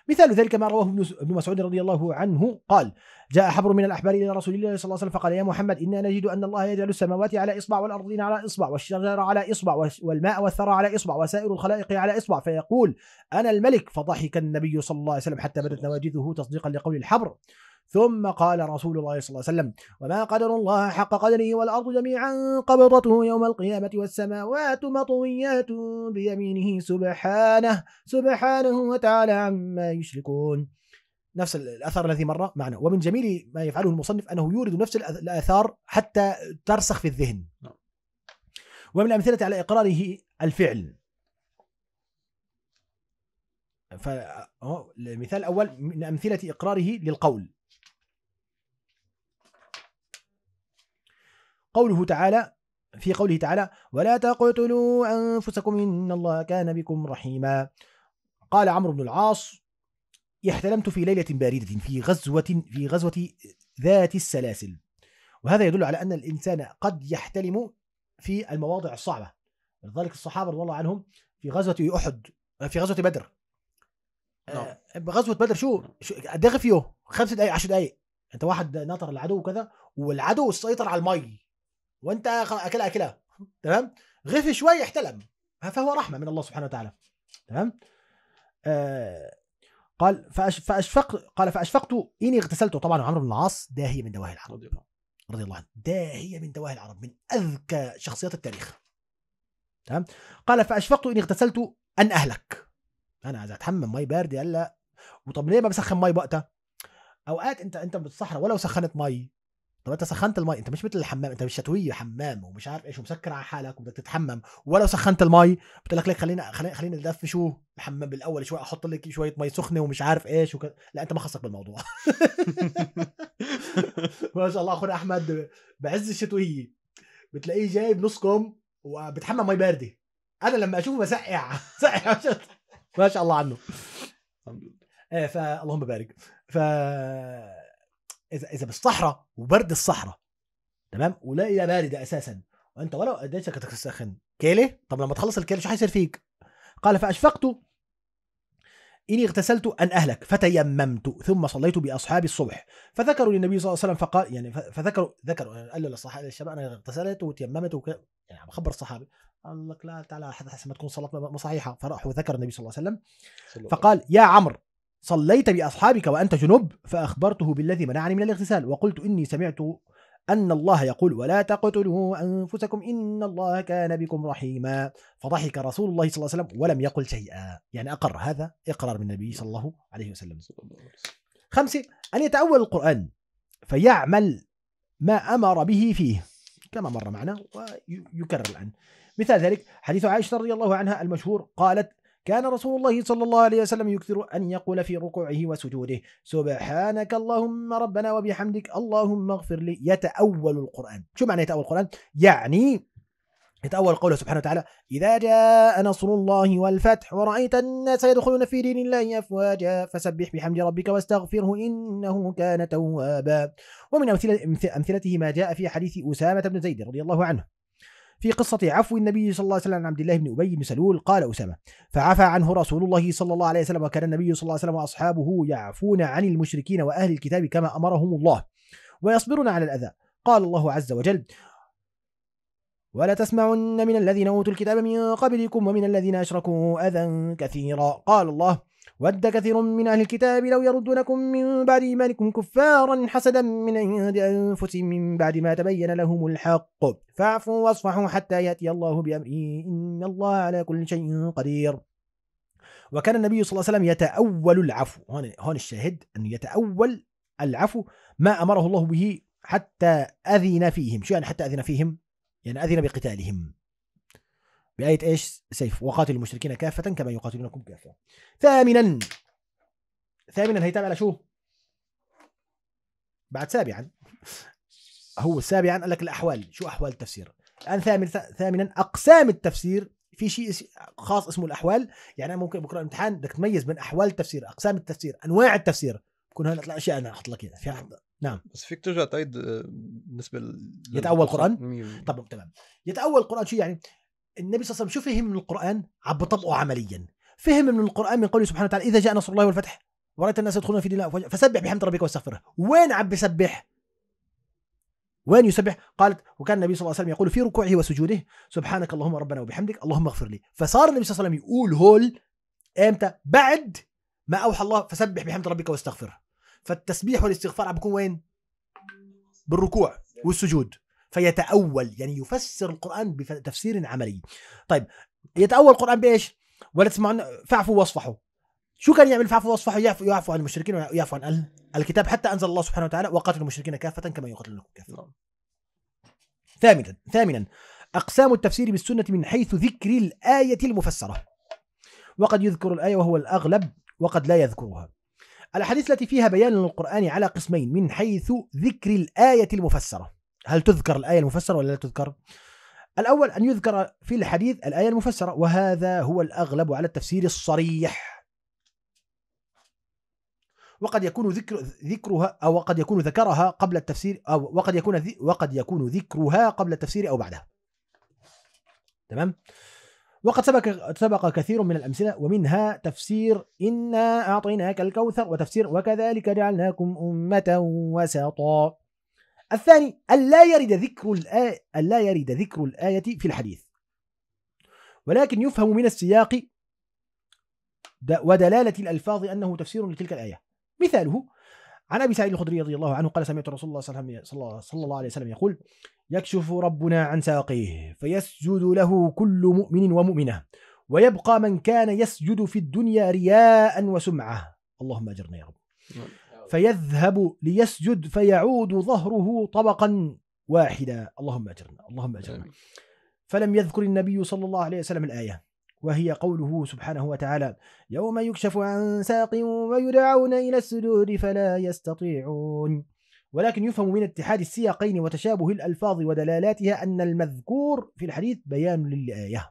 مثال ذلك ما رواه ابن مسعود رضي الله عنه قال جاء حبر من الأحبار إلى رسول الله صلى الله عليه وسلم فقال يا محمد إنا نجد أن الله يجعل السماوات على إصبع والأرضين على إصبع والشجر على إصبع والماء والثرى على إصبع وسائر الخلائق على إصبع فيقول أنا الملك فضحك النبي صلى الله عليه وسلم حتى بدت نواجذه تصديقا لقول الحبر ثم قال رسول الله صلى الله عليه وسلم وما قدر الله حق قدره والأرض جميعا قبضته يوم القيامة والسماوات مطويات بيمينه سبحانه سبحانه وتعالى عما يشركون نفس الأثر الذي مر معنا ومن جميل ما يفعله المصنف أنه يورد نفس الآثار حتى ترسخ في الذهن نعم. ومن الأمثلة على إقراره الفعل فالمثال الأول من أمثلة إقراره للقول قوله تعالى في قوله تعالى ولا تقتلوا أنفسكم إن الله كان بكم رحيما قال عمرو بن العاص احتلمت في ليلة باردة في غزوة في غزوة ذات السلاسل وهذا يدل على أن الإنسان قد يحتلم في المواضع الصعبة لذلك الصحابة رضي الله عنهم في غزوة أحد في غزوة بدر نعم. آه، غزوة بدر شو, شو دغفيو خمس دقايق عشر دقايق انت واحد ناطر العدو وكذا والعدو سيطر على المي وانت اكلها اكلها تمام غفي شوي احتلم فهو رحمه من الله سبحانه وتعالى تمام آه قال فاشفقت قال فاشفقت اني اغتسلت طبعا عمرو بن العاص داهيه من دواهي العرب رضي الله رضي الله عنه داهيه من دواهي العرب من اذكى شخصيات التاريخ تمام قال فاشفقت اني اغتسلت ان اهلك انا عايز اتحمم مي بارد يلا وطب ليه ما بسخن مي وقتها اوقات انت انت بالصحراء ولو سخنت مي طب انت سخنت المي انت مش مثل الحمام انت مش شتويه حمام ومش عارف ايش ومسكر على حالك وبدك تتحمم ولو سخنت المي بتقول لك ليك خلينا خلينا خلينا شو الحمام بالاول شوي احط لك شويه مي سخنه ومش عارف ايش وك... لا انت ما خصك بالموضوع ما شاء الله اخونا احمد بعز الشتويه بتلاقيه جايب نص وبتحمم مي بارده انا لما اشوفه بسقع سقع ما شاء الله عنه ايه فاللهم بارك ف اذا اذا بالصحراء وبرد الصحراء تمام ولا هي بارده اساسا وانت ولو قديتك هتسخن كيله طب لما تخلص الكيله شو حيصير فيك قال فاشفقت إني اغتسلت أن أهلك فتيممت ثم صليت بأصحابي الصبح فذكروا للنبي صلى الله عليه وسلم فقال يعني فذكروا ذكروا قال للصحابة الشباب أنا اغتسلت وتيممت وكذا يعني عم بخبر الصحابة قال لك لا تعالى حتى ما تكون صلاتنا صحيحة فراح وذكر النبي صلى الله عليه وسلم فقال يا عمرو صليت بأصحابك وأنت جنب فأخبرته بالذي منعني من الاغتسال وقلت إني سمعت أن الله يقول ولا تقتلوا أنفسكم إن الله كان بكم رحيما فضحك رسول الله صلى الله عليه وسلم ولم يقل شيئا يعني أقر هذا إقرار من النبي صلى الله عليه وسلم خمسة أن يتأول القرآن فيعمل ما أمر به فيه كما مر معنا ويكرر الآن مثال ذلك حديث عائشة رضي الله عنها المشهور قالت كان رسول الله صلى الله عليه وسلم يكثر أن يقول في ركوعه وسجوده سبحانك اللهم ربنا وبحمدك اللهم اغفر لي يتأول القرآن شو معنى يتأول القرآن؟ يعني يتأول قوله سبحانه وتعالى إذا جاء نصر الله والفتح ورأيت الناس يدخلون في دين الله أفواجا فسبح بحمد ربك واستغفره إنه كان توابا ومن أمثلته ما جاء في حديث أسامة بن زيد رضي الله عنه في قصة عفو النبي صلى الله عليه وسلم عن عبد الله بن أبي بن سلول قال أسامة فعفى عنه رسول الله صلى الله عليه وسلم وكان النبي صلى الله عليه وسلم وأصحابه يعفون عن المشركين وأهل الكتاب كما أمرهم الله ويصبرون على الأذى قال الله عز وجل ولا تسمعن من الذين أوتوا الكتاب من قبلكم ومن الذين أشركوا أذى كثيرا قال الله ود كثير من أهل الكتاب لو يردونكم من بعد إيمانكم كفارا حسدا من عند أنفسهم من بعد ما تبين لهم الحق فاعفوا واصفحوا حتى يأتي الله بأمره إن الله على كل شيء قدير وكان النبي صلى الله عليه وسلم يتأول العفو هون, هون الشاهد أنه يتأول العفو ما أمره الله به حتى أذن فيهم شو يعني حتى أذن فيهم؟ يعني أذن بقتالهم بآية ايش؟ سيف وقاتلوا المشركين كافة كما يقاتلونكم كافة. ثامنا ثامنا هيتم على شو؟ بعد سابعا هو سابعا قال لك الاحوال شو احوال التفسير؟ الان ثامن ثامنا اقسام التفسير في شيء خاص اسمه الاحوال يعني انا ممكن بكره الامتحان بدك تميز بين احوال التفسير اقسام التفسير انواع التفسير بكون هلا اطلع اشياء انا احط لك اياها في حد. نعم بس فيك ترجع تعيد آه، بالنسبه لل... يتأول القرآن؟ طب تمام يتأول القرآن شو يعني؟ النبي صلى الله عليه وسلم شو فهم من القرآن عم بطبقه عمليا فهم من القرآن من قوله سبحانه وتعالى إذا جاء نصر الله والفتح ورأيت الناس يدخلون في دين الله فسبح بحمد ربك واستغفره وين عم بسبح وين يسبح قالت وكان النبي صلى الله عليه وسلم يقول في ركوعه وسجوده سبحانك اللهم ربنا وبحمدك اللهم اغفر لي فصار النبي صلى الله عليه وسلم يقول هول امتى بعد ما اوحى الله فسبح بحمد ربك واستغفره فالتسبيح والاستغفار عم بكون وين بالركوع والسجود فيتأول يعني يفسر القرآن بتفسير عملي طيب يتأول القرآن بإيش ولا تسمعون فاعفوا واصفحوا شو كان يعمل فاعفوا واصفحوا يعفوا, يعفو عن المشركين ويعفو عن الكتاب حتى أنزل الله سبحانه وتعالى وقاتلوا المشركين كافة كما لكم نعم. كافة ثامنا ثامنا أقسام التفسير بالسنة من حيث ذكر الآية المفسرة وقد يذكر الآية وهو الأغلب وقد لا يذكرها الأحاديث التي فيها بيان للقرآن على قسمين من حيث ذكر الآية المفسرة هل تذكر الآية المفسرة ولا لا تذكر؟ الأول أن يذكر في الحديث الآية المفسرة وهذا هو الأغلب على التفسير الصريح وقد يكون ذكر ذكرها أو وقد يكون ذكرها قبل التفسير أو وقد يكون وقد يكون ذكرها قبل التفسير أو بعدها تمام وقد سبق سبق كثير من الأمثلة ومنها تفسير إنا أعطيناك الكوثر وتفسير وكذلك جعلناكم أمة وسطا الثاني ألا يرد ذكر الآية ألا يرد ذكر الآية في الحديث ولكن يفهم من السياق ودلالة الألفاظ أنه تفسير لتلك الآية مثاله عن أبي سعيد الخدري رضي الله عنه قال سمعت رسول الله صلى الله عليه وسلم يقول يكشف ربنا عن ساقيه فيسجد له كل مؤمن ومؤمنة ويبقى من كان يسجد في الدنيا رياء وسمعة اللهم أجرنا يا رب نعم. فيذهب ليسجد فيعود ظهره طبقا واحدا اللهم اجرنا اللهم اجرنا فلم يذكر النبي صلى الله عليه وسلم الايه وهي قوله سبحانه وتعالى يوم يكشف عن ساق ويدعون الى السجود فلا يستطيعون ولكن يفهم من اتحاد السياقين وتشابه الالفاظ ودلالاتها ان المذكور في الحديث بيان للايه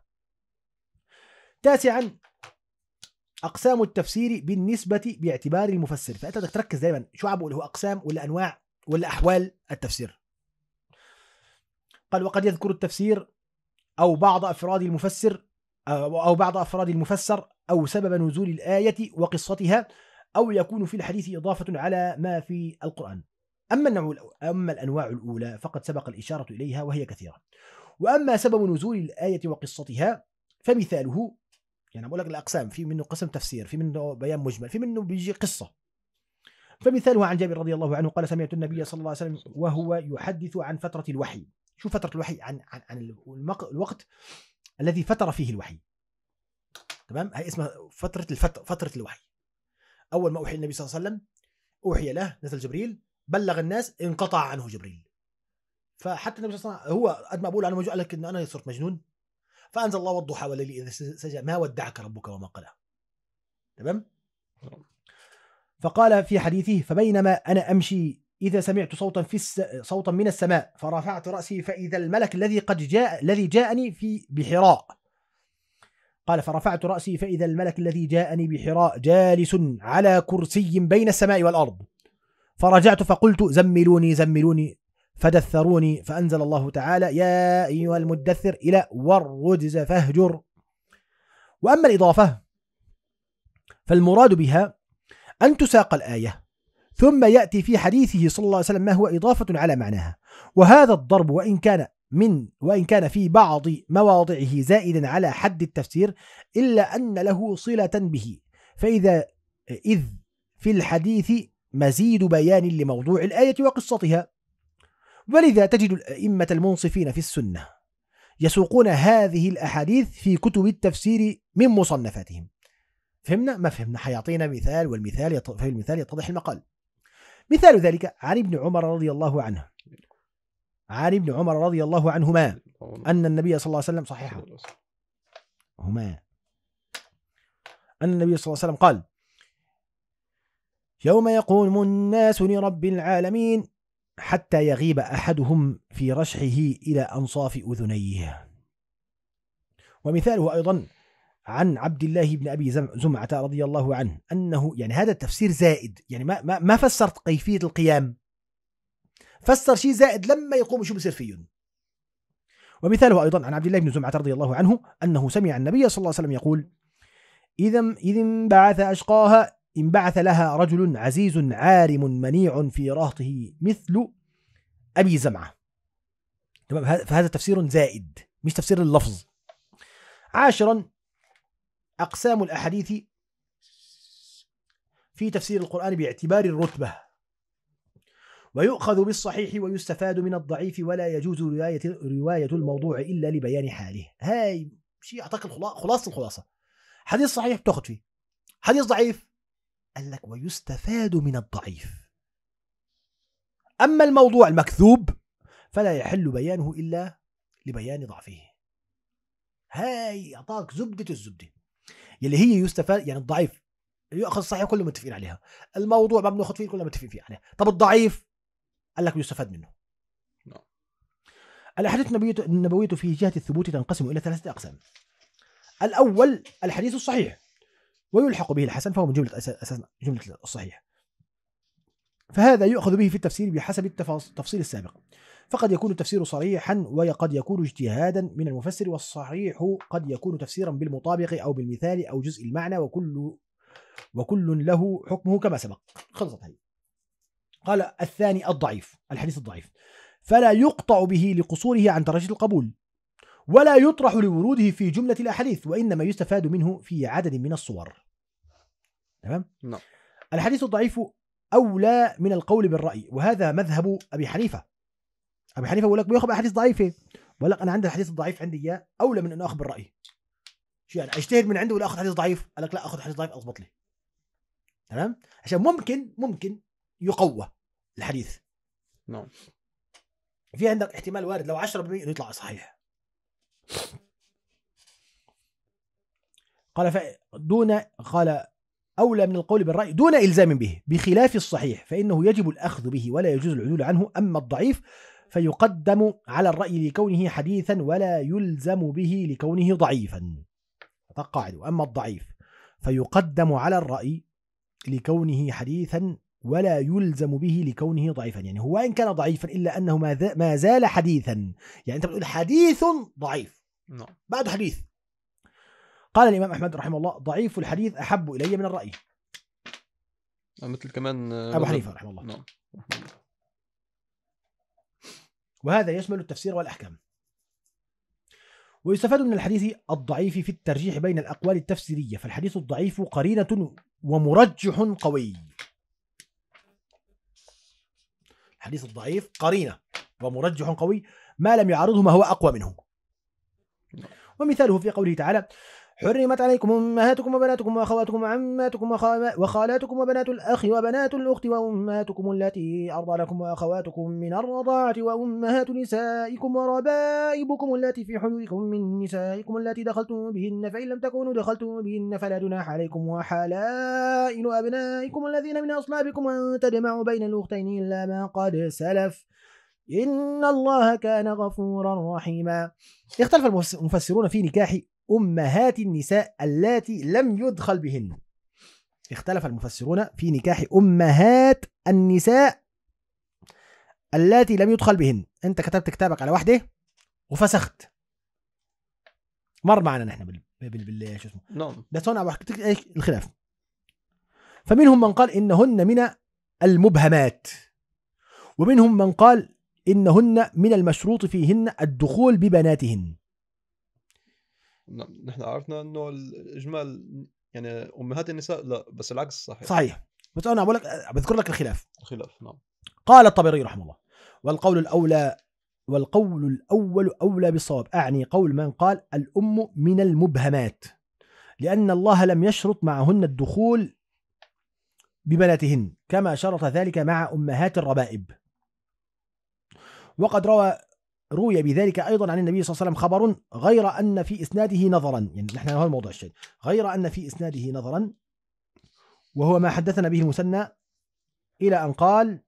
تاسعا اقسام التفسير بالنسبه باعتبار المفسر فانت بدك تركز دائما شو عم بقول هو اقسام ولا انواع ولا احوال التفسير قال وقد يذكر التفسير او بعض افراد المفسر او بعض افراد المفسر او سبب نزول الايه وقصتها او يكون في الحديث اضافه على ما في القران اما النوع اما الانواع الاولى فقد سبق الاشاره اليها وهي كثيره واما سبب نزول الايه وقصتها فمثاله يعني بقول لك الاقسام في منه قسم تفسير في منه بيان مجمل في منه بيجي قصه فمثاله عن جابر رضي الله عنه قال سمعت النبي صلى الله عليه وسلم وهو يحدث عن فتره الوحي شو فتره الوحي عن عن, عن المق... الوقت الذي فتر فيه الوحي تمام هي اسمها فتره الفتر فتره الوحي اول ما اوحي النبي صلى الله عليه وسلم اوحي له نزل جبريل بلغ الناس انقطع عنه جبريل فحتى النبي صلى الله عليه وسلم هو قد ما بقول انا قال لك انه انا صرت مجنون فانزل الله والضحى والليل اذا سجى ما ودعك ربك وما قلى تمام فقال في حديثه فبينما انا امشي اذا سمعت صوتا في الس... صوتا من السماء فرفعت راسي فاذا الملك الذي قد جاء الذي جاءني في بحراء قال فرفعت راسي فاذا الملك الذي جاءني بحراء جالس على كرسي بين السماء والارض فرجعت فقلت زملوني زملوني فدثروني فأنزل الله تعالى يا أيها المدثر إلى والرجز فاهجر وأما الإضافة فالمراد بها أن تساق الآية ثم يأتي في حديثه صلى الله عليه وسلم ما هو إضافة على معناها وهذا الضرب وإن كان من وإن كان في بعض مواضعه زائدا على حد التفسير إلا أن له صلة به فإذا إذ في الحديث مزيد بيان لموضوع الآية وقصتها ولذا تجد الأئمة المنصفين في السنة يسوقون هذه الأحاديث في كتب التفسير من مصنفاتهم فهمنا ما فهمنا حيعطينا مثال والمثال يط... في المثال يتضح المقال مثال ذلك عن ابن عمر رضي الله عنه عن ابن عمر رضي الله عنهما أن النبي صلى الله عليه وسلم صحيح هما أن النبي صلى الله عليه وسلم قال يوم يقوم الناس لرب العالمين حتى يغيب احدهم في رشحه الى انصاف اذنيه ومثاله ايضا عن عبد الله بن ابي زمعه رضي الله عنه انه يعني هذا التفسير زائد يعني ما ما, ما فسرت كيفيه القيام فسر شيء زائد لما يقوم شو بصير فيهم ومثاله ايضا عن عبد الله بن زمعه رضي الله عنه انه سمع النبي صلى الله عليه وسلم يقول اذا اذ انبعث اشقاها انبعث لها رجل عزيز عارم منيع في رهطه مثل أبي زمعة تمام فهذا تفسير زائد مش تفسير اللفظ عاشرا أقسام الأحاديث في تفسير القرآن باعتبار الرتبة ويؤخذ بالصحيح ويستفاد من الضعيف ولا يجوز رواية, رواية الموضوع إلا لبيان حاله هاي شيء أعتقد خلاصة الخلاصة حديث صحيح بتأخذ فيه حديث ضعيف قال لك ويستفاد من الضعيف أما الموضوع المكذوب فلا يحل بيانه إلا لبيان ضعفه هاي أعطاك زبدة الزبدة يلي هي يستفاد يعني الضعيف يؤخذ الصحيح كله متفقين عليها الموضوع ما بناخذ فيه كله متفقين فيه عليه طب الضعيف قال لك يستفاد منه نعم. الأحاديث النبوية في جهة الثبوت تنقسم إلى ثلاثة أقسام الأول الحديث الصحيح ويلحق به الحسن فهو من جملة أساسا جملة الصحيح فهذا يؤخذ به في التفسير بحسب التفصيل السابق فقد يكون التفسير صريحا وقد يكون اجتهادا من المفسر والصحيح قد يكون تفسيرا بالمطابق أو بالمثال أو جزء المعنى وكل وكل له حكمه كما سبق خلصت هذه قال الثاني الضعيف الحديث الضعيف فلا يقطع به لقصوره عن درجة القبول ولا يطرح لوروده في جملة الأحاديث وإنما يستفاد منه في عدد من الصور تمام؟ نعم الحديث الضعيف أولى من القول بالرأي وهذا مذهب أبي حنيفة أبي حنيفة بيقول لك بيأخذ أحاديث ضعيفة بيقول لك أنا عندي الحديث الضعيف عندي إياه أولى من أن أخذ بالرأي شو يعني أجتهد من عنده ولا أخذ حديث ضعيف؟ قال لك لا أخذ حديث ضعيف أضبط لي تمام؟ عشان ممكن ممكن يقوى الحديث نعم في عندك احتمال وارد لو 10% يطلع صحيح قال دون قال أولى من القول بالرأي دون إلزام به بخلاف الصحيح فإنه يجب الأخذ به ولا يجوز العدول عنه أما الضعيف فيقدم على الرأي لكونه حديثا ولا يلزم به لكونه ضعيفا قاعدة أما الضعيف فيقدم على الرأي لكونه حديثا ولا يلزم به لكونه ضعيفا يعني هو إن كان ضعيفا إلا أنه ما زال حديثا يعني أنت بتقول حديث ضعيف نعم بعد حديث قال الإمام أحمد رحمه الله ضعيف الحديث أحب إلي من الرأي آه، مثل كمان آه، أبو حنيفة رحمه الله نعم وهذا يشمل التفسير والأحكام ويستفاد من الحديث الضعيف في الترجيح بين الأقوال التفسيرية فالحديث الضعيف قرينة ومرجح قوي الحديث الضعيف قرينة ومرجح قوي ما لم يعارضه ما هو أقوى منه ومثاله في قوله تعالى حرمت عليكم أمهاتكم وبناتكم وأخواتكم وعماتكم وخالاتكم وبنات الأخ وبنات الأخت وأمهاتكم التي أرضى لكم وأخواتكم من الرضاعة وأمهات نسائكم وربائبكم التي في حلولكم من نسائكم التي دخلتم بهن فإن لم تكونوا دخلتم بهن فلا جناح عليكم وحلائل أبنائكم الذين من أصلابكم أن تجمعوا بين الأختين إلا ما قد سلف إن الله كان غفورا رحيما اختلف المفسرون في نكاح أمهات النساء اللاتي لم يدخل بهن اختلف المفسرون في نكاح أمهات النساء اللاتي لم يدخل بهن أنت كتبت كتابك على وحده وفسخت مر معنا نحن بال بال بال شو اسمه نعم بس هون الخلاف فمنهم من قال إنهن من المبهمات ومنهم من قال إنهن من المشروط فيهن الدخول ببناتهن نعم، نحن عرفنا انه الاجمال يعني امهات النساء لا بس العكس صحيح صحيح بس انا أقول لك بذكر لك الخلاف الخلاف نعم قال الطبري رحمه الله والقول الاولى والقول الاول اولى بالصواب اعني قول من قال الام من المبهمات لان الله لم يشرط معهن الدخول ببناتهن كما شرط ذلك مع امهات الربائب وقد روى روي بذلك ايضا عن النبي صلى الله عليه وسلم خبر غير ان في اسناده نظرا يعني نحن هذا الموضوع الشيء غير ان في اسناده نظرا وهو ما حدثنا به المثنى الى ان قال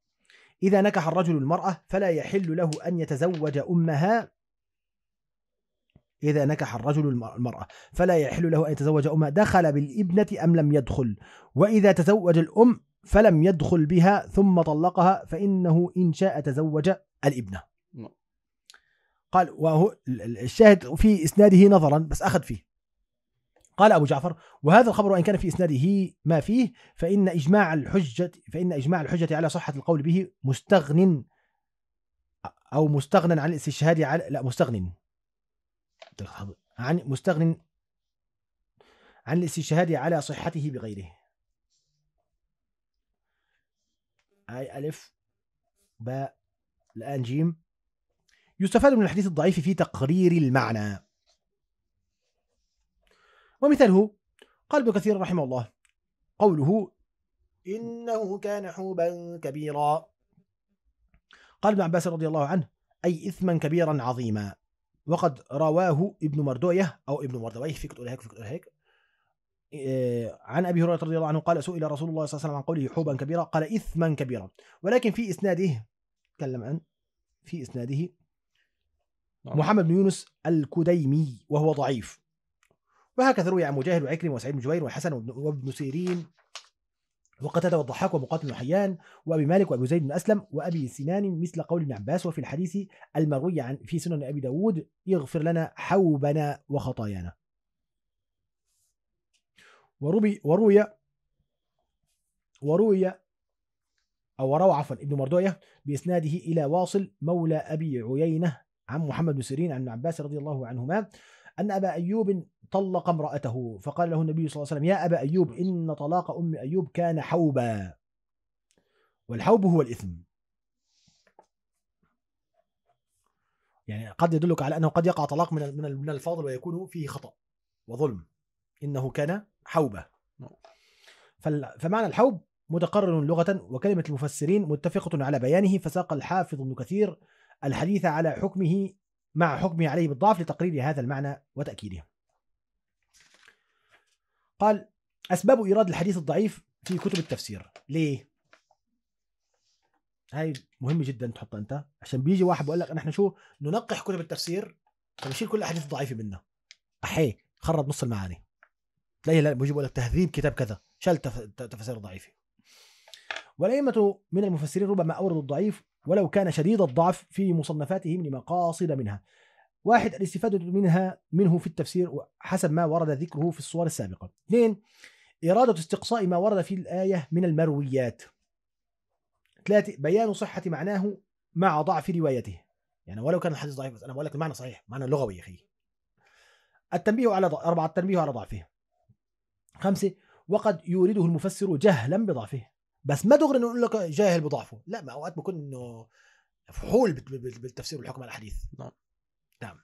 اذا نكح الرجل المراه فلا يحل له ان يتزوج امها إذا نكح الرجل المرأة فلا يحل له أن يتزوج أمها دخل بالابنة أم لم يدخل وإذا تزوج الأم فلم يدخل بها ثم طلقها فإنه إن شاء تزوج الابنه نعم. قال وهو الشاهد في اسناده نظرا بس اخذ فيه قال ابو جعفر وهذا الخبر وان كان في اسناده ما فيه فان اجماع الحجه فان اجماع الحجه على صحه القول به مستغن او مستغنى عن الاستشهاد على لا مستغن عن مستغن عن الاستشهاد على صحته بغيره أي ألف باء الآن جيم يستفاد من الحديث الضعيف في تقرير المعنى ومثاله قال ابن كثير رحمه الله قوله إنه كان حوبا كبيرا قال ابن عباس رضي الله عنه أي إثما كبيرا عظيما وقد رواه ابن مردويه أو ابن مردويه تقول هيك تقول هيك آه، عن ابي هريره رضي الله عنه قال سئل رسول الله صلى الله عليه وسلم عن قوله حوبا كبيرا قال اثما كبيرا ولكن في اسناده تكلم عن في إسناده نعم. محمد بن يونس الكديمي وهو ضعيف وهكذا روي عن مجاهد وعكرم وسعيد بن جبير والحسن وابن سيرين وقتادة والضحاك ومقاتل وحيان وأبي مالك وأبي زيد بن أسلم وأبي سنان مثل قول ابن عباس وفي الحديث المروي عن في سنن أبي داود يغفر لنا حوبنا وخطايانا وروي وروي وروي أو روى عفوا ابن مردوية بإسناده إلى واصل مولى أبي عيينة عن محمد بن سيرين عن عباس رضي الله عنهما أن أبا أيوب طلق امرأته فقال له النبي صلى الله عليه وسلم يا أبا أيوب إن طلاق أم أيوب كان حوبا والحوب هو الإثم يعني قد يدلك على أنه قد يقع طلاق من من الفاضل ويكون فيه خطأ وظلم إنه كان حوبة فمعنى الحوب متقرر لغة وكلمة المفسرين متفقة على بيانه فساق الحافظ ابن كثير الحديث على حكمه مع حكمه عليه بالضعف لتقرير هذا المعنى وتأكيده قال أسباب إيراد الحديث الضعيف في كتب التفسير ليه؟ هاي مهمة جدا تحطها أنت عشان بيجي واحد بيقول لك نحن شو ننقح كتب التفسير فنشيل كل الأحاديث الضعيفة منها أحي خرب نص المعاني تلاقيه لا بيجي بيقول لك تهذيب كتاب كذا شال تفاسير ضعيفة والأئمة من المفسرين ربما أوردوا الضعيف ولو كان شديد الضعف في مصنفاتهم لمقاصد منها واحد الاستفادة منها منه في التفسير حسب ما ورد ذكره في الصور السابقة اثنين إرادة استقصاء ما ورد في الآية من المرويات ثلاثة بيان صحة معناه مع ضعف روايته يعني ولو كان الحديث ضعيف بس أنا بقول لك المعنى صحيح معنى لغوي يا أخي التنبيه على ضعف أربعة التنبيه على ضعفه خمسة وقد يورده المفسر جهلا بضعفه بس ما دغري نقول لك جاهل بضعفه لا ما اوقات بكون انه فحول بالتفسير والحكم على الحديث نعم نعم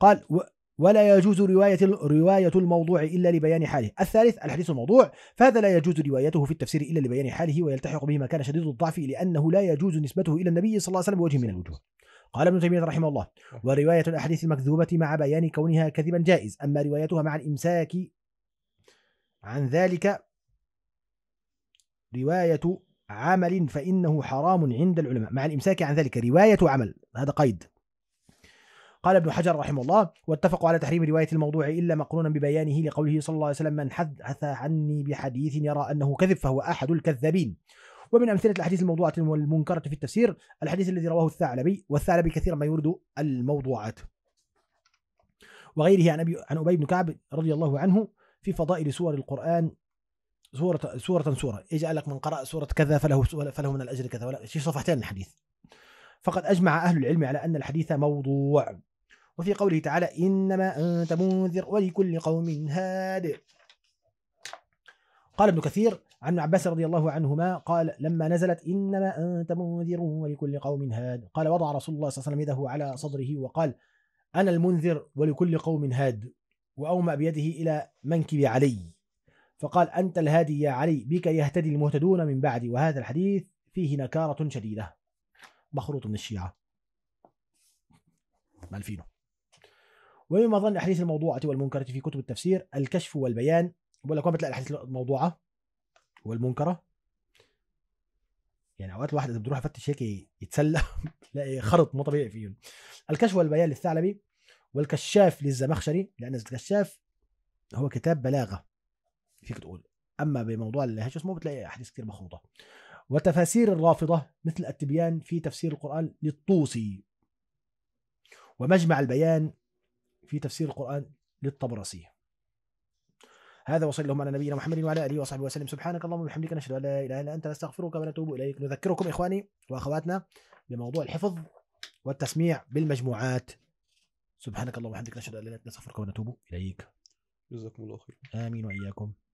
قال و ولا يجوز رواية رواية الموضوع إلا لبيان حاله. الثالث الحديث الموضوع فهذا لا يجوز روايته في التفسير إلا لبيان حاله ويلتحق به ما كان شديد الضعف لأنه لا يجوز نسبته إلى النبي صلى الله عليه وسلم بوجه من الوجوه. قال ابن تيمية رحمه الله ورواية الأحاديث المكذوبة مع بيان كونها كذبا جائز أما روايتها مع الإمساك عن ذلك رواية عمل فإنه حرام عند العلماء مع الإمساك عن ذلك رواية عمل هذا قيد قال ابن حجر رحمه الله واتفقوا على تحريم رواية الموضوع إلا مقرونا ببيانه لقوله صلى الله عليه وسلم من حدث عني بحديث يرى أنه كذب فهو أحد الكذابين ومن أمثلة الأحاديث الموضوعة والمنكرة في التفسير الحديث الذي رواه الثعلبي والثعلبي كثيرا ما يورد الموضوعات وغيره عن أبي عن أبي بن كعب رضي الله عنه في فضائل سور القرآن سورة سورة سورة يجعلك من قرأ سورة كذا فله فله من الأجر كذا ولا شيء صفحتين الحديث فقد أجمع أهل العلم على أن الحديث موضوع وفي قوله تعالى إنما أنت منذر ولكل قوم هاد قال ابن كثير عن عباس رضي الله عنهما قال لما نزلت إنما أنت منذر ولكل قوم هاد قال وضع رسول الله صلى الله عليه وسلم يده على صدره وقال أنا المنذر ولكل قوم هاد وأومأ بيده إلى منكب علي فقال أنت الهادي يا علي بك يهتدي المهتدون من بعدي وهذا الحديث فيه نكارة شديدة مخروط من الشيعة مالفينه ومما ظن أحاديث الموضوعة والمنكرة في كتب التفسير الكشف والبيان بقول لك وين بتلاقي الأحاديث الموضوعة والمنكرة يعني أوقات الواحد إذا بتروح يفتش هيك يتسلى تلاقي خرط مو طبيعي فيهم الكشف والبيان للثعلبي والكشاف للزمخشري لأن الكشاف هو كتاب بلاغة فيك تقول اما بموضوع الهاش اسمه بتلاقي احاديث كثير مخروطه وتفاسير الرافضه مثل التبيان في تفسير القران للطوسي ومجمع البيان في تفسير القران للطبرسي هذا وصل اللهم على نبينا محمد وعلى اله وصحبه وسلم سبحانك اللهم وبحمدك نشهد ان لا اله الا انت نستغفرك ونتوب اليك نذكركم اخواني واخواتنا بموضوع الحفظ والتسميع بالمجموعات سبحانك اللهم وبحمدك نشهد ان لا اله الا انت نستغفرك ونتوب اليك جزاكم الله خير امين واياكم